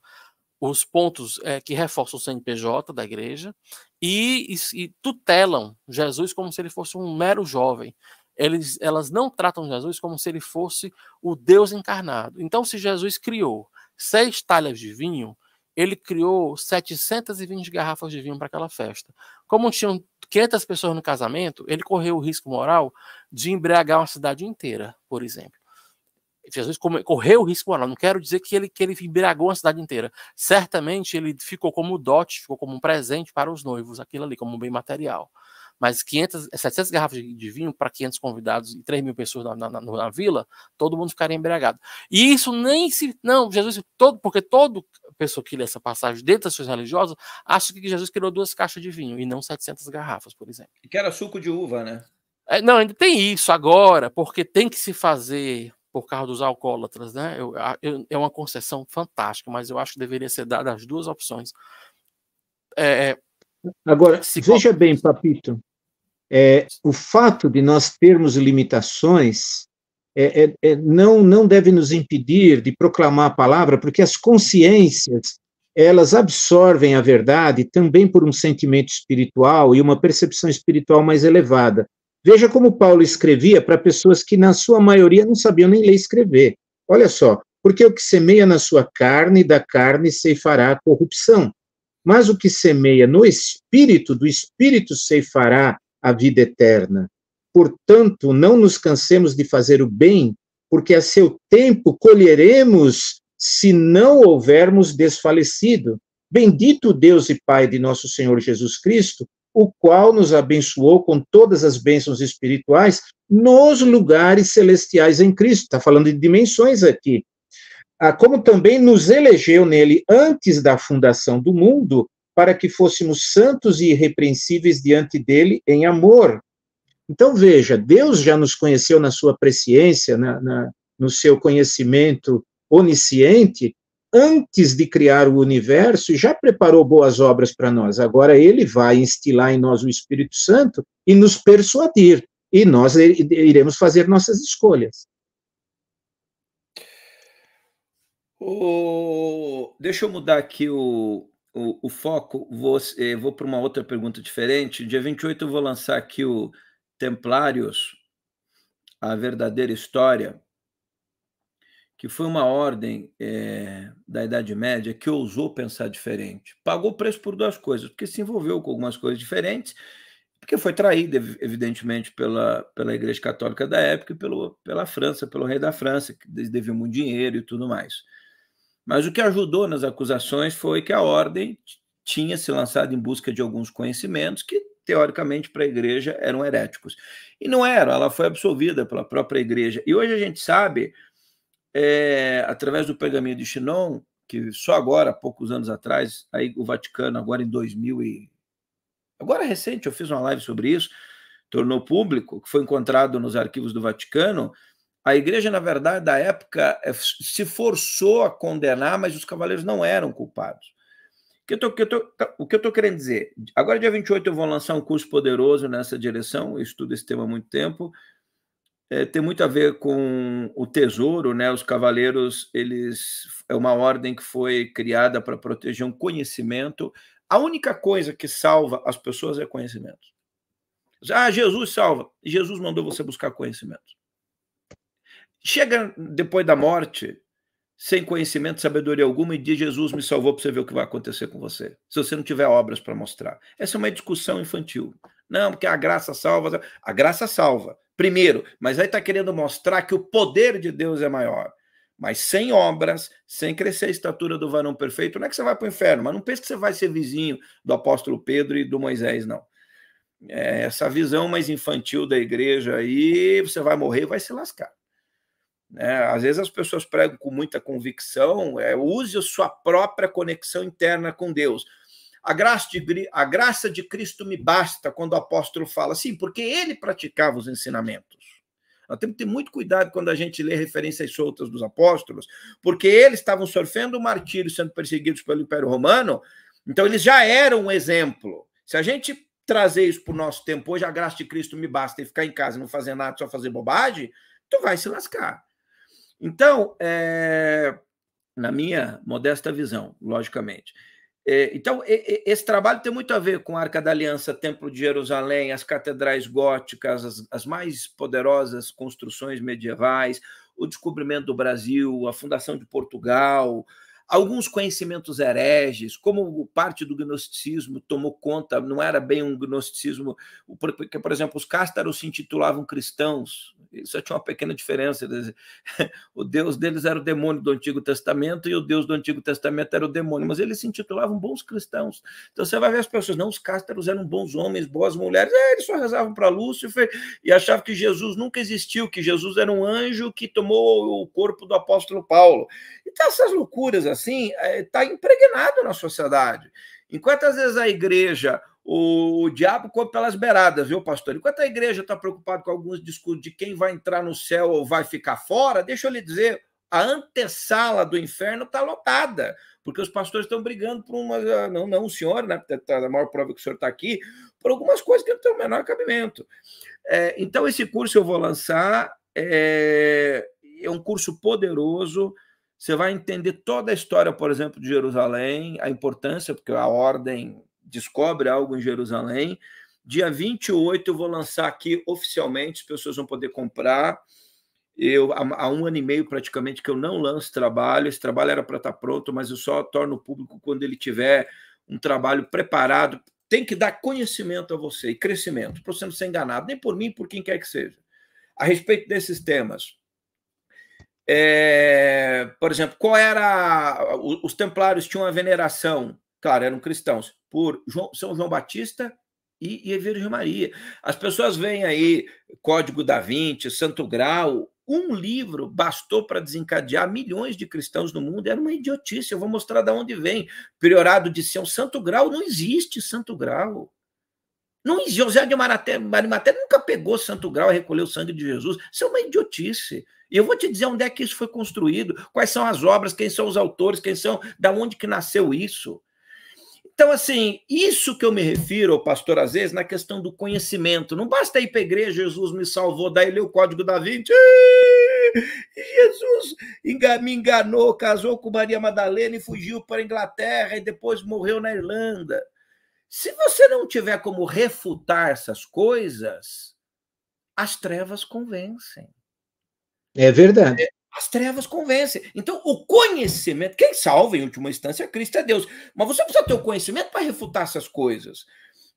os pontos é, que reforçam o CNPJ da igreja e, e, e, tutelam Jesus como se ele fosse um mero jovem. Eles, elas não tratam Jesus como se ele fosse o Deus encarnado. Então, se Jesus criou seis talhas de vinho, ele criou 720 garrafas de vinho para aquela festa. Como tinham 500 pessoas no casamento, ele correu o risco moral de embriagar uma cidade inteira, por exemplo. Jesus correu o risco moral. Não quero dizer que ele, que ele embriagou a cidade inteira. Certamente ele ficou como dote, ficou como um presente para os noivos, aquilo ali, como um bem material. Mas 500, 700 garrafas de vinho para 500 convidados e 3 mil pessoas na, na, na, na, vila, todo mundo ficaria embriagado. E isso nem se. Não, Jesus, todo, porque toda pessoa que lê essa passagem dentro das suas religiosas acha que Jesus criou duas caixas de vinho e não 700 garrafas, por exemplo. Que era suco de uva, né? É, não, ainda tem isso agora, porque tem que se fazer por causa dos alcoólatras, né? Eu, eu, é uma concessão fantástica, mas eu acho que deveria ser dada as duas opções. É, é Agora, se veja bem, Papito, é, o fato de nós termos limitações é, é, é, não, não deve nos impedir de proclamar a palavra, porque as consciências elas absorvem a verdade também por um sentimento espiritual e uma percepção espiritual mais elevada. Veja como Paulo escrevia para pessoas que, na sua maioria, não sabiam nem ler e escrever. Olha só, porque o que semeia na sua carne, da carne ceifará a corrupção. Mas o que semeia no espírito, do espírito ceifará a vida eterna. Portanto, não nos cansemos de fazer o bem, porque a seu tempo colheremos se não houvermos desfalecido. Bendito Deus e Pai de nosso Senhor Jesus Cristo, o qual nos abençoou com todas as bênçãos espirituais nos lugares celestiais em Cristo. Está falando de dimensões aqui. Ah, como também nos elegeu nele antes da fundação do mundo, para que fôssemos santos e irrepreensíveis diante dele em amor. Então veja, Deus já nos conheceu na sua presciência, na, na no seu conhecimento onisciente, antes de criar o universo, já preparou boas obras para nós. Agora ele vai instilar em nós o Espírito Santo e nos persuadir, e nós iremos fazer nossas escolhas. Oh, deixa eu mudar aqui o, o, o foco, vou, é, vou para uma outra pergunta diferente. Dia 28 eu vou lançar aqui o Templários, a verdadeira história que foi uma ordem é, da Idade Média que ousou pensar diferente. Pagou preço por duas coisas, porque se envolveu com algumas coisas diferentes, porque foi traída, evidentemente, pela, pela Igreja Católica da época e pelo, pela França, pelo rei da França, que devia muito dinheiro e tudo mais. Mas o que ajudou nas acusações foi que a ordem tinha se lançado em busca de alguns conhecimentos que, teoricamente, para a igreja eram heréticos. E não era, ela foi absolvida pela própria igreja. E hoje a gente sabe é, através do pergaminho de Chinon, que só agora, poucos anos atrás, aí o Vaticano, agora em 2000 e... Agora é recente, eu fiz uma live sobre isso, tornou público, que foi encontrado nos arquivos do Vaticano, a igreja, na verdade, da época, é, se forçou a condenar, mas os cavaleiros não eram culpados. Que eu tô, que eu tô, o que eu tá, estou querendo dizer? Agora, dia 28, eu vou lançar um curso poderoso nessa direção, eu estudo esse tema há muito tempo, é, tem muito a ver com o tesouro, né? Os cavaleiros, eles é uma ordem que foi criada para proteger um conhecimento. A única coisa que salva as pessoas é conhecimento. Ah, Jesus salva. Jesus mandou você buscar conhecimento. Chega depois da morte, sem conhecimento, sabedoria alguma, e diz: Jesus me salvou para você ver o que vai acontecer com você, se você não tiver obras para mostrar. Essa é uma discussão infantil. Não, porque a graça salva. A graça salva, primeiro, mas aí está querendo mostrar que o poder de Deus é maior. Mas sem obras, sem crescer a estatura do varão perfeito, não é que você vai para o inferno, mas não pense que você vai ser vizinho do apóstolo Pedro e do Moisés, não. É essa visão mais infantil da igreja aí, você vai morrer, vai se lascar. Né? Às vezes as pessoas pregam com muita convicção, é, use a sua própria conexão interna com Deus. A graça, de, a graça de Cristo me basta, quando o apóstolo fala assim, porque ele praticava os ensinamentos. Nós temos que ter muito cuidado quando a gente lê referências soltas dos apóstolos, porque eles estavam sofrendo o martírio, sendo perseguidos pelo Império Romano, então eles já eram um exemplo. Se a gente trazer isso para o nosso tempo hoje, a graça de Cristo me basta e ficar em casa e não fazer nada, só fazer bobagem, tu vai se lascar. Então, é, na minha modesta visão, logicamente. É, então, esse trabalho tem muito a ver com a Arca da Aliança, Templo de Jerusalém, as catedrais góticas, as, as mais poderosas construções medievais, o descobrimento do Brasil, a fundação de Portugal, alguns conhecimentos hereges, como parte do gnosticismo tomou conta, não era bem um gnosticismo, porque, por exemplo, os cástaros se intitulavam cristãos, isso tinha uma pequena diferença. [laughs] o Deus deles era o demônio do Antigo Testamento e o Deus do Antigo Testamento era o demônio, mas eles se intitulavam bons cristãos. Então você vai ver as pessoas, não, os cástaros eram bons homens, boas mulheres, é, eles só rezavam para Lúcifer e achavam que Jesus nunca existiu, que Jesus era um anjo que tomou o corpo do apóstolo Paulo. Então essas loucuras assim, está eh, é, impregnado na sociedade. Enquanto às vezes a igreja o, o diabo come pelas beiradas, viu, pastor? Enquanto a igreja está preocupada com alguns discursos de quem vai entrar no céu ou vai ficar fora, deixa eu lhe dizer, a antessala do inferno está lotada, porque os pastores estão brigando por uma. Ah, não, não, senhor, né? Tá, tá a maior prova que o senhor está aqui, por algumas coisas que não têm o menor cabimento. É, então, esse curso eu vou lançar, é, é um curso poderoso. Você vai entender toda a história, por exemplo, de Jerusalém, a importância, porque a ordem descobre algo em Jerusalém. Dia 28 eu vou lançar aqui oficialmente, as pessoas vão poder comprar. Eu, há, um ano e meio praticamente que eu não lanço trabalho, esse trabalho era para estar tá pronto, mas eu só torno público quando ele tiver um trabalho preparado. Tem que dar conhecimento a você e crescimento, para você não ser enganado, nem por mim, por quem quer que seja. A respeito desses temas, é, por exemplo, qual era. Os templários tinham a veneração claro, eram cristãos, por João, São João Batista e, e a Virgem Maria. As pessoas veem aí Código da Vinci, Santo Grau, um livro bastou para desencadear milhões de cristãos no mundo. Era uma idiotice. Eu vou mostrar de onde vem. Priorado de São Santo Grau não existe Santo Grau. Não existe. José de Marimaté nunca pegou Santo Grau e recolheu o sangue de Jesus. Isso é uma idiotice. E eu vou te dizer onde é que isso foi construído, quais são as obras, quem são os autores, quem são, da onde que nasceu isso. Então, assim, isso que eu me refiro, pastor, às vezes, na questão do conhecimento. Não basta ir para a igreja, Jesus me salvou, daí lê o código da Vinci. Jesus me enganou, casou com Maria Madalena e fugiu para a Inglaterra e depois morreu na Irlanda. Se você não tiver como refutar essas coisas, as trevas convencem. É verdade. É, as trevas convencem. Então, o conhecimento, quem salva em última instância, Cristo é Deus. Mas você precisa ter o conhecimento para refutar essas coisas.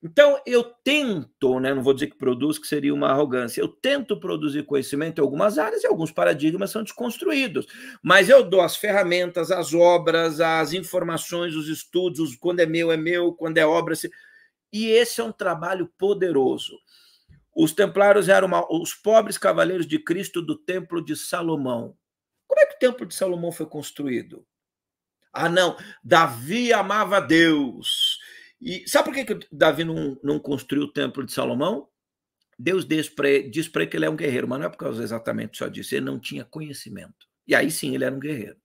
Então, eu tento, né, não vou dizer que produz, que seria uma arrogância, eu tento produzir conhecimento em algumas áreas e alguns paradigmas são desconstruídos. Mas eu dou as ferramentas, as obras, as informações, os estudos, quando é meu, é meu, quando é obra. Se... E esse é um trabalho poderoso. Os templários eram uma... os pobres cavaleiros de Cristo do Templo de Salomão. Como é que o Templo de Salomão foi construído? Ah, não, Davi amava Deus. E sabe por que, que Davi não, não construiu o Templo de Salomão? Deus diz para ele, diz que ele é um guerreiro, mas não é por causa exatamente só disso, ele não tinha conhecimento. E aí sim ele era um guerreiro.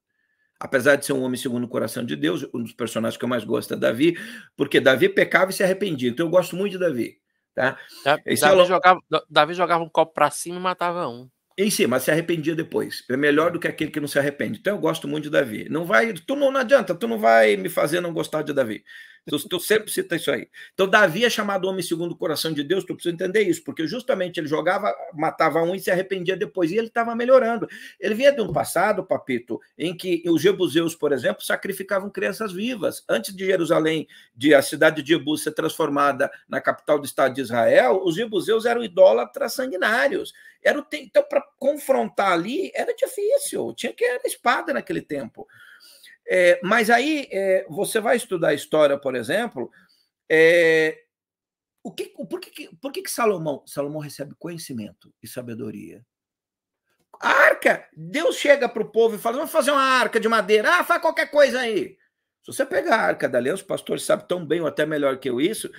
Apesar de ser um homem segundo o coração de Deus, um dos personagens que eu mais gosto é Davi, porque Davi pecava e se arrependia. Então eu gosto muito de Davi. Tá? Davi, Salomão... jogava, Davi jogava um copo para cima e matava um. Em si, mas se arrependia depois. É melhor do que aquele que não se arrepende. Então eu gosto muito de Davi. Não vai, tu não, não adianta, tu não vai me fazer não gostar de Davi. Eu, sempre cito isso aí. Então, Davi é chamado homem segundo o coração de Deus, tu precisa entender isso, porque justamente ele jogava, matava um e se arrependia depois, e ele estava melhorando. Ele vinha de um passado, Papito, em que os jebuseus, por exemplo, sacrificavam crianças vivas. Antes de Jerusalém, de a cidade de Jebus ser transformada na capital do Estado de Israel, os jebuseus eram idólatras sanguinários. Era o, então, para confrontar ali, era difícil, tinha que era espada naquele tempo. É, mas aí é, você vai estudar história, por exemplo, é, o que, por que, por que, que Salomão, Salomão recebe conhecimento e sabedoria? A arca, Deus chega para o povo e fala: vamos fazer uma arca de madeira, ah, faz qualquer coisa aí. Se você pegar a arca da aliança, os pastores sabem tão bem, ou até melhor que eu isso,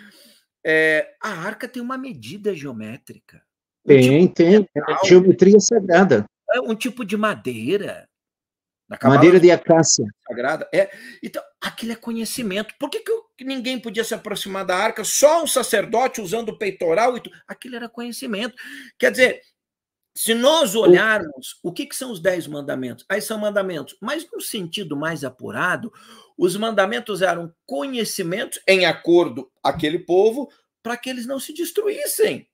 é, a arca tem uma medida geométrica. Um tem, tipo tem. É metal, geometria sagrada. É um tipo de madeira. Cabala, Madeira de acácia. Sagrada. É. Então, aquilo é conhecimento. Por que, que ninguém podia se aproximar da arca? Só um sacerdote usando o peitoral e tudo. Aquilo era conhecimento. Quer dizer, se nós olharmos o que, que são os dez mandamentos, aí são mandamentos, mas no sentido mais apurado, os mandamentos eram conhecimentos em acordo aquele povo para que eles não se destruíssem.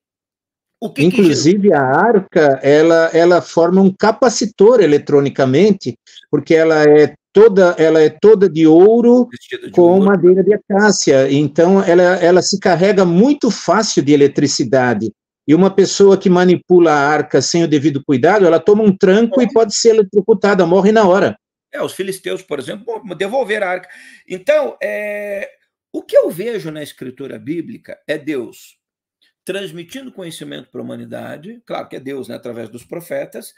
Que Inclusive, que... a arca ela, ela forma um capacitor eletronicamente, porque ela é toda ela é toda de ouro de com ouro. madeira de acácia. Então, ela, ela se carrega muito fácil de eletricidade. E uma pessoa que manipula a arca sem o devido cuidado, ela toma um tranco e pode ser eletrocutada, morre na hora. É, os filisteus, por exemplo, devolveram a arca. Então, é, o que eu vejo na escritura bíblica é Deus transmitindo conhecimento para a humanidade, claro que é Deus, né, através dos profetas,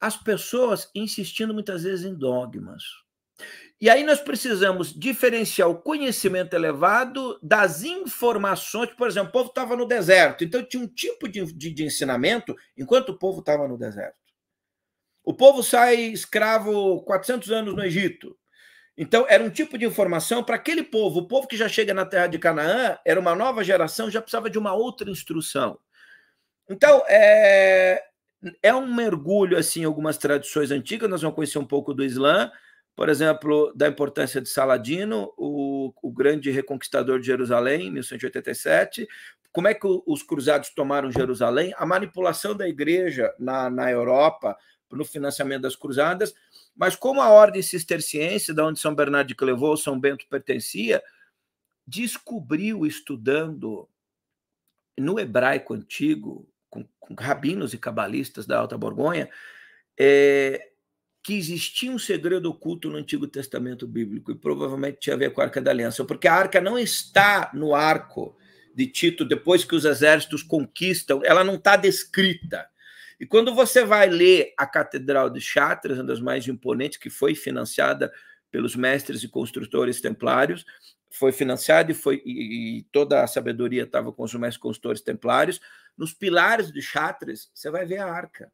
as pessoas insistindo muitas vezes em dogmas. E aí nós precisamos diferenciar o conhecimento elevado das informações. Por exemplo, o povo estava no deserto, então tinha um tipo de, de, de ensinamento enquanto o povo estava no deserto. O povo sai escravo 400 anos no Egito. Então, era um tipo de informação para aquele povo. O povo que já chega na terra de Canaã era uma nova geração, já precisava de uma outra instrução. Então, é, é um mergulho assim algumas tradições antigas, nós vamos conhecer um pouco do Islã, por exemplo, da importância de Saladino, o, o grande reconquistador de Jerusalém, em 1187, como é que os cruzados tomaram Jerusalém, a manipulação da igreja na, na Europa no financiamento das cruzadas, mas como a ordem cisterciense, da onde São Bernardo levou, Clairvaux, São Bento pertencia, descobriu estudando no hebraico antigo, com, com rabinos e cabalistas da Alta Borgonha, é, que existia um segredo oculto no Antigo Testamento Bíblico e provavelmente tinha a ver com a Arca da Aliança, porque a arca não está no arco de Tito depois que os exércitos conquistam, ela não está descrita. E quando você vai ler a Catedral de Chartres, uma das mais imponentes, que foi financiada pelos mestres e construtores templários, foi financiada e, foi, e, e toda a sabedoria estava com os mestres construtores templários, nos pilares de Chartres, você vai ver a arca.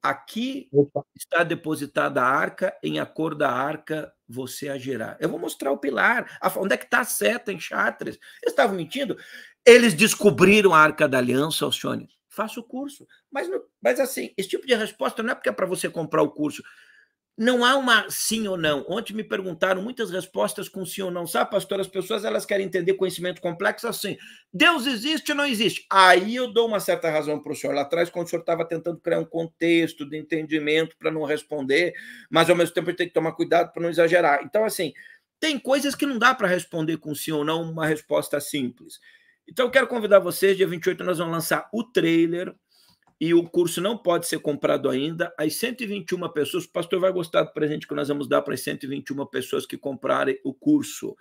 Aqui Opa. está depositada a arca, em cor da arca você agirá. Eu vou mostrar o pilar, a, onde é que está a seta em Chartres. Eles estavam mentindo? Eles descobriram a arca da aliança, Alcione, faça o curso. Mas, mas assim, esse tipo de resposta não é porque é para você comprar o curso. Não há uma sim ou não. Ontem me perguntaram muitas respostas com sim ou não. Sabe, pastor, as pessoas elas querem entender conhecimento complexo assim. Deus existe ou não existe? Aí eu dou uma certa razão para o senhor lá atrás, quando o senhor estava tentando criar um contexto de entendimento para não responder, mas ao mesmo tempo tem que tomar cuidado para não exagerar. Então, assim, tem coisas que não dá para responder com sim ou não uma resposta simples. Então, eu quero convidar vocês. Dia 28, nós vamos lançar o trailer. E o curso não pode ser comprado ainda. As 121 pessoas, o pastor vai gostar do presente que nós vamos dar para as 121 pessoas que comprarem o curso.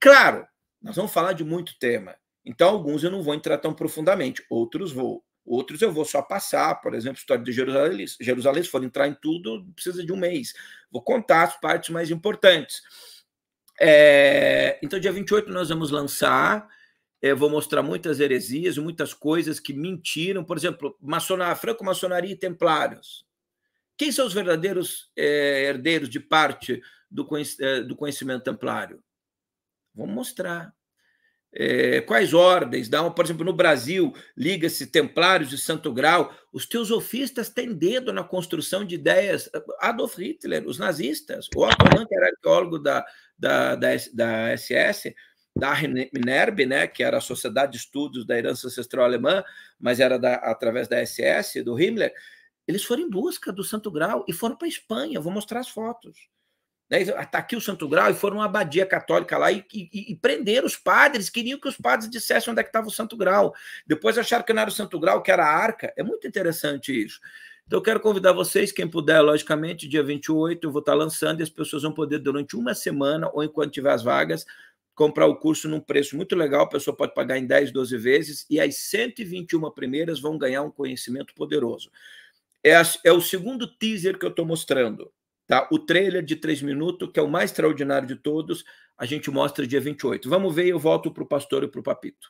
Claro, nós vamos falar de muito tema. Então, alguns eu não vou entrar tão profundamente, outros vou. Outros eu vou só passar, por exemplo, história de Jerusalém. Jerusalém, se for entrar em tudo, precisa de um mês. Vou contar as partes mais importantes. É... Então, dia 28 nós vamos lançar é, vou mostrar muitas heresias, muitas coisas que mentiram. Por exemplo, maçonar franco-maçonaria e templários. Quem são os verdadeiros é, herdeiros de parte do, é, do, conhecimento templário? Vamos mostrar. É, quais ordens? Dá por exemplo, no Brasil, liga-se templários de santo grau. Os teosofistas têm dedo na construção de ideias. Adolf Hitler, os nazistas. O Otto Rank era arqueólogo da, da, da, da SS da Minerb, né, que era a Sociedade de Estudos da Herança Ancestral Alemã, mas era da, através da SS, do Himmler, eles foram em busca do Santo Grau e foram para a Espanha. Vou mostrar as fotos. Né, Está aqui o Santo Grau e foram uma abadia católica lá e, e, e prenderam os padres, queriam que os padres dissessem onde é que estava o Santo Grau. Depois acharam que não era o Santo Grau, que era a arca. É muito interessante isso. Então, eu quero convidar vocês, quem puder, logicamente, dia 28, eu vou estar tá lançando e as pessoas vão poder, durante uma semana ou enquanto tiver as vagas, comprar o curso num preço muito legal, a pessoa pode pagar em 10, 12 vezes, e as 121 primeiras vão ganhar um conhecimento poderoso. É, a, é o segundo teaser que eu estou mostrando. Tá? O trailer de 3 minutos, que é o mais extraordinário de todos, a gente mostra dia 28. Vamos ver e eu volto para o pastor e para o papito.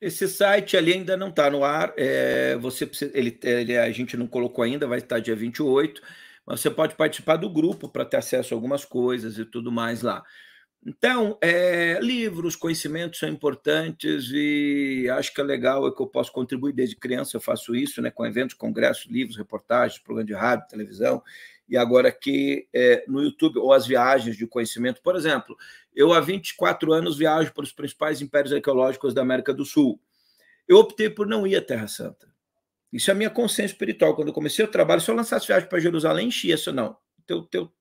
Esse site ali ainda não está no ar. É, você ele, ele, a gente não colocou ainda, vai estar dia 28. Mas você pode participar do grupo para ter acesso a algumas coisas e tudo mais lá. Então, é, livros, conhecimentos são importantes e acho que é legal é que eu posso contribuir desde criança, eu faço isso, né, com eventos, congressos, livros, reportagens, programa de rádio, televisão e agora aqui é, no YouTube, ou as viagens de conhecimento. Por exemplo, eu há 24 anos viajo para os principais impérios arqueológicos da América do Sul. Eu optei por não ir à Terra Santa. Isso é a minha consciência espiritual. Quando eu comecei o trabalho, se eu lançasse viagem para Jerusalém, enchia isso. Não, teu, teu,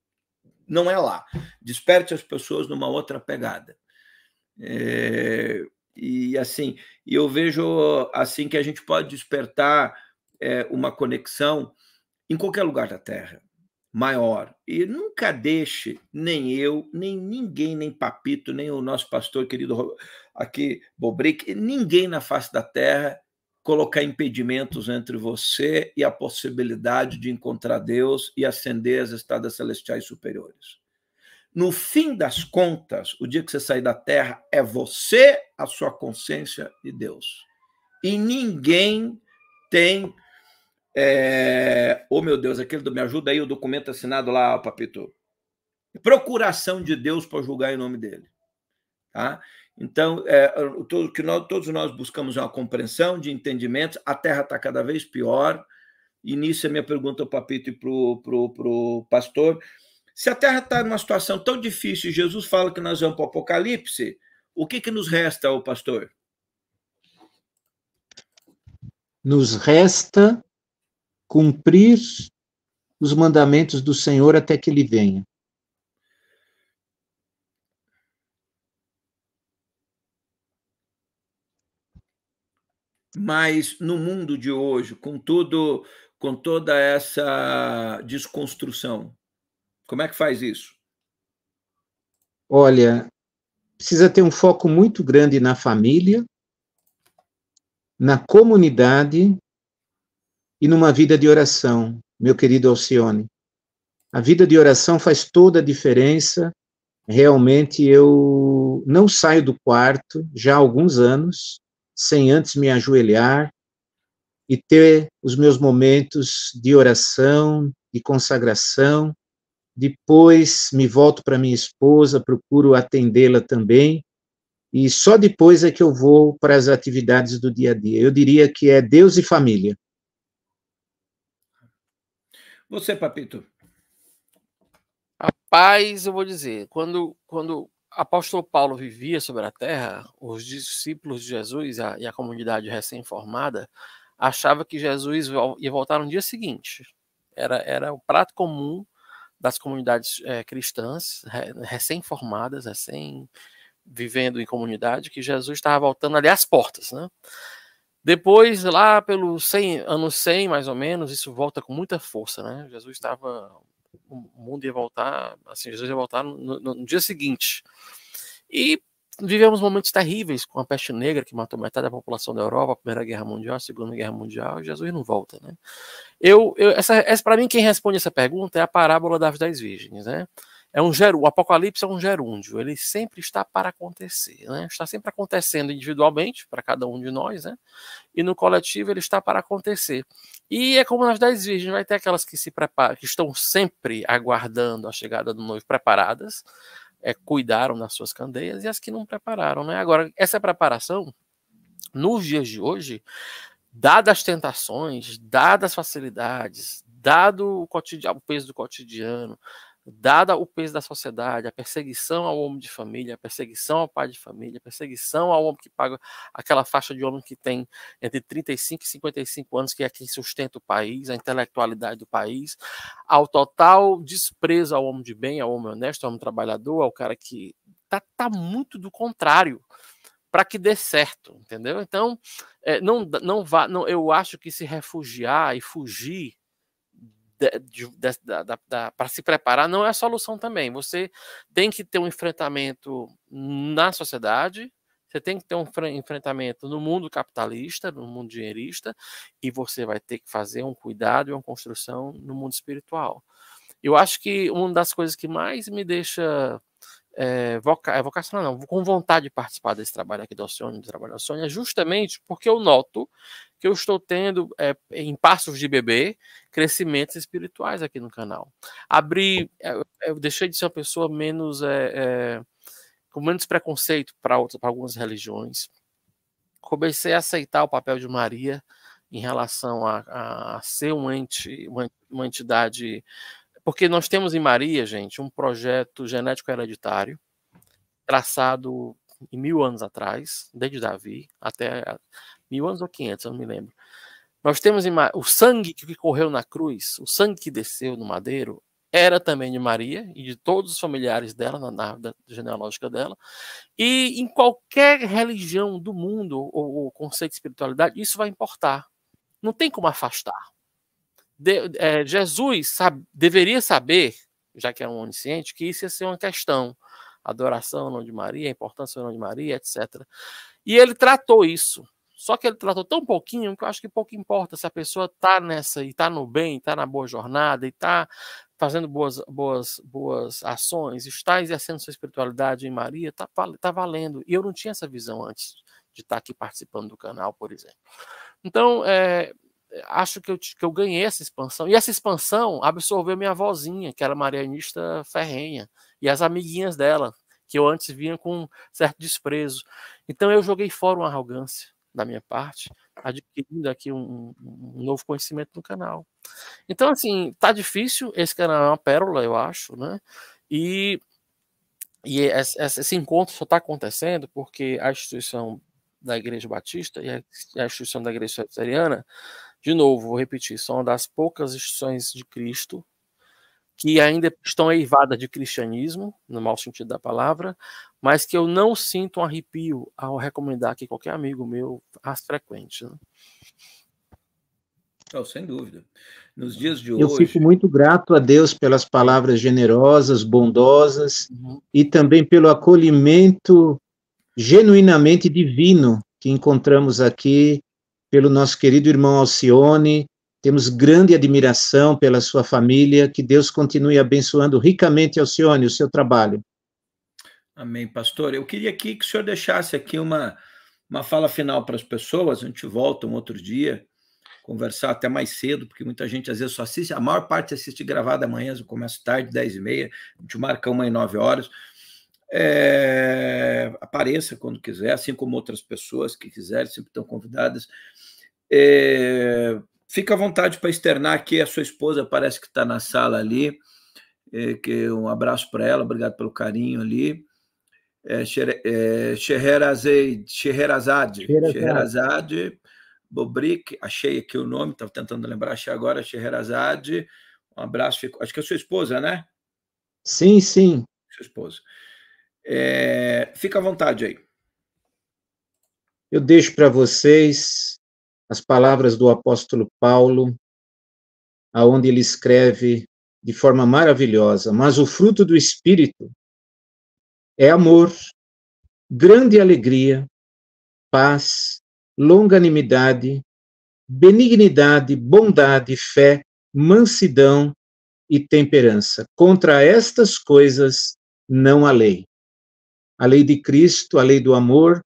não é lá. Desperte as pessoas numa outra pegada. É, e assim, eu vejo assim que a gente pode despertar é, uma conexão em qualquer lugar da Terra maior. E nunca deixe nem eu, nem ninguém, nem Papito, nem o nosso pastor querido aqui, Bobrick, ninguém na face da terra colocar impedimentos entre você e a possibilidade de encontrar Deus e ascender às estradas celestiais superiores. No fim das contas, o dia que você sair da terra é você, a sua consciência e Deus. E ninguém tem é... Oh, meu Deus, aquele do me ajuda aí, o documento assinado lá, Papito. Procuração de Deus para julgar em nome dele. Tá? Então, é, todo, que nós, todos nós buscamos uma compreensão de entendimento a Terra está cada vez pior, e nisso é minha pergunta para o Papito e para o pastor. Se a Terra está numa situação tão difícil e Jesus fala que nós vamos para o Apocalipse, o que, que nos resta, o pastor? Nos resta cumprir os mandamentos do Senhor até que ele venha. Mas no mundo de hoje, com tudo, com toda essa desconstrução, como é que faz isso? Olha, precisa ter um foco muito grande na família, na comunidade e numa vida de oração, meu querido Alcione. A vida de oração faz toda a diferença. Realmente eu não saio do quarto já há alguns anos sem antes me ajoelhar e ter os meus momentos de oração, de consagração. Depois me volto para minha esposa, procuro atendê-la também e só depois é que eu vou para as atividades do dia a dia. Eu diria que é Deus e família. Você, Papito. Rapaz, eu vou dizer, quando, quando apóstolo Paulo vivia sobre a terra, os discípulos de Jesus a, e a comunidade recém-formada achava que Jesus ia voltar no dia seguinte. Era, era o prato comum das comunidades é, cristãs, recém-formadas, recém vivendo em comunidade, que Jesus estava voltando ali às portas, né? Depois, lá pelos 100, anos 100, mais ou menos, isso volta com muita força, né? Jesus estava, o mundo ia voltar, assim, Jesus ia voltar no, no, no dia seguinte. E vivemos momentos terríveis com a peste negra que matou metade da população da Europa, a Primeira Guerra Mundial, a Segunda Guerra Mundial, Jesus não volta, né? Eu, eu essa, essa para mim quem responde essa pergunta é a parábola das dez virgens, né? é um ger... o apocalipse é um gerúndio, ele sempre está para acontecer, né? Está sempre acontecendo individualmente para cada um de nós, né? E no coletivo ele está para acontecer. E é como nas dez virgens, vai ter aquelas que se preparam, que estão sempre aguardando a chegada do noivo preparadas, é, cuidaram das suas candeias e as que não prepararam, né? Agora, essa preparação nos dias de hoje, dadas as tentações, dadas as facilidades, dado o, cotidiano, o peso do cotidiano, dada o peso da sociedade, a perseguição ao homem de família, a perseguição ao pai de família, a perseguição ao homem que paga aquela faixa de homem que tem entre 35 e 55 anos, que é quem sustenta o país, a intelectualidade do país, ao total desprezo ao homem de bem, ao homem honesto, ao homem trabalhador, ao cara que tá, tá muito do contrário para que dê certo, entendeu? Então, é, não, não vá, não, eu acho que se refugiar e fugir para se preparar não é a solução também. Você tem que ter um enfrentamento na sociedade, você tem que ter um enfrentamento no mundo capitalista, no mundo dinheirista, e você vai ter que fazer um cuidado e uma construção no mundo espiritual. Eu acho que uma das coisas que mais me deixa é, voca, é vocacional não, com vontade de participar desse trabalho aqui do Alcione, do trabalho do Alcione, é justamente porque eu noto que eu estou tendo, é, em passos de bebê, crescimentos espirituais aqui no canal. Abri, eu, é, eu deixei de ser uma pessoa menos, é, é com menos preconceito para algumas religiões. Comecei a aceitar o papel de Maria, em relação a, a ser um ente, uma, uma entidade porque nós temos em Maria, gente, um projeto genético hereditário traçado mil anos atrás, desde Davi até mil anos ou quinhentos, eu não me lembro. Nós temos em o sangue que correu na cruz, o sangue que desceu no madeiro, era também de Maria e de todos os familiares dela, na árvore genealógica dela. E em qualquer religião do mundo ou, ou conceito de espiritualidade, isso vai importar. Não tem como afastar de, é, Jesus deveria saber, já que é um onisciente, que isso ia ser uma questão. Adoração ao nome de Maria, importância ao nome de Maria, etc. E ele tratou isso. Só que ele tratou tão pouquinho que eu acho que pouco importa se a pessoa está nessa e está no bem, está na boa jornada e está fazendo boas, boas, boas ações, está exercendo sua espiritualidade em Maria, está tá valendo. E eu não tinha essa visão antes de estar tá aqui participando do canal, por exemplo. Então, é, acho que eu, que eu ganhei essa expansão. E essa expansão absorveu minha vozinha, que era marianista ferrenha, e as amiguinhas dela, que eu antes vinha com um certo desprezo. Então eu joguei fora uma arrogância da minha parte, adquirindo aqui um, um novo conhecimento no canal. Então, assim, tá difícil, esse canal é uma pérola, eu acho, né? E, e esse encontro só está acontecendo porque a instituição da Igreja Batista e a instituição da Igreja Presbiteriana de novo, vou repetir, são uma das poucas instituições de Cristo que ainda estão eivadas de cristianismo, no mau sentido da palavra, mas que eu não sinto um arrepio ao recomendar que qualquer amigo meu as frequente. Né? Oh, sem dúvida. Nos dias de hoje. Eu fico muito grato a Deus pelas palavras generosas, bondosas uhum. e também pelo acolhimento genuinamente divino que encontramos aqui pelo nosso querido irmão Alcione. Temos grande admiração pela sua família. Que Deus continue abençoando ricamente, Alcione, o seu trabalho. Amém, pastor. Eu queria aqui que o senhor deixasse aqui uma, uma fala final para as pessoas. A gente volta um outro dia, conversar até mais cedo, porque muita gente às vezes só assiste, a maior parte assiste gravada amanhã, eu começo tarde, 10 e meia, a gente marca uma e 9 horas. É, apareça quando quiser, assim como outras pessoas que quiserem, sempre estão convidadas. É, fica à vontade para externar aqui. A sua esposa parece que está na sala ali. É, que um abraço para ela, obrigado pelo carinho ali. É, Scheherazade, é, Bobrik, achei aqui o nome, estava tentando lembrar, achei agora, Scheherazade, um abraço, acho que é sua esposa, né? Sim, sim. Sua esposa. É, fica à vontade aí. Eu deixo para vocês as palavras do apóstolo Paulo, aonde ele escreve de forma maravilhosa, mas o fruto do espírito é amor, grande alegria, paz, longanimidade, benignidade, bondade, fé, mansidão e temperança. Contra estas coisas não há lei a lei de Cristo, a lei do amor,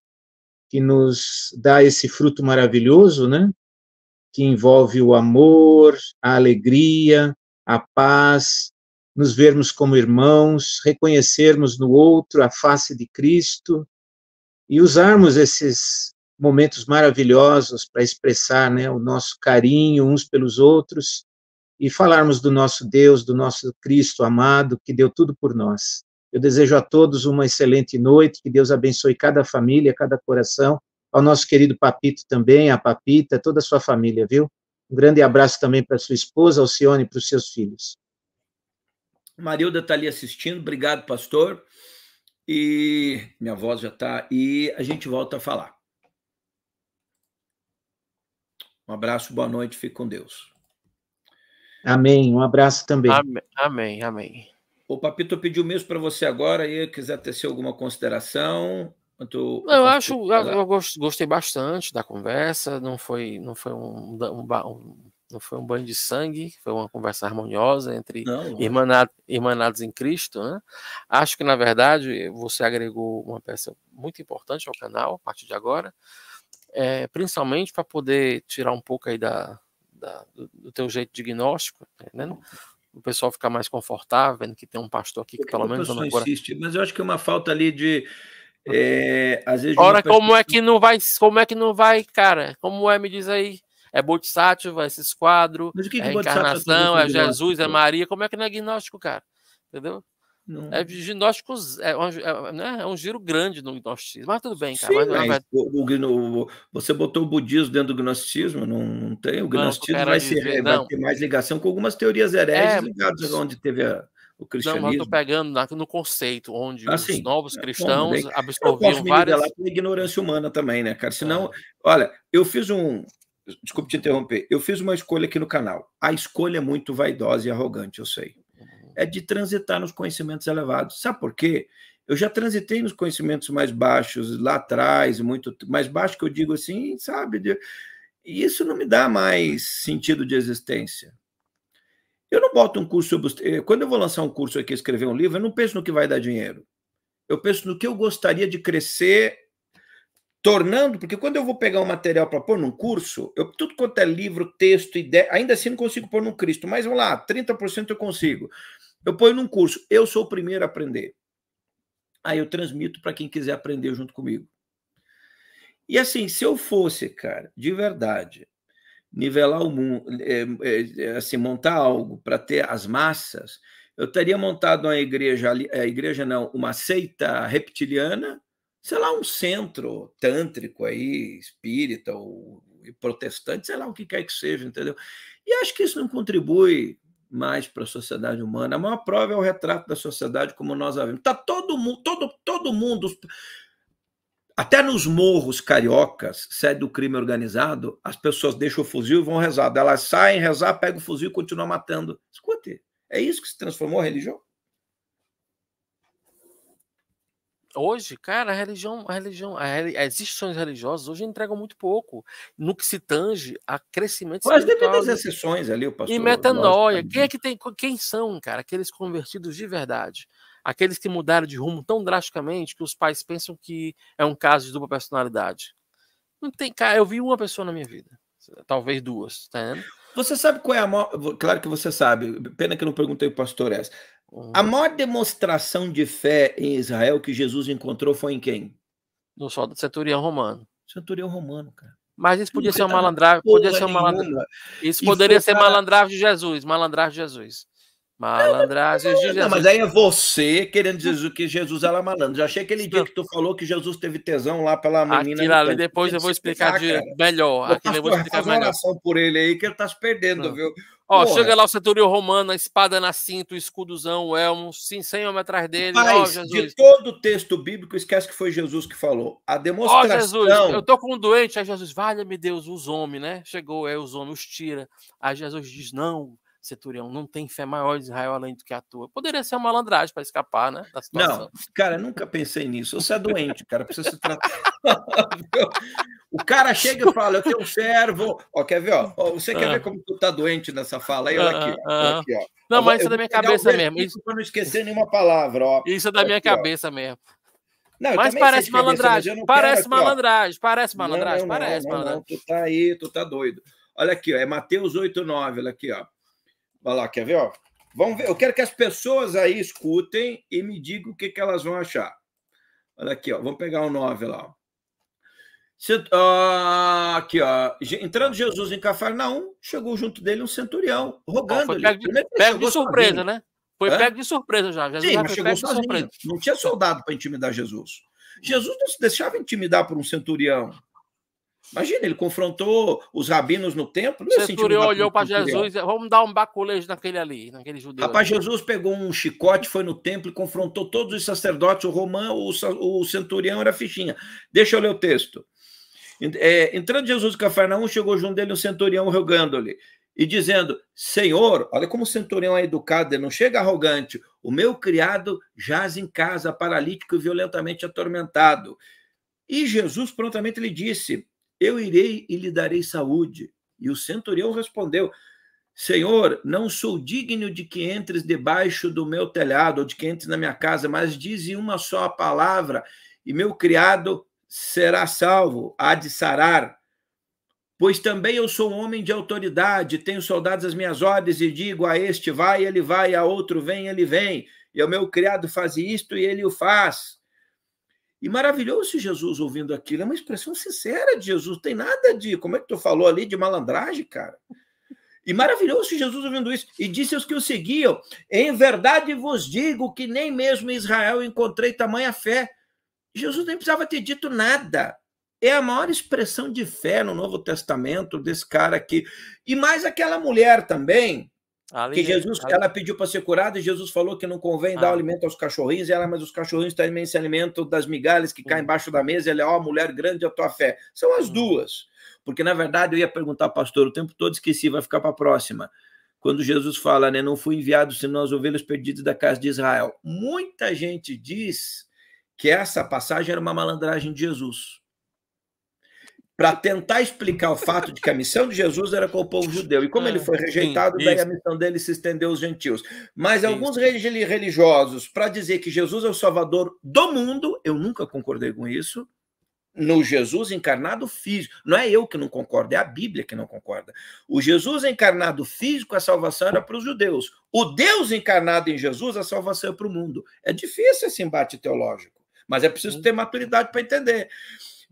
que nos dá esse fruto maravilhoso, né? Que envolve o amor, a alegria, a paz, nos vermos como irmãos, reconhecermos no outro a face de Cristo e usarmos esses momentos maravilhosos para expressar, né, o nosso carinho uns pelos outros e falarmos do nosso Deus, do nosso Cristo amado que deu tudo por nós. Eu desejo a todos uma excelente noite, que Deus abençoe cada família, cada coração, ao nosso querido Papito também, a Papita, toda a sua família, viu? Um grande abraço também para sua esposa, Alcione, e para os seus filhos. Marilda está ali assistindo, obrigado, pastor. E minha voz já está. E a gente volta a falar. Um abraço, boa noite, fique com Deus. Amém. Um abraço também. Amém, amém. amém. O Papito pediu mesmo para você agora e quiser tecer alguma consideração. Quanto, eu acho, eu gostei bastante da conversa. Não foi, não foi um, um, um não foi um banho de sangue, foi uma conversa harmoniosa entre não. irmanados, em Cristo. Né? Acho que na verdade você agregou uma peça muito importante ao canal a partir de agora, é, principalmente para poder tirar um pouco aí da, da do, do, teu jeito diagnóstico, né? o pessoal ficar mais confortável, vendo que tem um pastor aqui que pelo menos. Agora... Insiste, mas eu acho que é uma falta ali de. É, às vezes Ora, como é que não vai, como é que não vai, cara? Como é, me diz aí. É Bodhisattva, é esses quadros, é, tá é encarnação, é Jesus, é Maria. Como é que não é agnóstico, cara? Entendeu? Não... É ginóstico, é um, é, né? é um giro grande no gnosticismo, mas tudo bem, cara. Sim, mas, mas... O, o, o, você botou o budismo dentro do gnosticismo, não, não tem? O gnosticismo não, vai, ser, dizer, vai ter mais ligação com algumas teorias heréticas é, ligadas onde teve a, o cristianismo. Não, eu estou pegando no conceito, onde ah, os sim. novos cristãos é, absorviam várias... Eu ignorância humana também, né, cara? É. Senão, olha, eu fiz um... Desculpe te interromper. Eu fiz uma escolha aqui no canal. A escolha é muito vaidosa e arrogante, eu sei é de transitar nos conhecimentos elevados. Sabe por quê? Eu já transitei nos conhecimentos mais baixos lá atrás, muito mais baixo que eu digo assim, sabe? e isso não me dá mais sentido de existência. Eu não boto um curso sobre. Eh, quando eu vou lançar um curso aqui, escrever um livro, eu não penso no que vai dar dinheiro. Eu penso no que eu gostaria de crescer, tornando. Porque quando eu vou pegar um material para pôr num curso, eu, tudo quanto é livro, texto, ideia. Ainda assim, não consigo pôr num Cristo, mas vamos lá, 30% eu consigo. Eu ponho num curso, eu sou o primeiro a aprender. Aí eu transmito para quem quiser aprender junto comigo. E assim, se eu fosse, cara, de verdade, nivelar o mundo, é, é, é assim, montar algo para ter as massas, eu teria montado uma igreja, a é, igreja não, uma seita reptiliana, sei lá, um centro tântrico aí, espírita ou protestante, sei lá o que quer que seja, entendeu? E acho que isso não contribui mais para a sociedade humana. A maior prova é o retrato da sociedade como nós a vemos. Está todo mundo, todo, todo mundo, até nos morros cariocas, sede do crime organizado, as pessoas deixam o fuzil e vão rezar. Elas saem rezar, pegam o fuzil e continuam matando. Escute, é isso que se transformou a religião? hoje, cara, a religião, a religião, a, as instituições religiosas hoje entregam muito pouco no que se tange a crescimento Mas deve ter exceções ali, o pastor. E metanoia. Quem né? é que tem, quem são, cara, aqueles convertidos de verdade? Aqueles que mudaram de rumo tão drasticamente que os pais pensam que é um caso de dupla personalidade. Não tem, cara, eu vi uma pessoa na minha vida, talvez duas, tá vendo? Você sabe qual é a maior. Claro que você sabe. Pena que eu não perguntei o pastor essa. A uhum. maior demonstração de fé em Israel que Jesus encontrou foi em quem? No sol do centurião romano. Centurião romano, cara. Mas isso podia ser uma malandragem, podia ser uma malandragem. Isso poderia ser malandragem de Jesus, malandragem de Jesus. Malandragem não, não, de Jesus. mas aí é você querendo dizer que Jesus era malandro. Já achei aquele dia que tu falou que Jesus teve tesão lá pela menina. Aquilo ali, depois eu vou explicar, de... melhor. Aquilo eu vou explicar melhor. Uma oração por ele aí que ele tá se perdendo, viu? Ó, Porra. chega lá o centurião romano, a espada na cinta, o escudozão, o elmo, sim, sem homem atrás dele. Mas, de todo o texto bíblico, esquece que foi Jesus que falou. A demonstração... Ó, Jesus, eu tô com um doente. Aí Jesus, valha-me Deus, os homens, né? Chegou, é, os homens, os tira. Aí Jesus diz, não, Centurião, não tem fé maior de Israel além do que a tua. Poderia ser uma malandragem para escapar, né? Não, cara, nunca pensei nisso. Você é doente, cara, precisa se tratar. [laughs] [laughs] O cara [laughs] chega e fala: Eu tenho um servo. Ó, quer ver? Ó, você quer ah. ver como tu tá doente nessa fala? Aí, olha ah, aqui. Ah, ah. aqui ó. Não, mas isso é da minha cabeça mesmo. Isso para não esquecer nenhuma palavra. Ó. Isso é da minha aqui, cabeça ó. mesmo. Não, mas parece malandragem. mas parece aqui, malandragem. Parece malandragem. Não, não, parece não, malandragem. tu tá aí, tu tá doido. Olha aqui, ó, é Mateus 8,9. Olha aqui, ó. Olha lá, quer ver? Ó. Vamos ver. Eu quero que as pessoas aí escutem e me digam o que, que elas vão achar. Olha aqui, ó. Vamos pegar o 9 lá. Ó uh, aqui, ó. Entrando Jesus em Cafarnaum, chegou junto dele um centurião, rogando. Foi pego de, pego de surpresa, sozinho. né? Foi Hã? pego de surpresa já. Jesus Sim, já chegou sozinho. Não tinha soldado para intimidar Jesus. Jesus não se deixava intimidar por um centurião. Imagina, ele confrontou os rabinos no templo. O centurião olhou para Jesus e vamos dar um baculejo naquele ali, naquele judeu. Rapaz, ali. Jesus pegou um chicote, foi no templo e confrontou todos os sacerdotes. O romano, o, o centurião era fichinha. Deixa eu ler o texto. É, entrando Jesus em Cafarnaum, chegou junto dele um centurião rogando-lhe e dizendo: Senhor, olha como o centurião é educado, ele não chega arrogante. O meu criado jaz em casa, paralítico e violentamente atormentado. E Jesus prontamente lhe disse: Eu irei e lhe darei saúde. E o centurião respondeu: Senhor, não sou digno de que entres debaixo do meu telhado ou de que entres na minha casa, mas dize uma só palavra e meu criado será salvo, há de sarar. Pois também eu sou um homem de autoridade, tenho soldados às minhas ordens e digo a este vai, ele vai, a outro vem, ele vem. E o meu criado faz isto e ele o faz. E maravilhou-se Jesus ouvindo aquilo. É uma expressão sincera de Jesus, tem nada de, como é que tu falou ali, de malandragem, cara. E maravilhou-se Jesus ouvindo isso, e disse aos que o seguiam: Em verdade vos digo que nem mesmo em Israel encontrei tamanha fé. Jesus nem precisava ter dito nada. É a maior expressão de fé no Novo Testamento desse cara aqui. E mais aquela mulher também, ali, que Jesus, ali. ela pediu para ser curada e Jesus falou que não convém ah. dar alimento aos cachorrinhos, e ela, mas os cachorrinhos também se alimentam das migalhas que caem embaixo da mesa. Ela, é, ó, oh, mulher grande, é a tua fé. São as duas. Porque, na verdade, eu ia perguntar ao pastor o tempo todo, esqueci, vai ficar para a próxima quando Jesus fala, né, não fui enviado senão as ovelhas perdidas da casa de Israel. Muita gente diz que essa passagem era uma malandragem de Jesus. Para tentar explicar o fato de que a missão de Jesus era com o povo judeu. E como ele ah, foi rejeitado, daí a missão dele se estendeu aos gentios. Mas alguns religiosos, para dizer que Jesus é o salvador do mundo, eu nunca concordei com isso, no Jesus encarnado físico. Não é eu que não concordo, é a Bíblia que não concorda. O Jesus encarnado físico, a salvação era para os judeus. O Deus encarnado em Jesus, a salvação é para o mundo. É difícil esse embate teológico mas é preciso ter maturidade para entender.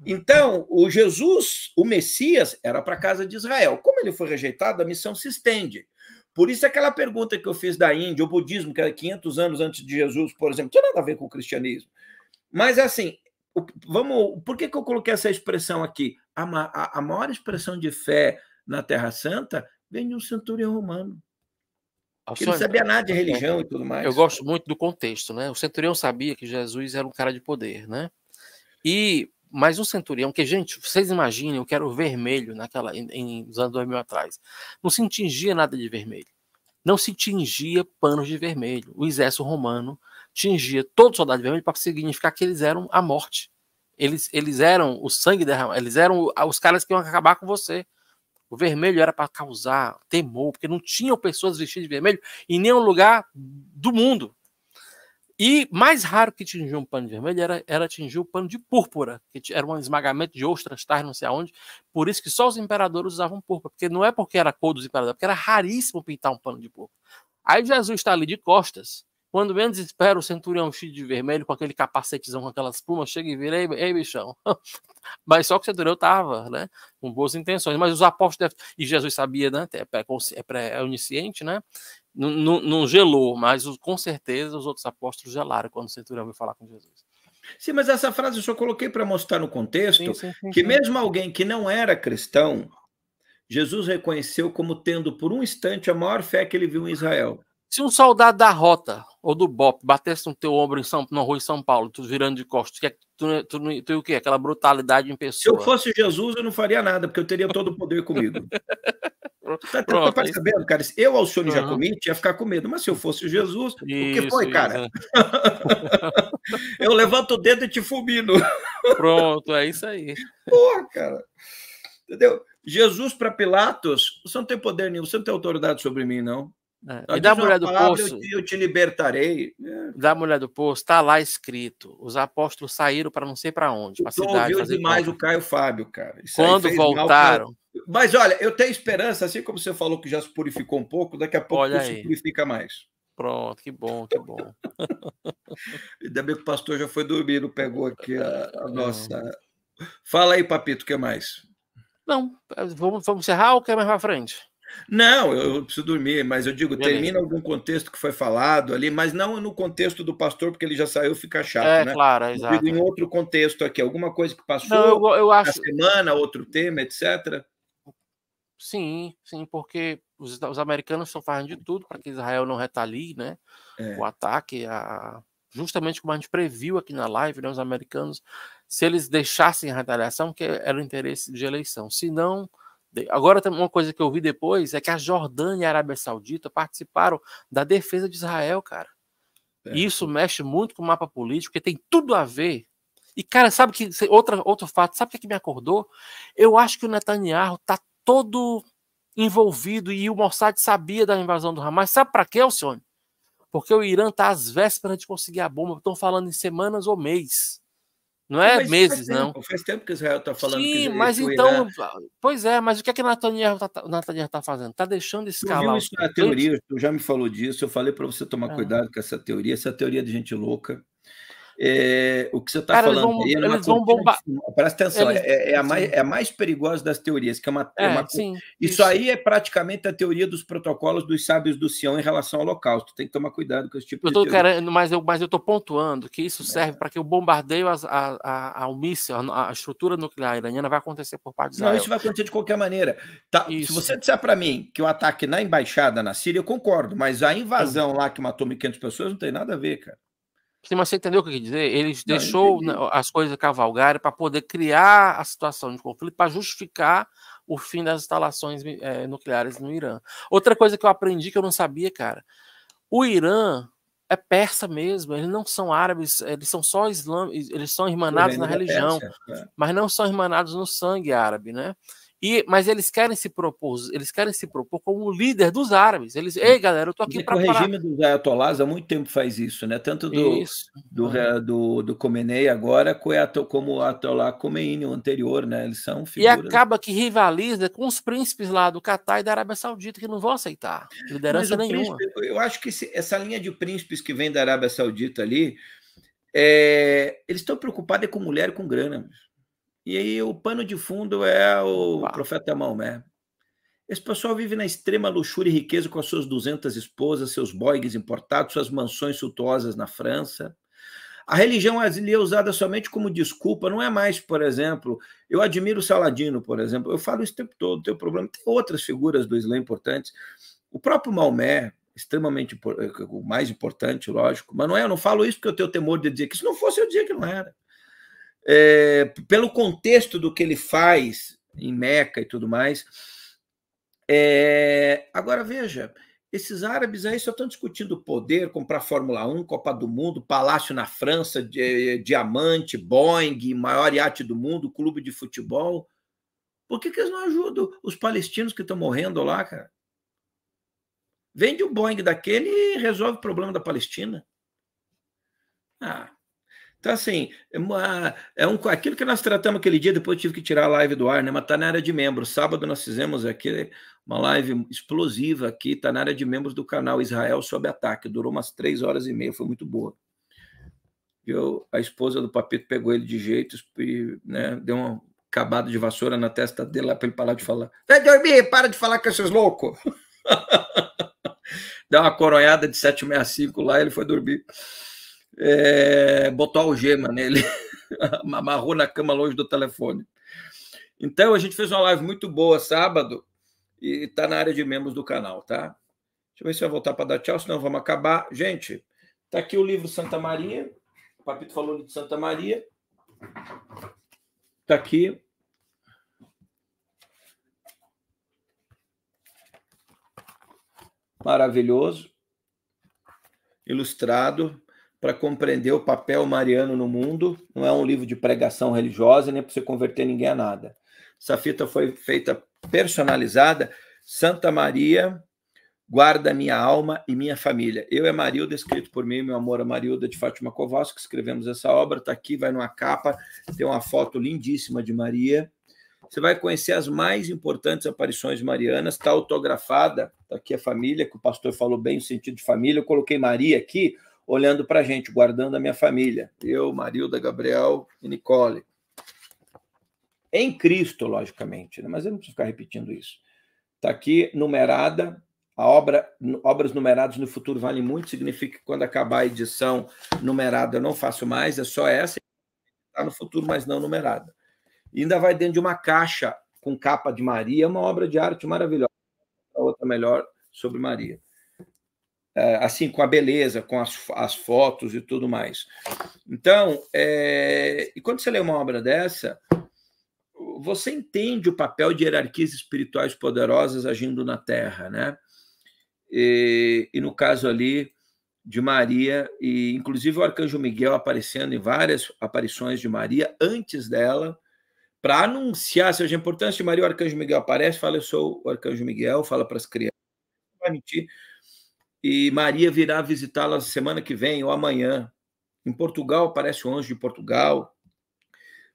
Então, o Jesus, o Messias, era para a casa de Israel. Como ele foi rejeitado, a missão se estende. Por isso, aquela pergunta que eu fiz da Índia, o budismo, que é era 500 anos antes de Jesus, por exemplo, tinha nada a ver com o cristianismo. Mas, assim, vamos. Por que, que eu coloquei essa expressão aqui? A, a, a maior expressão de fé na Terra Santa vem de um centurião romano. Ele não sabia né? nada de religião e tudo mais. Eu gosto muito do contexto, né? O centurião sabia que Jesus era um cara de poder, né? E mais um centurião, que, gente, vocês imaginem, eu quero vermelho naquela, em, em, nos anos 2000 atrás. Não se tingia nada de vermelho. Não se tingia panos de vermelho. O exército romano tingia todo soldado de vermelho para significar que eles eram a morte. Eles, eles eram o sangue derramado, eles eram os caras que iam acabar com você. O vermelho era para causar temor, porque não tinham pessoas vestidas de vermelho em nenhum lugar do mundo. E mais raro que tingir um pano de vermelho era, era atingir o pano de púrpura, que era um esmagamento de ostras, tais, não sei aonde. Por isso que só os imperadores usavam púrpura, porque não é porque era cor dos imperadores, é porque era raríssimo pintar um pano de púrpura. Aí Jesus está ali de costas, quando menos espera, o centurião cheio de vermelho, com aquele capacetezão, com aquelas plumas, chega e vira, ei, bichão. [laughs] mas só que o centurião estava, né? Com boas intenções. Mas os apóstolos, e Jesus sabia, né? É, é, é onisciente, né? Não, não, não gelou, mas com certeza os outros apóstolos gelaram quando o centurião veio falar com Jesus. Sim, mas essa frase eu só coloquei para mostrar no contexto sim, sim, sim, que, mesmo alguém que não era cristão, Jesus reconheceu como tendo por um instante a maior fé que ele viu em Israel. Se um soldado da rota ou do BOP batesse no teu ombro em São, na rua em São Paulo, tu virando de costas, tu, é, tu, é, tu, é, tu, tu o quê? Aquela brutalidade em pessoa. Se eu fosse Jesus, eu não faria nada, porque eu teria todo o poder comigo. [laughs] Tá, tá, tá, Pronto, tá percebendo, cara? Eu, Alcione uhum. Jacomite, ia ficar com medo, mas se eu fosse Jesus, isso, o que foi, isso, cara? [laughs] eu levanto o dedo e te fulmino. [laughs] Pronto, é isso aí. Pô, cara. Entendeu? Jesus para Pilatos, você não tem poder nenhum, você não tem autoridade sobre mim, não. É. Então, e da né? mulher do poço. Eu, eu te libertarei. É. Da mulher do poço, está lá escrito. Os apóstolos saíram para não sei para onde. Para cidade. Ouviu demais conta. o Caio Fábio, cara. Isso Quando voltaram. Mal, Mas olha, eu tenho esperança, assim como você falou que já se purificou um pouco, daqui a pouco se purifica mais. Pronto, que bom, que bom. [laughs] Ainda bem que o pastor já foi dormir, pegou aqui a, a nossa. Fala aí, Papito, o que mais? Não, vamos, vamos encerrar ou quer mais para frente? Não, eu preciso dormir, mas eu digo, termina algum contexto que foi falado ali, mas não no contexto do pastor, porque ele já saiu, fica chato, é, né? claro, exato. digo em outro contexto aqui, alguma coisa que passou não, eu, eu acho... na semana, outro tema, etc. Sim, sim, porque os, os americanos estão fazendo de tudo para que Israel não retalie, né? É. O ataque, a... justamente como a gente previu aqui na live, né? Os americanos, se eles deixassem a retaliação, que era o interesse de eleição, se não Agora, uma coisa que eu vi depois é que a Jordânia e a Arábia Saudita participaram da defesa de Israel, cara. É. Isso mexe muito com o mapa político, que tem tudo a ver. E, cara, sabe que outra, outro fato, sabe o é que me acordou? Eu acho que o Netanyahu tá todo envolvido e o Mossad sabia da invasão do Hamas. Sabe para quê, Alcione? Porque o Irã tá às vésperas de conseguir a bomba. Estão falando em semanas ou mês. Não é mas meses, tempo, não. Faz tempo que Israel está falando. Sim, mas então. Irá... Pois é, mas o que é que Netanyahu está tá fazendo? Está deixando escalar. Eu isso na teoria, tu já me falou disso. Eu falei para você tomar é. cuidado com essa teoria. Essa é teoria de gente louca. É, o que você está falando vão, aí é uma bomba... Presta atenção, eles... é, é, é a mais, é a mais perigosa das teorias, que é uma. É, é, uma... Sim, isso, isso, aí é praticamente a teoria dos protocolos dos sábios do Sião em relação ao holocausto. Tem que tomar cuidado com esse tipo eu de teoria. Querendo, mas eu estou pontuando que isso é. serve para que o bombardeio a, a, a, ao míssil, a, estrutura nuclear iraniana, vai acontecer por parte de Israel. Não, isso vai acontecer de qualquer maneira. Tá, se você disser para mim que o ataque na embaixada na Síria, eu concordo, mas a invasão lá que matou 1.500 pessoas não tem nada a ver, cara. Sim, mas você entendeu o que eu quis dizer? Ele não, deixou né, as coisas cavalgarem para poder criar a situação de conflito, para justificar o fim das instalações é, nucleares no Irã. Outra coisa que eu aprendi que eu não sabia, cara. O Irã é persa mesmo, eles não são árabes, eles são só islâmicos, eles são irmanados na religião, Pérsia, é. mas não são irmanados no sangue árabe, né? E, mas eles querem se propor, eles querem se propor como líder dos árabes. Eles, ei, galera, eu tô aqui para. O regime dos ayatolás há muito tempo faz isso, né? Tanto do isso. do, uhum. do, do Khomeini agora como o Atolá Khomeini o anterior, né? Eles são figuras... E acaba que rivaliza com os príncipes lá do Catar e da Arábia Saudita que não vão aceitar liderança nenhuma. Príncipe, eu acho que esse, essa linha de príncipes que vem da Arábia Saudita ali, é, eles estão preocupados é com mulher e com grana. Mesmo. E aí o pano de fundo é o Uau. profeta Maomé. Esse pessoal vive na extrema luxúria e riqueza com as suas 200 esposas, seus boigues importados, suas mansões suntuosas na França. A religião ali é usada somente como desculpa, não é mais, por exemplo, eu admiro Saladino, por exemplo, eu falo isso o tempo todo, tem problema. Tem outras figuras do Islã importantes. O próprio Maomé, extremamente eh, o mais importante, lógico. Mas não é, eu não falo isso porque eu tenho temor de dizer que se não fosse, eu dizia que não era é, pelo contexto do que ele faz em Meca e tudo mais. É, agora veja, esses árabes aí só estão discutindo poder, comprar Fórmula 1, Copa do Mundo, palácio na França, diamante, Boeing, maior iate do mundo, clube de futebol. Por que, que eles não ajudam os palestinos que estão morrendo lá, cara? Vende o um Boeing daquele e resolve o problema da Palestina. Ah, então, assim, é, uma, é um, aquilo que nós tratamos aquele dia, depois eu tive que tirar a live do ar, né? Mas está na área de membros. Sábado nós fizemos aqui uma live explosiva aqui, tá na área de membros do canal Israel sob ataque. Durou umas três horas e meia, foi muito boa. Eu, a esposa do Papito pegou ele de jeito e né, deu uma acabada de vassoura na testa dele lá para ele parar de falar. Vai dormir, para de falar com esses loucos! [laughs] Dá uma coronhada de 765 lá, ele foi dormir é, botou algema nele, [laughs] amarrou na cama longe do telefone. Então, a gente fez uma live muito boa sábado e está na área de membros do canal, tá? Deixa eu ver se vai voltar para dar tchau, senão vamos acabar. Gente, tá aqui o livro Santa Maria. O Papito falou de Santa Maria. Tá aqui. Maravilhoso. Ilustrado para compreender o papel mariano no mundo. Não é um livro de pregação religiosa, nem para você converter ninguém a nada. Essa fita foi feita personalizada. Santa Maria, guarda minha alma e minha família. Eu é Marilda, escrito por mim, meu amor, a Marilda de Fátima Kowalski, que escrevemos essa obra, está aqui, vai numa capa, tem uma foto lindíssima de Maria. Você vai conhecer as mais importantes aparições marianas, está autografada, está aqui a família, que o pastor falou bem, o sentido de família, eu coloquei Maria aqui, olhando para a gente, guardando a minha família. Eu, Marilda, Gabriel e Nicole. Em Cristo, logicamente, né? mas eu não preciso ficar repetindo isso. Está aqui numerada, a obra, obras numeradas no futuro valem muito, significa que quando acabar a edição numerada eu não faço mais, é só essa, está no futuro, mas não numerada. E ainda vai dentro de uma caixa com capa de Maria, uma obra de arte maravilhosa, a outra melhor sobre Maria. É, assim, com a beleza, com as, as fotos e tudo mais. Então, é, e quando você lê uma obra dessa, você entende o papel de hierarquias espirituais poderosas agindo na Terra, né? E, e, no caso ali de Maria, e inclusive o arcanjo Miguel aparecendo em várias aparições de Maria antes dela, para anunciar, seja a importância de Maria, o arcanjo Miguel aparece, fala: Eu sou o arcanjo Miguel, fala para as crianças, não vai mentir, e Maria virá visitá-la semana que vem ou amanhã. Em Portugal aparece o anjo de Portugal,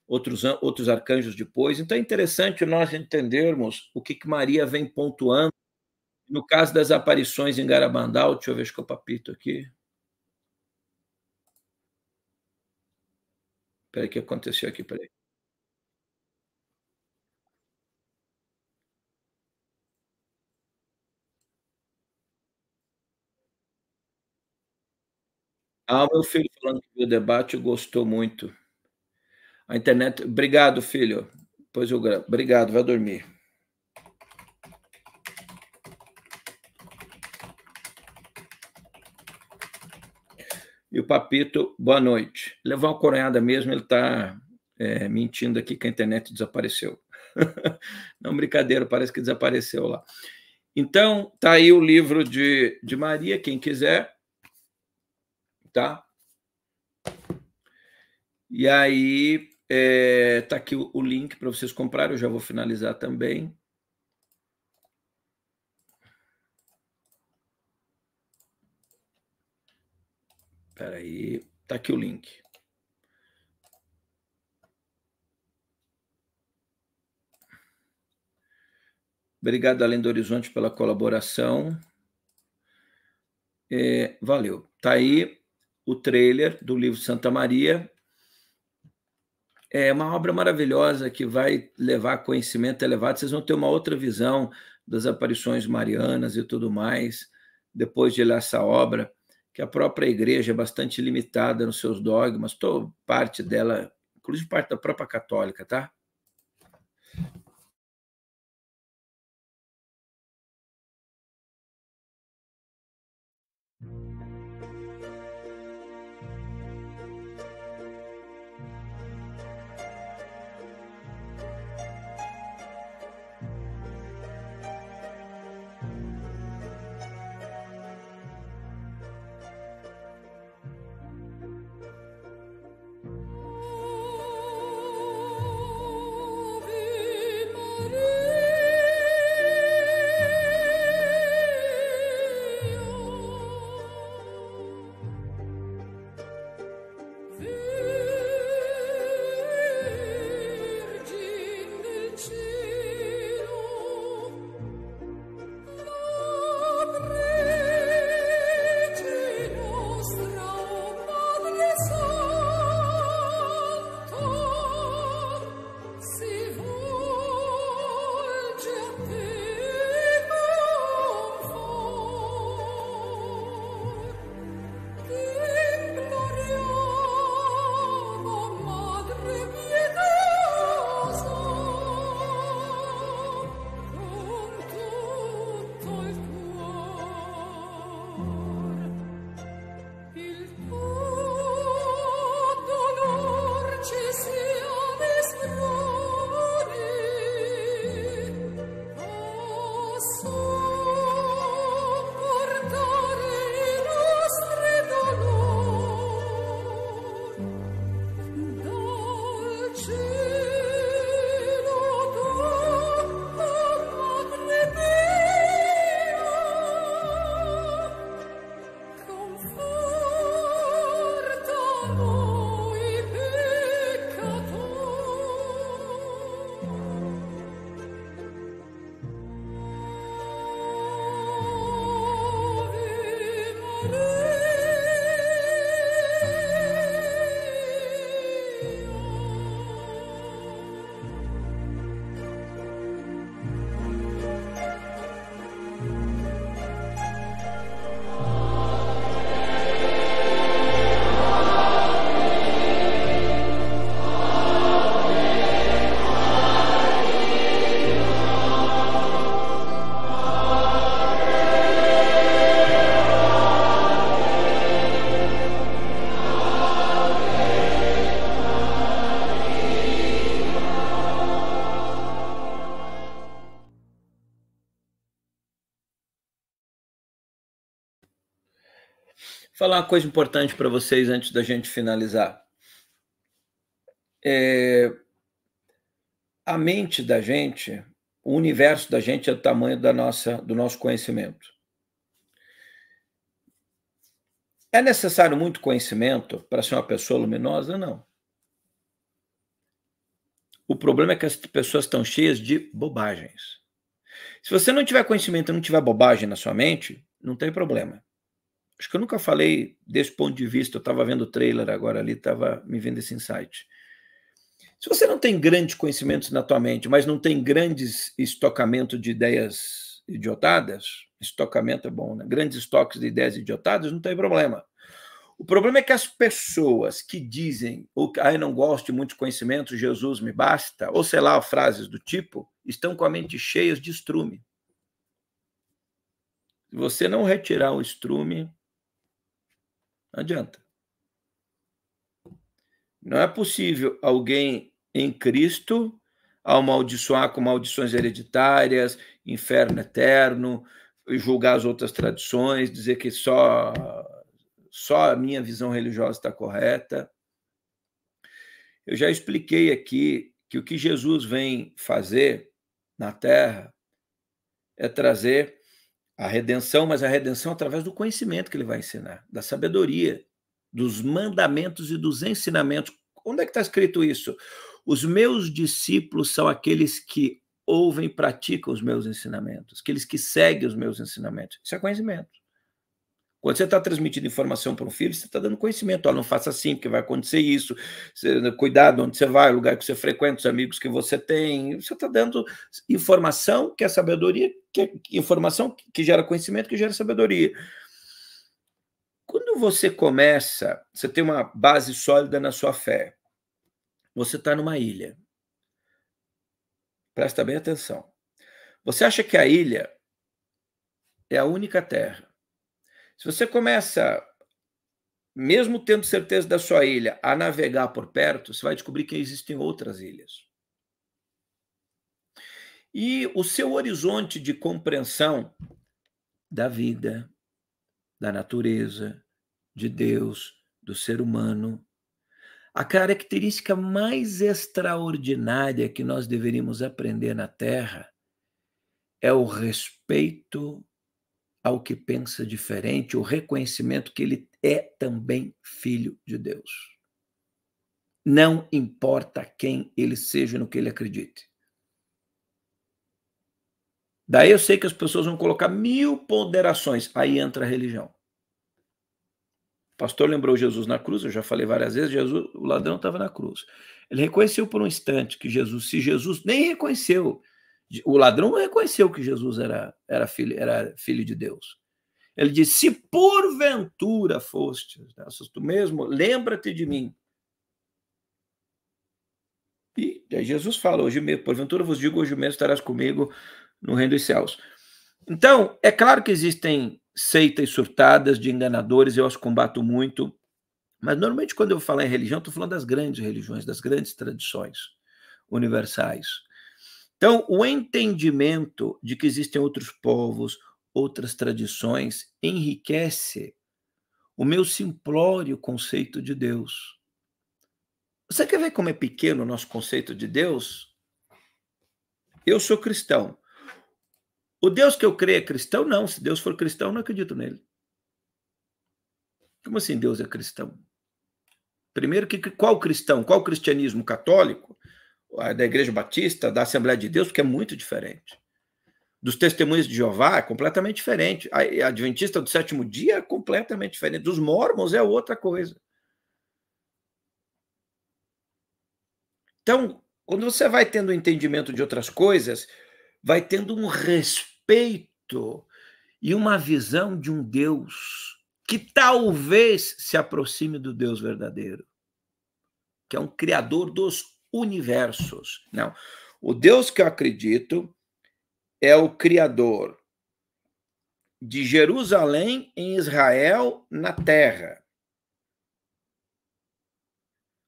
outros, outros arcanjos depois. Então é interessante nós entendermos o que, que Maria vem pontuando. No caso das aparições em Garabandal, deixa eu ver se eu papito aqui. Peraí, o que aconteceu aqui? Peraí. Ah, meu filho falando que o debate gostou muito. A internet. Obrigado, filho. Pois eu Obrigado, vai dormir. E o Papito, boa noite. Levar uma coronhada mesmo, ele está é, mentindo aqui que a internet desapareceu. [laughs] Não, brincadeira, parece que desapareceu lá. Então, tá aí o livro de, de Maria, quem quiser tá? E aí, é, tá aqui o, o link para vocês comprarem, eu já vou finalizar também. Espera aí, tá aqui o link. Obrigado, Além do Horizonte, pela colaboração. É, valeu. Tá aí o trailer do livro Santa Maria. É uma obra maravilhosa que vai levar conhecimento elevado. Vocês vão ter uma outra visão das aparições marianas e tudo mais, depois de ler essa obra, que a própria igreja é bastante limitada nos seus dogmas, tô, parte dela, inclusive parte da própria católica, tá? falar uma coisa importante para vocês antes da gente finalizar. É... A mente da gente, o universo da gente é o tamanho da nossa, do nosso conhecimento. É necessário muito conhecimento para ser uma pessoa luminosa? Não. O problema é que as pessoas estão cheias de bobagens. Se você não tiver conhecimento e não tiver bobagem na sua mente, não tem problema acho que eu nunca falei desse ponto de vista. Eu estava vendo o trailer agora ali, estava me vendo esse insight. Se você não tem grandes conhecimentos na tua mente, mas não tem grandes estocamento de ideias idiotadas, estocamento é bom, né? Grandes estoques de ideias idiotadas, não tem problema. O problema é que as pessoas que dizem, ou ah, não gosto de muitos conhecimentos, Jesus me basta, ou sei lá, frases do tipo, estão com a mente cheias de estrume. Se você não retirar o estrume, não adianta. Não é possível alguém em Cristo amaldiçoar com maldições hereditárias, inferno eterno, julgar as outras tradições, dizer que só só a minha visão religiosa está correta. Eu já expliquei aqui que o que Jesus vem fazer na terra é trazer a redenção, mas a redenção através do conhecimento que ele vai ensinar, da sabedoria, dos mandamentos e dos ensinamentos. Onde é que está escrito isso? Os meus discípulos são aqueles que ouvem e praticam os meus ensinamentos, aqueles que seguem os meus ensinamentos. Isso é conhecimento. Quando você está transmitindo informação para um filho, você está dando conhecimento. Ó, não faça assim, porque vai acontecer isso. cuidado onde você vai, o lugar que você frequenta, os amigos que você tem. Você está dando informação que é sabedoria, que é informação que gera conhecimento, que gera sabedoria. Quando você começa, você tem uma base sólida na sua fé. Você está numa ilha. Presta bem atenção. Você acha que a ilha é a única terra se você começa, mesmo tendo certeza da sua ilha, a navegar por perto, você vai descobrir que existem outras ilhas. E o seu horizonte de compreensão da vida, da natureza, de Deus, do ser humano, a característica mais extraordinária que nós deveríamos aprender na Terra é o respeito ao que pensa diferente, o reconhecimento que ele é também filho de Deus. Não importa quem ele seja no que ele acredite. Daí eu sei que as pessoas vão colocar mil ponderações, aí entra a religião. O pastor lembrou Jesus na cruz, eu já falei várias vezes, Jesus, o ladrão estava na cruz. Ele reconheceu por um instante que Jesus, se Jesus nem reconheceu, o ladrão reconheceu que Jesus era, era, filho, era filho de Deus. Ele diz: Se porventura foste, né, tu mesmo, lembra-te de mim. E aí Jesus fala: Hoje mesmo, porventura vos digo, hoje mesmo estarás comigo no reino dos céus. Então, é claro que existem seitas surtadas de enganadores, eu as combato muito. Mas normalmente, quando eu falo em religião, estou falando das grandes religiões, das grandes tradições universais. Então, o entendimento de que existem outros povos, outras tradições, enriquece o meu simplório conceito de Deus. Você quer ver como é pequeno o nosso conceito de Deus? Eu sou cristão. O Deus que eu creio é cristão? Não. Se Deus for cristão, não acredito nele. Como assim Deus é cristão? Primeiro, que, qual cristão? Qual cristianismo católico? da Igreja Batista, da Assembleia de Deus, que é muito diferente. Dos testemunhos de Jeová é completamente diferente. A Adventista do sétimo dia é completamente diferente. Dos mormons é outra coisa. Então, quando você vai tendo entendimento de outras coisas, vai tendo um respeito e uma visão de um Deus que talvez se aproxime do Deus verdadeiro, que é um criador dos universos. Não. O Deus que eu acredito é o Criador de Jerusalém em Israel, na terra.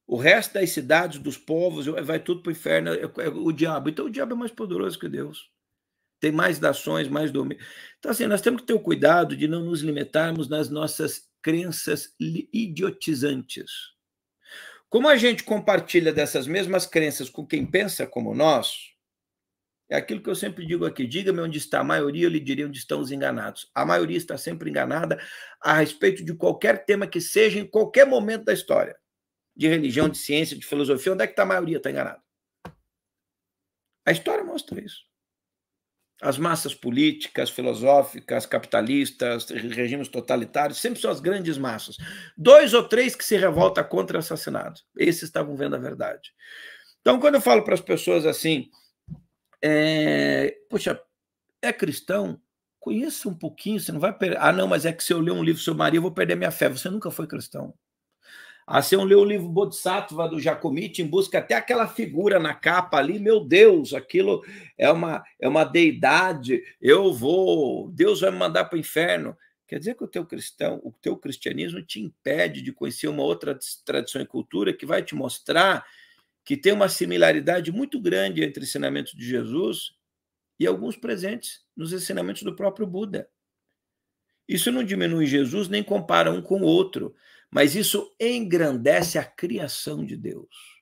O resto das cidades, dos povos, vai tudo para o inferno, é o diabo. Então o diabo é mais poderoso que Deus. Tem mais nações, mais domínio. Então, assim, nós temos que ter o cuidado de não nos limitarmos nas nossas crenças idiotizantes. Como a gente compartilha dessas mesmas crenças com quem pensa como nós, é aquilo que eu sempre digo aqui: diga-me onde está a maioria, eu lhe diria onde estão os enganados. A maioria está sempre enganada a respeito de qualquer tema que seja, em qualquer momento da história. De religião, de ciência, de filosofia, onde é que está a maioria está enganada? A história mostra isso. As massas políticas, filosóficas, capitalistas, regimes totalitários, sempre são as grandes massas. Dois ou três que se revoltam contra o assassinato. Esses estavam vendo a verdade. Então, quando eu falo para as pessoas assim, é, poxa, é cristão? Conheça um pouquinho, você não vai perder. Ah, não, mas é que se eu ler um livro sobre Maria, eu vou perder minha fé. Você nunca foi cristão. Assim, eu li o livro Bodhisattva do Jacomiti em busca até aquela figura na capa ali, meu Deus, aquilo é uma, é uma deidade, eu vou, Deus vai me mandar para o inferno. Quer dizer que o teu cristão, o teu cristianismo te impede de conhecer uma outra tradição e cultura que vai te mostrar que tem uma similaridade muito grande entre o ensinamento de Jesus e alguns presentes nos ensinamentos do próprio Buda. Isso não diminui Jesus nem compara um com o outro, mas isso engrandece a criação de Deus.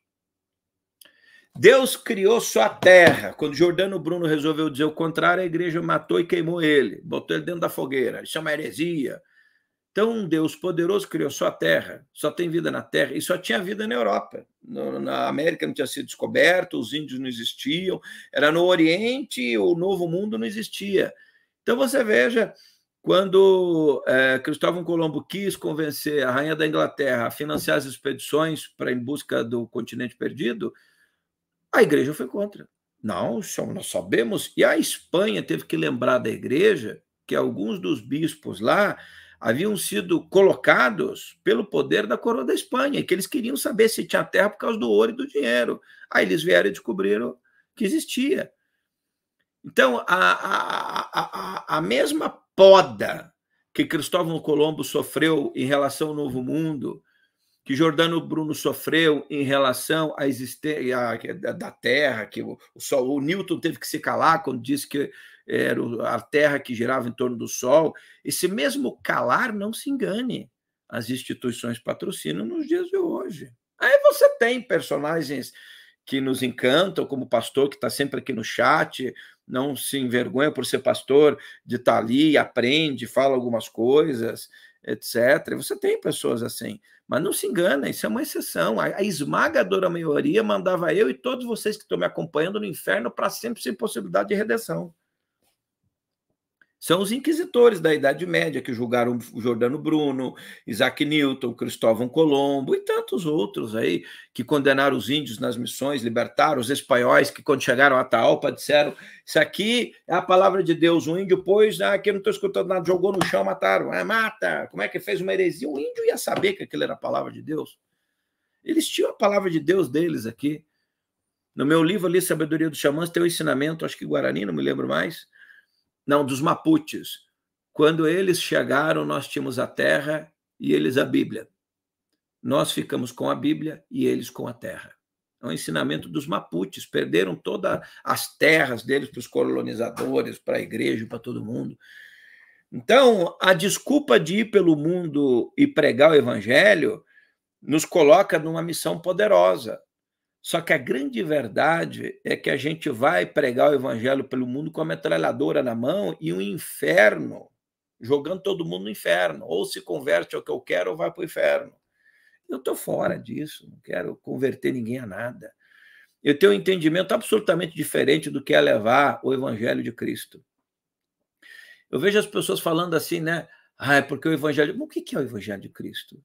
Deus criou só a terra. Quando Jordano Bruno resolveu dizer o contrário, a igreja matou e queimou ele, botou ele dentro da fogueira. Isso é uma heresia. Então, um Deus poderoso criou só a terra, só tem vida na terra, e só tinha vida na Europa. na América não tinha sido descoberto, os índios não existiam, era no Oriente, o Novo Mundo não existia. Então, você veja quando é, Cristóvão Colombo quis convencer a rainha da Inglaterra a financiar as expedições para em busca do continente perdido, a igreja foi contra. Não, nós sabemos. E a Espanha teve que lembrar da igreja que alguns dos bispos lá haviam sido colocados pelo poder da coroa da Espanha, que eles queriam saber se tinha terra por causa do ouro e do dinheiro. Aí eles vieram e descobriram que existia. Então, a, a, a, a mesma poda que Cristóvão Colombo sofreu em relação ao Novo Mundo, que Jordano Bruno sofreu em relação à existência da Terra, que o, Sol, o Newton teve que se calar quando disse que era a Terra que girava em torno do Sol. Esse mesmo calar, não se engane, as instituições patrocinam nos dias de hoje. Aí você tem personagens que nos encantam, como pastor que está sempre aqui no chat, não se envergonha por ser pastor, de estar tá ali, aprende, fala algumas coisas, etc. Você tem pessoas assim, mas não se engana, isso é uma exceção. A, esmagadora maioria mandava eu e todos vocês que estão me acompanhando no inferno para sempre sem possibilidade de redenção. São os inquisitores da Idade Média que julgaram Jordano Bruno, Isaac Newton, Cristóvão Colombo e tantos outros aí que condenaram os índios nas missões, libertaram os espanhóis que, quando chegaram a Taopa, disseram: Isso aqui é a palavra de Deus. Um índio, pois, ah, aqui não estou escutando nada, jogou no chão, mataram. Ah, mata! Como é que fez uma heresia? O índio ia saber que aquilo era a palavra de Deus. Eles tinham a palavra de Deus deles aqui. No meu livro ali, Sabedoria dos Xamãs, tem um ensinamento, acho que Guarani, não me lembro mais não, dos Mapuches. Quando eles chegaram, nós tínhamos a terra e eles a Bíblia. Nós ficamos com a Bíblia e eles com a terra. É um ensinamento dos Mapuches, perderam todas as terras deles para os colonizadores, para a igreja, para todo mundo. Então, a desculpa de ir pelo mundo e pregar o evangelho nos coloca numa missão poderosa. Só que a grande verdade é que a gente vai pregar o evangelho pelo mundo com a metralhadora na mão e um inferno, jogando todo mundo no inferno. Ou se converte ao que eu quero ou vai para o inferno. Eu estou fora disso, não quero converter ninguém a nada. Eu tenho um entendimento absolutamente diferente do que é levar o evangelho de Cristo. Eu vejo as pessoas falando assim, né? Ah, é porque o evangelho. Mas o que é o evangelho de Cristo?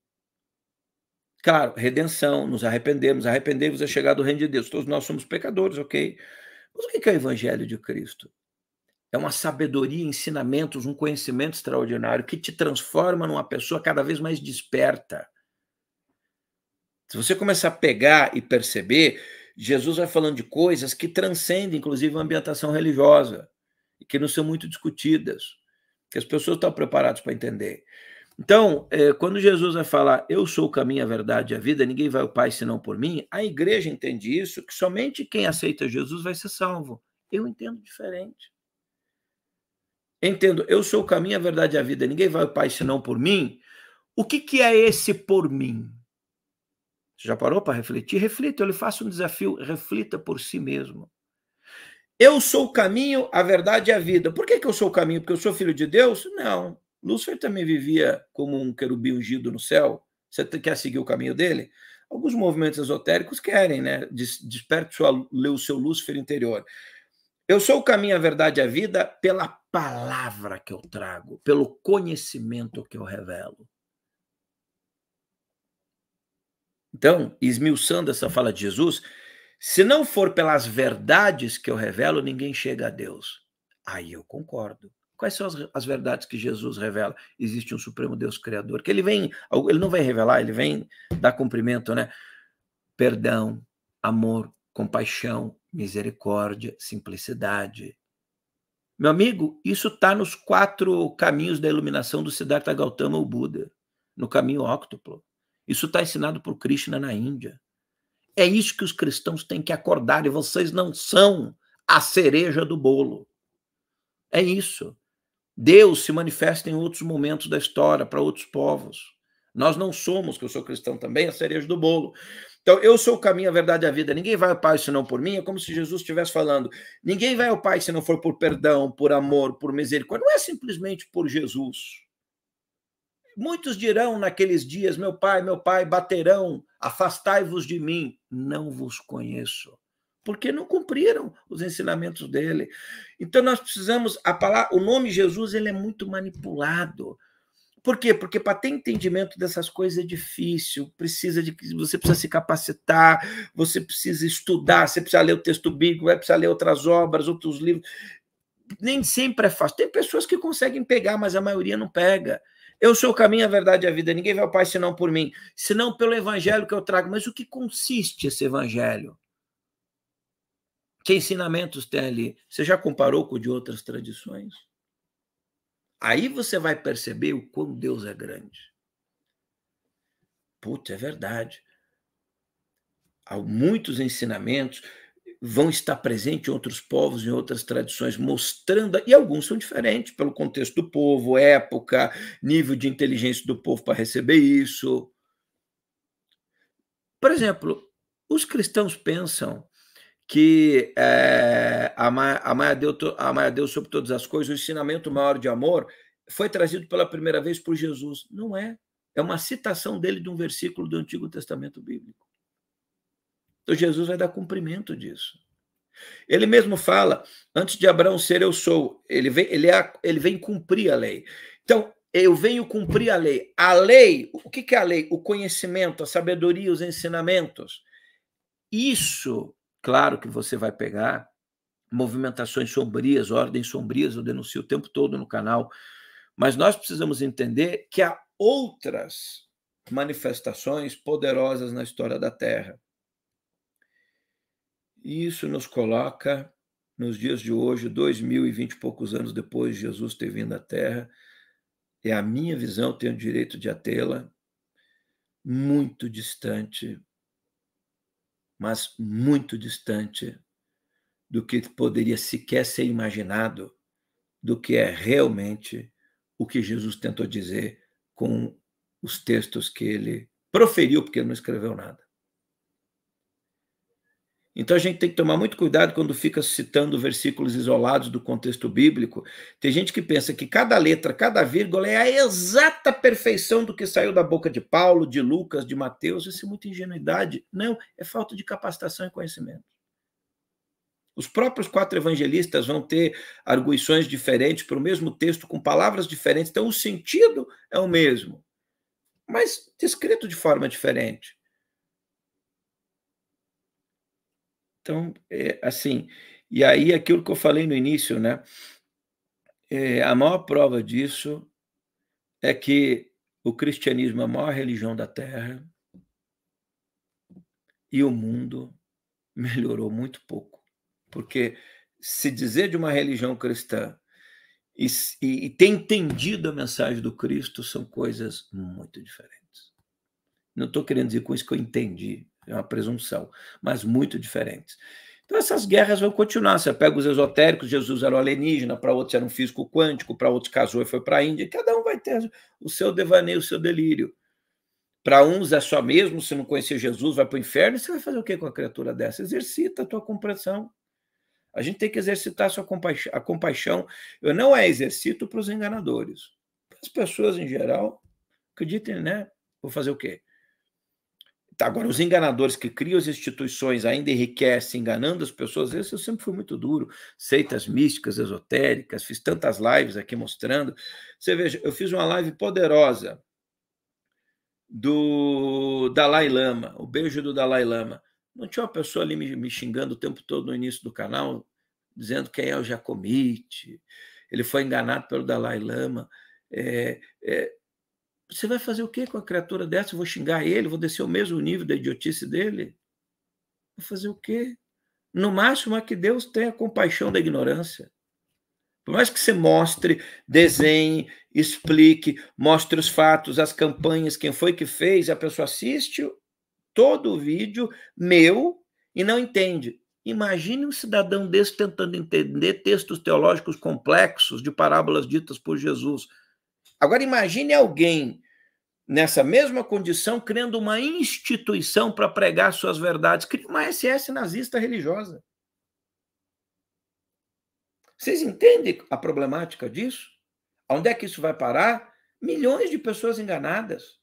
Claro, redenção, nos arrependemos, arrepender-vos é chegar do reino de Deus. Todos nós somos pecadores, ok? Mas o que é o evangelho de Cristo? É uma sabedoria, ensinamentos, um conhecimento extraordinário que te transforma numa pessoa cada vez mais desperta. Se você começar a pegar e perceber, Jesus vai falando de coisas que transcendem, inclusive, a ambientação religiosa e que não são muito discutidas, que as pessoas estão preparadas para entender. Então, é, quando Jesus vai falar, eu sou o caminho, a verdade e a vida, ninguém vai ao Pai senão por mim, a igreja entende isso, que somente quem aceita Jesus vai ser salvo. Eu entendo diferente. Entendo, eu sou o caminho, a verdade e a vida, ninguém vai ao Pai senão por mim. O que, que é esse por mim? Você já parou para refletir? Reflita, eu lhe faço um desafio, reflita por si mesmo. Eu sou o caminho, a verdade e a vida. Por que, que eu sou o caminho? Porque eu sou filho de Deus? Não. Lúcifer também vivia como um querubim ungido no céu. Você quer seguir o caminho dele? Alguns movimentos esotéricos querem, né? Desperte sua, o seu Lúcifer interior. Eu sou o caminho, a verdade e a vida pela palavra que eu trago, pelo conhecimento que eu revelo. Então, esmiuçando essa fala de Jesus, se não for pelas verdades que eu revelo, ninguém chega a Deus. Aí eu concordo. Quais são as, as verdades que Jesus revela? Existe um Supremo Deus Criador, que ele vem, ele não vem revelar, ele vem dar cumprimento, né? Perdão, amor, compaixão, misericórdia, simplicidade. Meu amigo, isso está nos quatro caminhos da iluminação do Siddhartha Gautama, o Buda, no caminho óctuplo. Isso está ensinado por Krishna na Índia. É isso que os cristãos têm que acordar, e vocês não são a cereja do bolo. É isso. Deus se manifesta em outros momentos da história, para outros povos. Nós não somos, que eu sou cristão também, a cereja do bolo. Então, eu sou o caminho, a verdade e a vida. Ninguém vai ao Pai senão por mim. É como se Jesus estivesse falando: ninguém vai ao Pai se não for por perdão, por amor, por misericórdia. Não é simplesmente por Jesus. Muitos dirão naqueles dias: meu Pai, meu Pai, baterão, afastai-vos de mim. Não vos conheço porque não cumpriram os ensinamentos dele. Então nós precisamos a palavra, o nome Jesus ele é muito manipulado. Por quê? Porque para ter entendimento dessas coisas é difícil, precisa de você precisa se capacitar, você precisa estudar, você precisa ler o texto bíblico, vai precisar ler outras obras, outros livros. Nem sempre é fácil. Tem pessoas que conseguem pegar, mas a maioria não pega. Eu sou o caminho, a verdade e a vida. Ninguém vai ao Pai senão por mim, senão pelo evangelho que eu trago. Mas o que consiste esse evangelho? Que ensinamentos tem ali? Você já comparou com o de outras tradições? Aí você vai perceber o quão Deus é grande. Putz, é verdade. Há muitos ensinamentos vão estar presentes em outros povos, em outras tradições, mostrando. E alguns são diferentes pelo contexto do povo, época, nível de inteligência do povo para receber isso. Por exemplo, os cristãos pensam que é, amar, a Deus, a Deus sobre todas as coisas, o ensinamento maior de amor, foi trazido pela primeira vez por Jesus. Não é. É uma citação dele de um versículo do Antigo Testamento Bíblico. Então Jesus vai dar cumprimento disso. Ele mesmo fala, antes de Abraão ser, eu sou. Ele vem, ele, é, ele vem cumprir a lei. Então, eu venho cumprir a lei. A lei, o que é a lei? O conhecimento, a sabedoria, os ensinamentos. Isso Claro que você vai pegar movimentações sombrias, ordens sombrias, eu denuncio o tempo todo no canal, mas nós precisamos entender que há outras manifestações poderosas na história da Terra. E isso nos coloca nos dias de hoje, dois mil e vinte e poucos anos depois de Jesus ter vindo à Terra, é a minha visão, tenho o direito de a tê-la, muito distante mas muito distante do que poderia sequer ser imaginado do que é realmente o que Jesus tentou dizer com os textos que ele proferiu, porque não escreveu nada. Então a gente tem que tomar muito cuidado quando fica citando versículos isolados do contexto bíblico. Tem gente que pensa que cada letra, cada vírgula é a exata perfeição do que saiu da boca de Paulo, de Lucas, de Mateus. Isso é muita ingenuidade. Não, é falta de capacitação e conhecimento. Os próprios quatro evangelistas vão ter arguições diferentes para o mesmo texto, com palavras diferentes, então o sentido é o mesmo, mas descrito de forma diferente. Então, é assim. E aí, aquilo que eu falei no início, né? É, a maior prova disso é que o cristianismo é a maior religião da Terra e o mundo melhorou muito pouco. Porque se dizer de uma religião cristã e, e, e ter entendido a mensagem do Cristo são coisas muito diferentes. Não estou querendo dizer com isso que eu entendi, é uma presunção, mas muito diferentes. Então essas guerras vão continuar. Você pega os esotéricos, Jesus era o alienígena, para outros era um físico quântico, para outros casou e foi para a Índia. Cada um vai ter o seu devaneio, o seu delírio. Para uns é só mesmo, se não conhecer Jesus, vai para o inferno. Você vai fazer o que com a criatura dessa? Exercita a tua compreensão. A gente tem que exercitar a sua compaixão. A compaixão eu não é exercito para os enganadores. As pessoas em geral acreditem, né? Vou fazer o quê? Tá, agora, os enganadores que criam as instituições ainda enriquecem enganando as pessoas, esse eu sempre fui muito duro. Seitas místicas, esotéricas, fiz tantas lives aqui mostrando. Você veja, eu fiz uma live poderosa do Dalai Lama, o beijo do Dalai Lama. Não tinha uma pessoa ali me, me xingando o tempo todo no início do canal, dizendo quem é o Jacomite, ele foi enganado pelo Dalai Lama. É, é, você vai fazer o que com a criatura dessa? Eu vou xingar ele, vou descer o mesmo nível da idiotice dele? Vou fazer o quê? No máximo é que Deus tenha compaixão da ignorância. Por mais que você mostre, desenhe, explique, mostre os fatos, as campanhas, quem foi que fez, a pessoa assiste todo o vídeo meu e não entende. Imagine um cidadão desse tentando entender textos teológicos complexos de parábolas ditas por Jesus. Agora imagine alguém nessa mesma condição, criando uma instituição para pregar suas verdades. Cria uma SS nazista religiosa. Vocês entendem a problemática disso? Onde é que isso vai parar? Milhões de pessoas enganadas.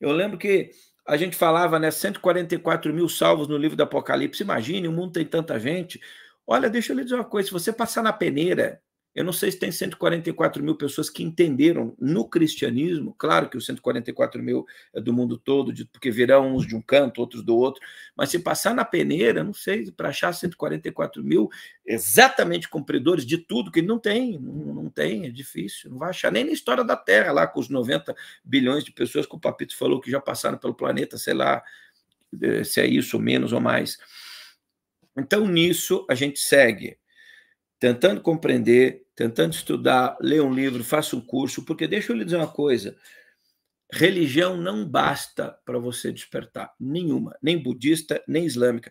Eu lembro que a gente falava, né? 144 mil salvos no livro do Apocalipse. Imagine, o mundo tem tanta gente. Olha, deixa eu lhe dizer uma coisa: se você passar na peneira eu não sei se tem 144 mil pessoas que entenderam no cristianismo, claro que os 144 mil é do mundo todo, porque virão uns de um canto, outros do outro, mas se passar na peneira, não sei, para achar 144 mil exatamente cumpridores de tudo, que não tem, não tem, é difícil, não vai achar nem na história da Terra, lá com os 90 bilhões de pessoas que o Papito falou que já passaram pelo planeta, sei lá eh, se é isso, menos ou mais. Então, nisso, a gente segue tentando compreender, tentando estudar, ler um livro, faça um curso, porque deixa eu lhe dizer uma coisa. Religião não basta para você despertar, nenhuma, nem budista, nem islâmica.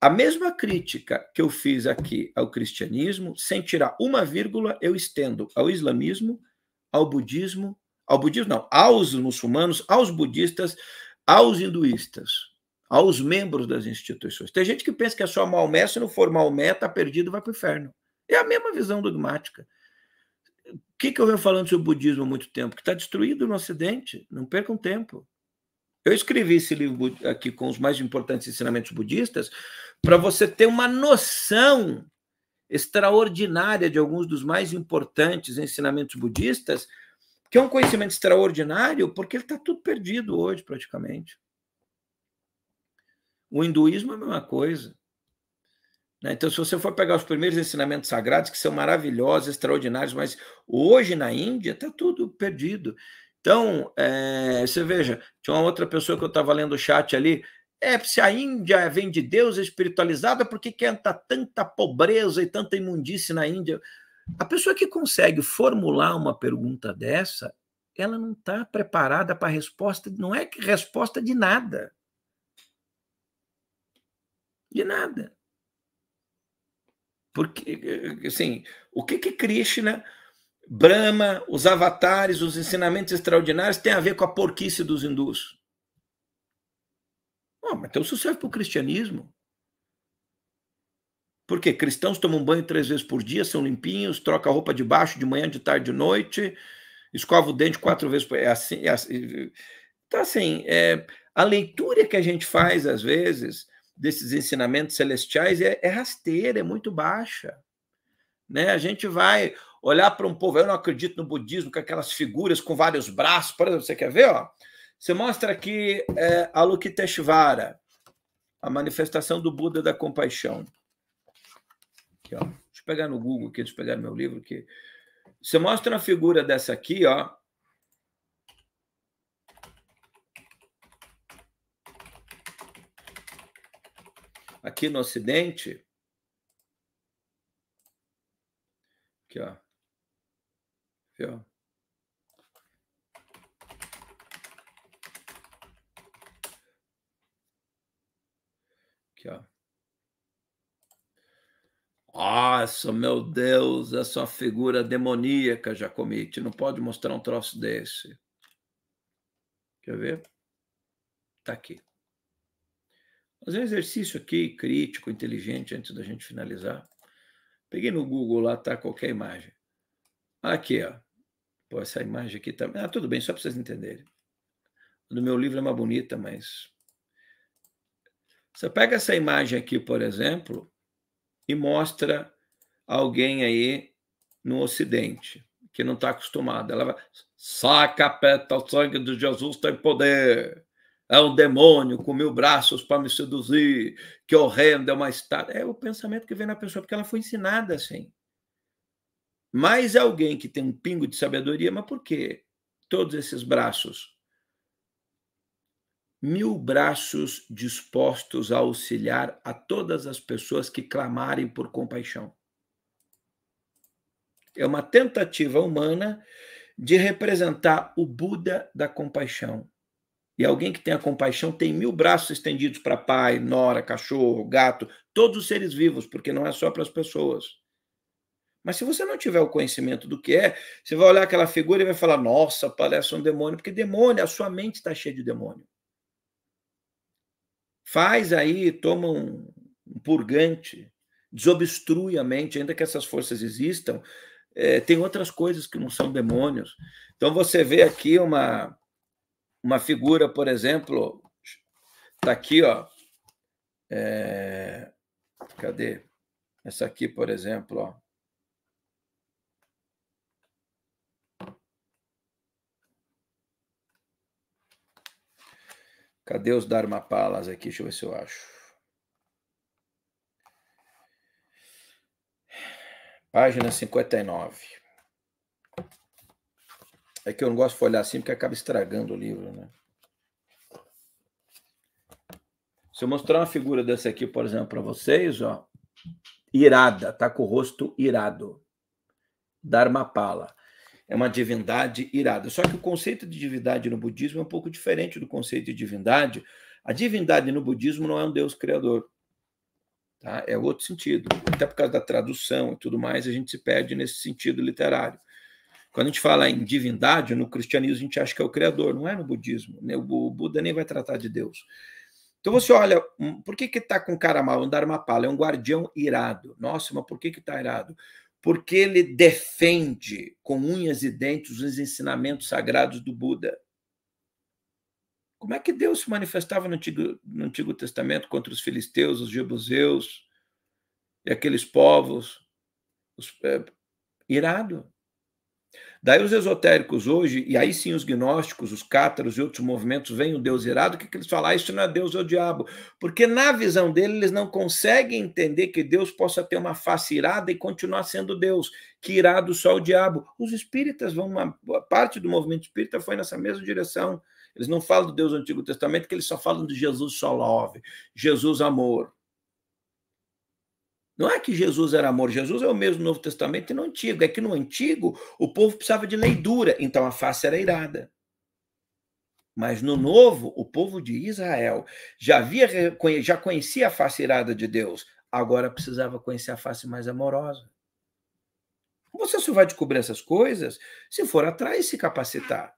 A mesma crítica que eu fiz aqui ao cristianismo, sem tirar uma vírgula, eu estendo ao islamismo, ao budismo, ao budismo não, aos muçulmanos, aos budistas, aos hinduistas, aos membros das instituições. Tem gente que pensa que é só Maomé, se não for Maomé, está perdido, vai para o inferno. É a mesma visão dogmática. O que, que eu venho falando sobre o budismo há muito tempo? Que está destruído no Ocidente. Não percam tempo. Eu escrevi esse livro aqui com os mais importantes ensinamentos budistas para você ter uma noção extraordinária de alguns dos mais importantes ensinamentos budistas, que é um conhecimento extraordinário, porque ele está tudo perdido hoje, praticamente. O hinduísmo é a mesma coisa. Né? Então, se você for pegar os primeiros ensinamentos sagrados, que são maravilhosos, extraordinários, mas hoje na Índia está tudo perdido. Então, é, você veja, tinha uma outra pessoa que eu estava lendo o chat ali. É, se a Índia vem de Deus espiritualizada, por que está tanta pobreza e tanta imundícia na Índia? A pessoa que consegue formular uma pergunta dessa, ela não está preparada para a resposta, não é resposta de nada. De nada. Porque, eh, assim, o que que Krishna, Brahma, os avatares, os ensinamentos extraordinários tem a ver com a porquice dos hindus? Oh, mas então isso serve para o cristianismo. Porque cristãos tomam banho três vezes por dia, são limpinhos, trocam a roupa de baixo de manhã, de tarde, de noite, escovam o dente quatro vezes por é assim, é assim. Então, assim, é, a leitura que a gente faz, às vezes, desses ensinamentos celestiais é, é rasteira, é muito baixa. Né? A gente vai olhar para um povo, eu não acredito no budismo, com aquelas figuras com vários braços, por exemplo, você quer ver? Ó? Você mostra aqui é, a Lukiteshvara, a manifestação do Buda da compaixão. Aqui, ó. Deixa eu pegar no Google aqui, deixa eu pegar no meu livro aqui. Você mostra uma figura dessa aqui, ó. aqui no Ocidente. Aqui, ó. Aqui, ó. Aqui, ó. Nossa, meu Deus, essa é figura demoníaca, Jacomite. Não pode mostrar um troço desse. Quer ver? Tá aqui. Fazer um é exercício aqui, crítico, inteligente, antes da gente finalizar. Peguei no Google lá, tá qualquer imagem. Aqui, ó. Pô, essa imagem aqui também. Tá... Ah, tudo bem, só para vocês entenderem. No meu livro é mais bonita, mas. Você pega essa imagem aqui, por exemplo, e mostra alguém aí no Ocidente, que não está acostumado. Ela vai. Saca, peta, o sangue de Jesus tem poder é um demônio com mil braços para me seduzir, que horrendo, é uma estátua. É o pensamento que vem na pessoa, porque ela foi ensinada assim. Mas é alguém que tem um pingo de sabedoria, mas por quê? Todos esses braços. Mil braços dispostos a auxiliar a todas as pessoas que clamarem por compaixão. É uma tentativa humana de representar o Buda da compaixão, e alguém que tenha compaixão tem mil braços estendidos para pai, nora, cachorro, gato, todos os seres vivos, porque não é só para as pessoas. Mas se você não tiver o conhecimento do que é, você vai olhar aquela figura e vai falar: nossa, parece é um demônio, porque demônio, a sua mente está cheia de demônio. Faz aí, toma um, um purgante, desobstrui a mente, ainda que essas forças existam, é, tem outras coisas que não são demônios. Então você vê aqui uma uma figura, por exemplo, está aqui, ó. É, cadê? Essa aqui, por exemplo, ó. Cadê os Dharmapalas aqui? Deixa eu ver se eu acho. Página 59. É que eu não gosto de olhar assim porque acaba estragando o livro, né? Se eu mostrar uma figura dessa aqui, por exemplo, para vocês, ó, irada, tá com o rosto irado. Dharmapala. É uma divindade irada. Só que o conceito de divindade no budismo é um pouco diferente do conceito de divindade. A divindade no budismo não é um deus criador. Tá? É outro sentido. Até por causa da tradução e tudo mais, a gente se perde nesse sentido literário. Quando a gente fala em divindade, no cristianismo a gente acha que é o criador, não é no budismo. Né? O Buda nem vai tratar de Deus. Então você olha, hum, por que que tá com cara mal, um Dharmapala? É um guardião irado. Nossa, mas por que que tá irado? Porque ele defende com unhas e dentes os ensinamentos sagrados do Buda. Como é que Deus se manifestava no Antigo, no Antigo Testamento contra os filisteus, os jebuseus e aqueles povos? Os, é, irado. Daí os esotéricos hoje, e aí sim os gnósticos, os cátaros e outros movimentos vêm o Deus irado, o que, que eles falam? Ah, isso não é Deus, é o diabo. Porque na visão dele, eles não conseguem entender que Deus possa ter uma face irada e continuar sendo Deus, que irado só o diabo. Os espíritas vão, uma parte do movimento espírita foi nessa mesma direção. Eles não falam do Deus do Antigo Testamento, que eles só falam de Jesus só love, Jesus amor. Não é que Jesus era amor, Jesus é o mesmo no Novo Testamento e no Antigo. É que no Antigo o povo precisava de lei dura, então a face era irada. Mas no Novo, o povo de Israel já, havia, já conhecia a face irada de Deus, agora precisava conhecer a face mais amorosa. Você só vai descobrir essas coisas se for atrás e se capacitar.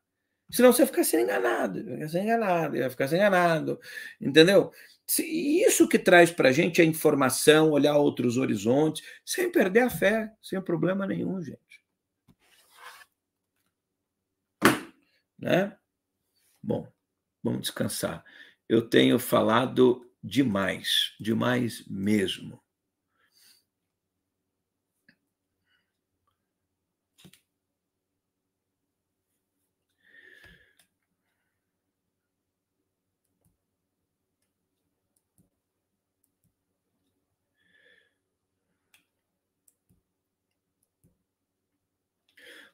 Senão você vai ficar sendo enganado, vai ficar sendo enganado, vai ficar sendo enganado, entendeu? Isso que traz para a gente a informação, olhar outros horizontes, sem perder a fé, sem problema nenhum, gente. Né? Bom, vamos descansar. Eu tenho falado demais, demais mesmo.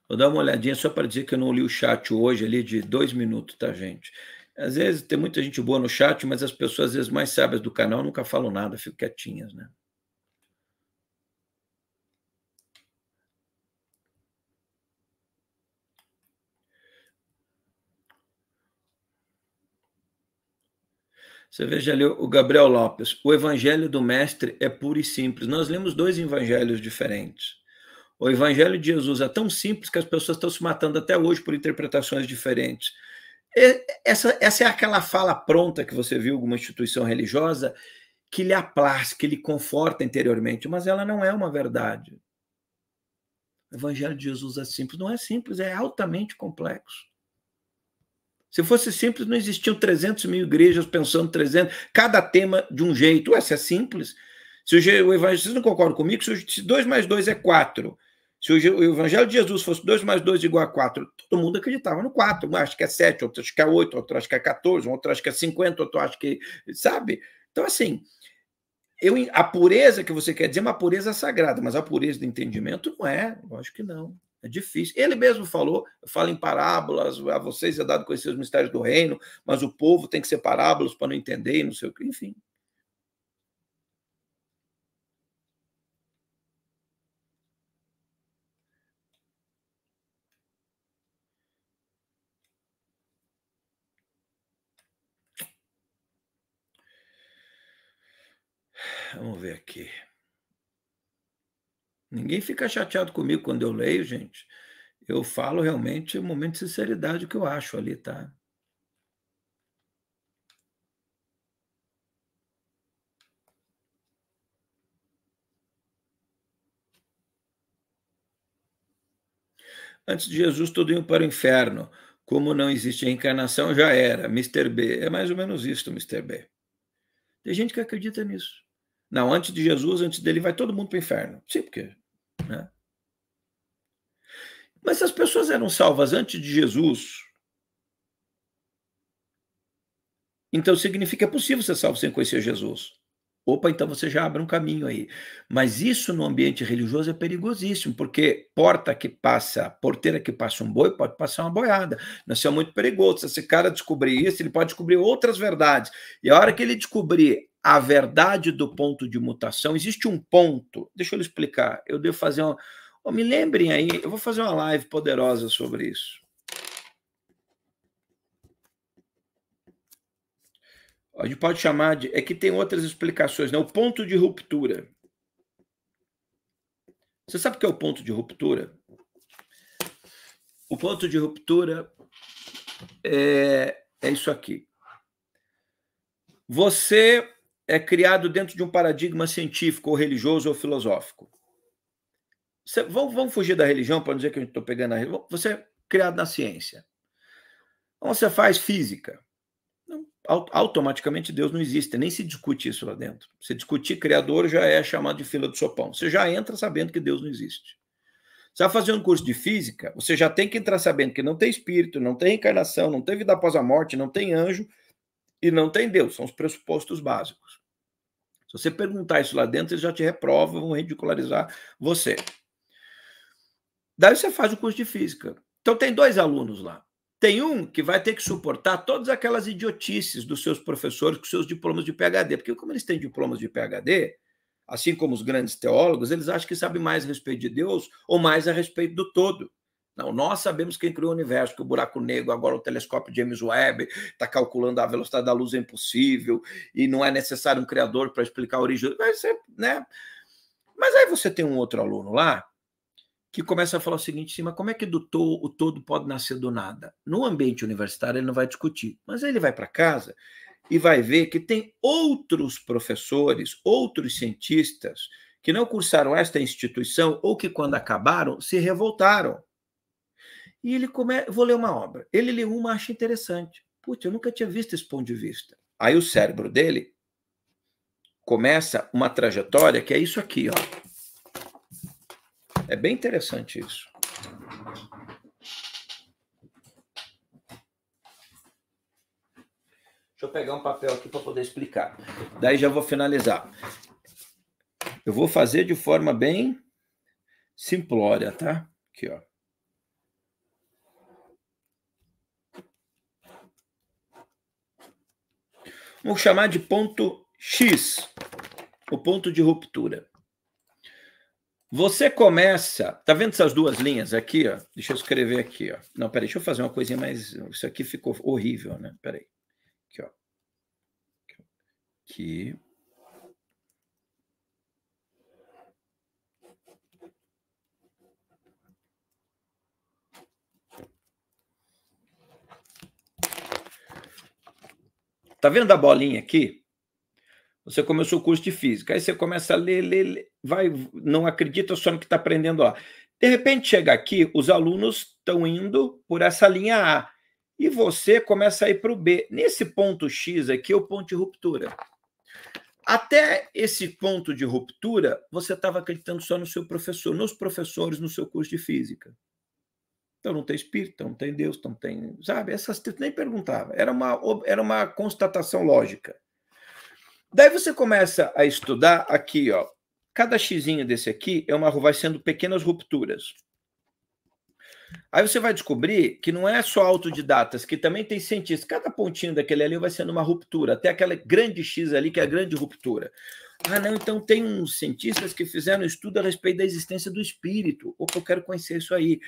Vou dar uma olhadinha só para dizer que eu não li o chat hoje ali de dois minutos, tá, gente? Às vezes tem muita gente boa no chat, mas as pessoas, às vezes, mais sábias do canal nunca falam nada, ficam quietinhas, né? Você veja ali o Gabriel Lopes. O evangelho do mestre é puro e simples. Nós lemos dois evangelhos diferentes. O Evangelho de Jesus é tão simples que as pessoas estão se matando até hoje por interpretações diferentes. Essa, essa é aquela fala pronta que você viu alguma instituição religiosa que lhe aplasta, que lhe conforta interiormente, mas ela não é uma verdade. O Evangelho de Jesus é simples. Não é simples, é altamente complexo. Se fosse simples, não existiam 300 mil igrejas pensando 300, cada tema de um jeito. Ué, se é simples. Se o, o Evangelho, vocês não concordam comigo? Se 2 mais 2 é 4 se o Evangelho de Jesus fosse 2 mais 2 igual a 4, todo mundo acreditava no 4. Um acha que é 7, outro acha que é 8, outro acha que é 14, outro acha que é 50, outro acha que. Sabe? Então, assim, eu, a pureza que você quer dizer é uma pureza sagrada, mas a pureza do entendimento não é, lógico que não. É difícil. Ele mesmo falou, fala em parábolas, a vocês é dado conhecer os mistérios do reino, mas o povo tem que ser parábolas para não entender, não sei o que, enfim. Vamos ver aqui. Ninguém fica chateado comigo quando eu leio, gente. Eu falo realmente um momento de sinceridade o que eu acho ali, tá? Antes de Jesus, tudo iam para o inferno. Como não existe reencarnação, já era. Mr. B. É mais ou menos isso, Mr. B. Tem gente que acredita nisso. Não, antes de Jesus, antes dele, vai todo mundo para o inferno. Sim, porque. Né? Mas se as pessoas eram salvas antes de Jesus, então significa que é possível ser salvo sem conhecer Jesus. Opa, então você já abre um caminho aí. Mas isso no ambiente religioso é perigosíssimo, porque porta que passa, porteira que passa um boi, pode passar uma boiada. Isso é muito perigoso. Se esse cara descobrir isso, ele pode descobrir outras verdades. E a hora que ele descobrir a verdade do ponto de mutação. Existe um ponto, deixa eu lhe explicar. Eu devo fazer uma. Oh, me lembrem aí, eu vou fazer uma live poderosa sobre isso. A gente pode chamar de. É que tem outras explicações, né? O ponto de ruptura. Você sabe o que é o ponto de ruptura? O ponto de ruptura é, é isso aqui. Você é criado dentro de um paradigma científico, ou religioso, ou filosófico. Você, vamos, vamos fugir da religião para dizer que eu estou pegando a religião. Você é criado na ciência. Então, você faz física. Não, automaticamente Deus não existe, nem se discute isso lá dentro. Se discutir Criador já é chamado de fila do sopão. Você já entra sabendo que Deus não existe. Você vai fazer um curso de física, você já tem que entrar sabendo que não tem espírito, não tem reencarnação, não tem vida após a morte, não tem anjo, e não tem Deus, são os pressupostos básicos. Se você perguntar isso lá dentro, eles já te reprovam, vão ridicularizar você. Daí você faz o curso de física. Então tem dois alunos lá. Tem um que vai ter que suportar todas aquelas idiotices dos seus professores com seus diplomas de PhD, porque como eles têm diplomas de PhD, assim como os grandes teólogos, eles acham que sabem mais a respeito de Deus ou mais a respeito do todo. Não, nós sabemos quem criou o universo, que o buraco negro, agora o telescópio James Webb está calculando a velocidade da luz é impossível e não é necessário um criador para explicar a origem. Mas, né? mas aí você tem um outro aluno lá que começa a falar o seguinte, sim, mas como é que do to o todo pode nascer do nada? No ambiente universitário ele não vai discutir, mas aí ele vai para casa e vai ver que tem outros professores, outros cientistas que não cursaram esta instituição ou que quando acabaram se revoltaram. E ele come... vou ler uma obra. Ele lê uma, acha interessante. Putz, eu nunca tinha visto esse ponto de vista. Aí o cérebro dele começa uma trajetória que é isso aqui, ó. É bem interessante isso. Deixa eu pegar um papel aqui para poder explicar. Daí já vou finalizar. Eu vou fazer de forma bem simplória, tá? Aqui, ó. Vamos chamar de ponto X, o ponto de ruptura. Você começa, tá vendo essas duas linhas aqui, ó? Deixa eu escrever aqui, ó. Não, peraí, deixa eu fazer uma coisinha mais, isso aqui ficou horrível, né? Peraí. Aqui, ó. Aqui. Tá vendo a bolinha aqui? Você começou o curso de física, aí você começa a ler, ler, ler vai, não acredita só no que está aprendendo lá. De repente chega aqui, os alunos estão indo por essa linha A e você começa a ir para o B. Nesse ponto X aqui é o ponto de ruptura. Até esse ponto de ruptura, você estava acreditando só no seu professor, nos professores no seu curso de física. Então não tem espírito, então não tem Deus, então não tem. Sabe? Essas nem perguntava. Era uma, era uma constatação lógica. Daí você começa a estudar aqui, ó. Cada xizinho desse aqui é uma, vai sendo pequenas rupturas. Aí você vai descobrir que não é só autodidatas, que também tem cientistas. Cada pontinho daquele ali vai sendo uma ruptura, até aquela grande X ali, que é a grande ruptura. Ah, não, então tem uns cientistas que fizeram um estudo a respeito da existência do espírito. que eu quero conhecer isso aí.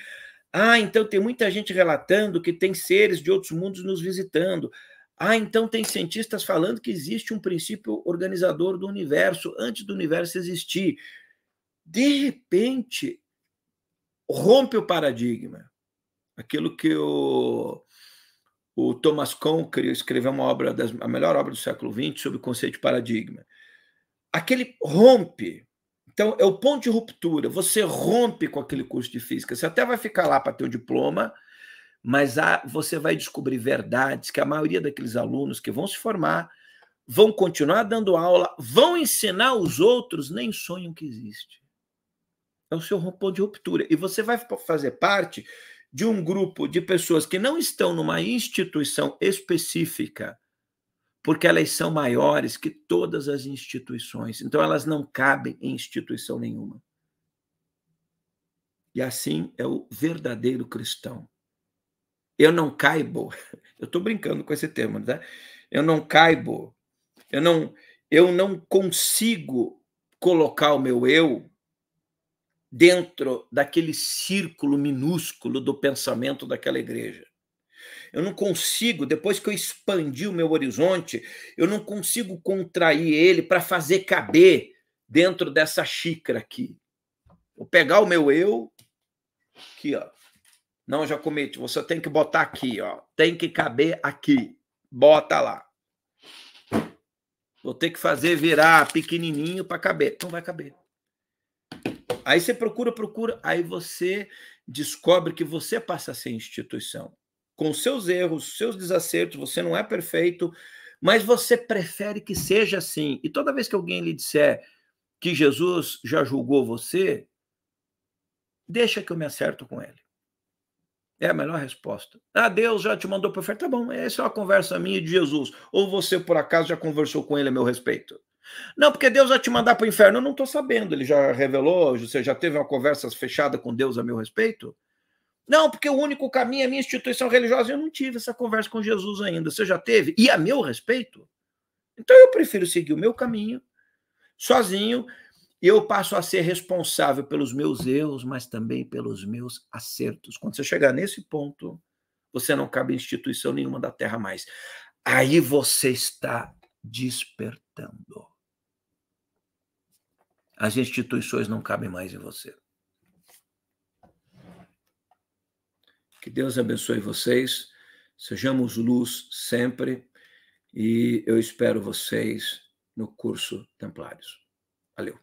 Ah, então tem muita gente relatando que tem seres de outros mundos nos visitando. Ah, então tem cientistas falando que existe um princípio organizador do universo antes do universo existir. De repente, rompe o paradigma. Aquilo que o, o Thomas Kuhn escreveu uma obra, das, a melhor obra do século XX, sobre o conceito de paradigma. Aquele rompe então, é o ponto de ruptura. Você rompe com aquele curso de física. Você até vai ficar lá para ter o diploma, mas há, você vai descobrir verdades que a maioria daqueles alunos que vão se formar, vão continuar dando aula, vão ensinar os outros, nem sonham que existe. É o seu ponto de ruptura. E você vai fazer parte de um grupo de pessoas que não estão numa instituição específica, porque elas são maiores que todas as instituições. Então, elas não cabem em instituição nenhuma. E assim é o verdadeiro cristão. Eu não caibo, [laughs] eu estou brincando com esse termo, tá? Eu não caibo, eu não, eu não consigo colocar o meu eu dentro daquele círculo minúsculo do pensamento daquela igreja. Eu não consigo, depois que eu expandi o meu horizonte, eu não consigo contrair ele para fazer caber dentro dessa xícara aqui. Vou pegar o meu eu, aqui, ó. Não, já comete. Você tem que botar aqui, ó. Tem que caber aqui. Bota lá. Vou ter que fazer virar pequenininho para caber. Não vai caber. Aí você procura, procura, aí você descobre que você passa a ser instituição com seus erros, seus desacertos, você não é perfeito, mas você prefere que seja assim. E toda vez que alguém lhe disser que Jesus já julgou você, deixa que eu me acerto com ele. É a melhor resposta. Ah, Deus já te mandou para oferta. Tá bom, essa é uma conversa minha de Jesus. Ou você, por acaso, já conversou com ele a meu respeito? Não, porque Deus vai te mandar para o inferno. Eu não estou sabendo. Ele já revelou, você já teve uma conversa fechada com Deus a meu respeito? Não, porque o único caminho é a minha instituição religiosa. Eu não tive essa conversa com Jesus ainda. Você já teve? E a meu respeito? Então eu prefiro seguir o meu caminho, sozinho. Eu passo a ser responsável pelos meus erros, mas também pelos meus acertos. Quando você chegar nesse ponto, você não cabe em instituição nenhuma da terra mais. Aí você está despertando. As instituições não cabem mais em você. Que Deus abençoe vocês. Sejamos luz sempre. E eu espero vocês no curso Templários. Valeu.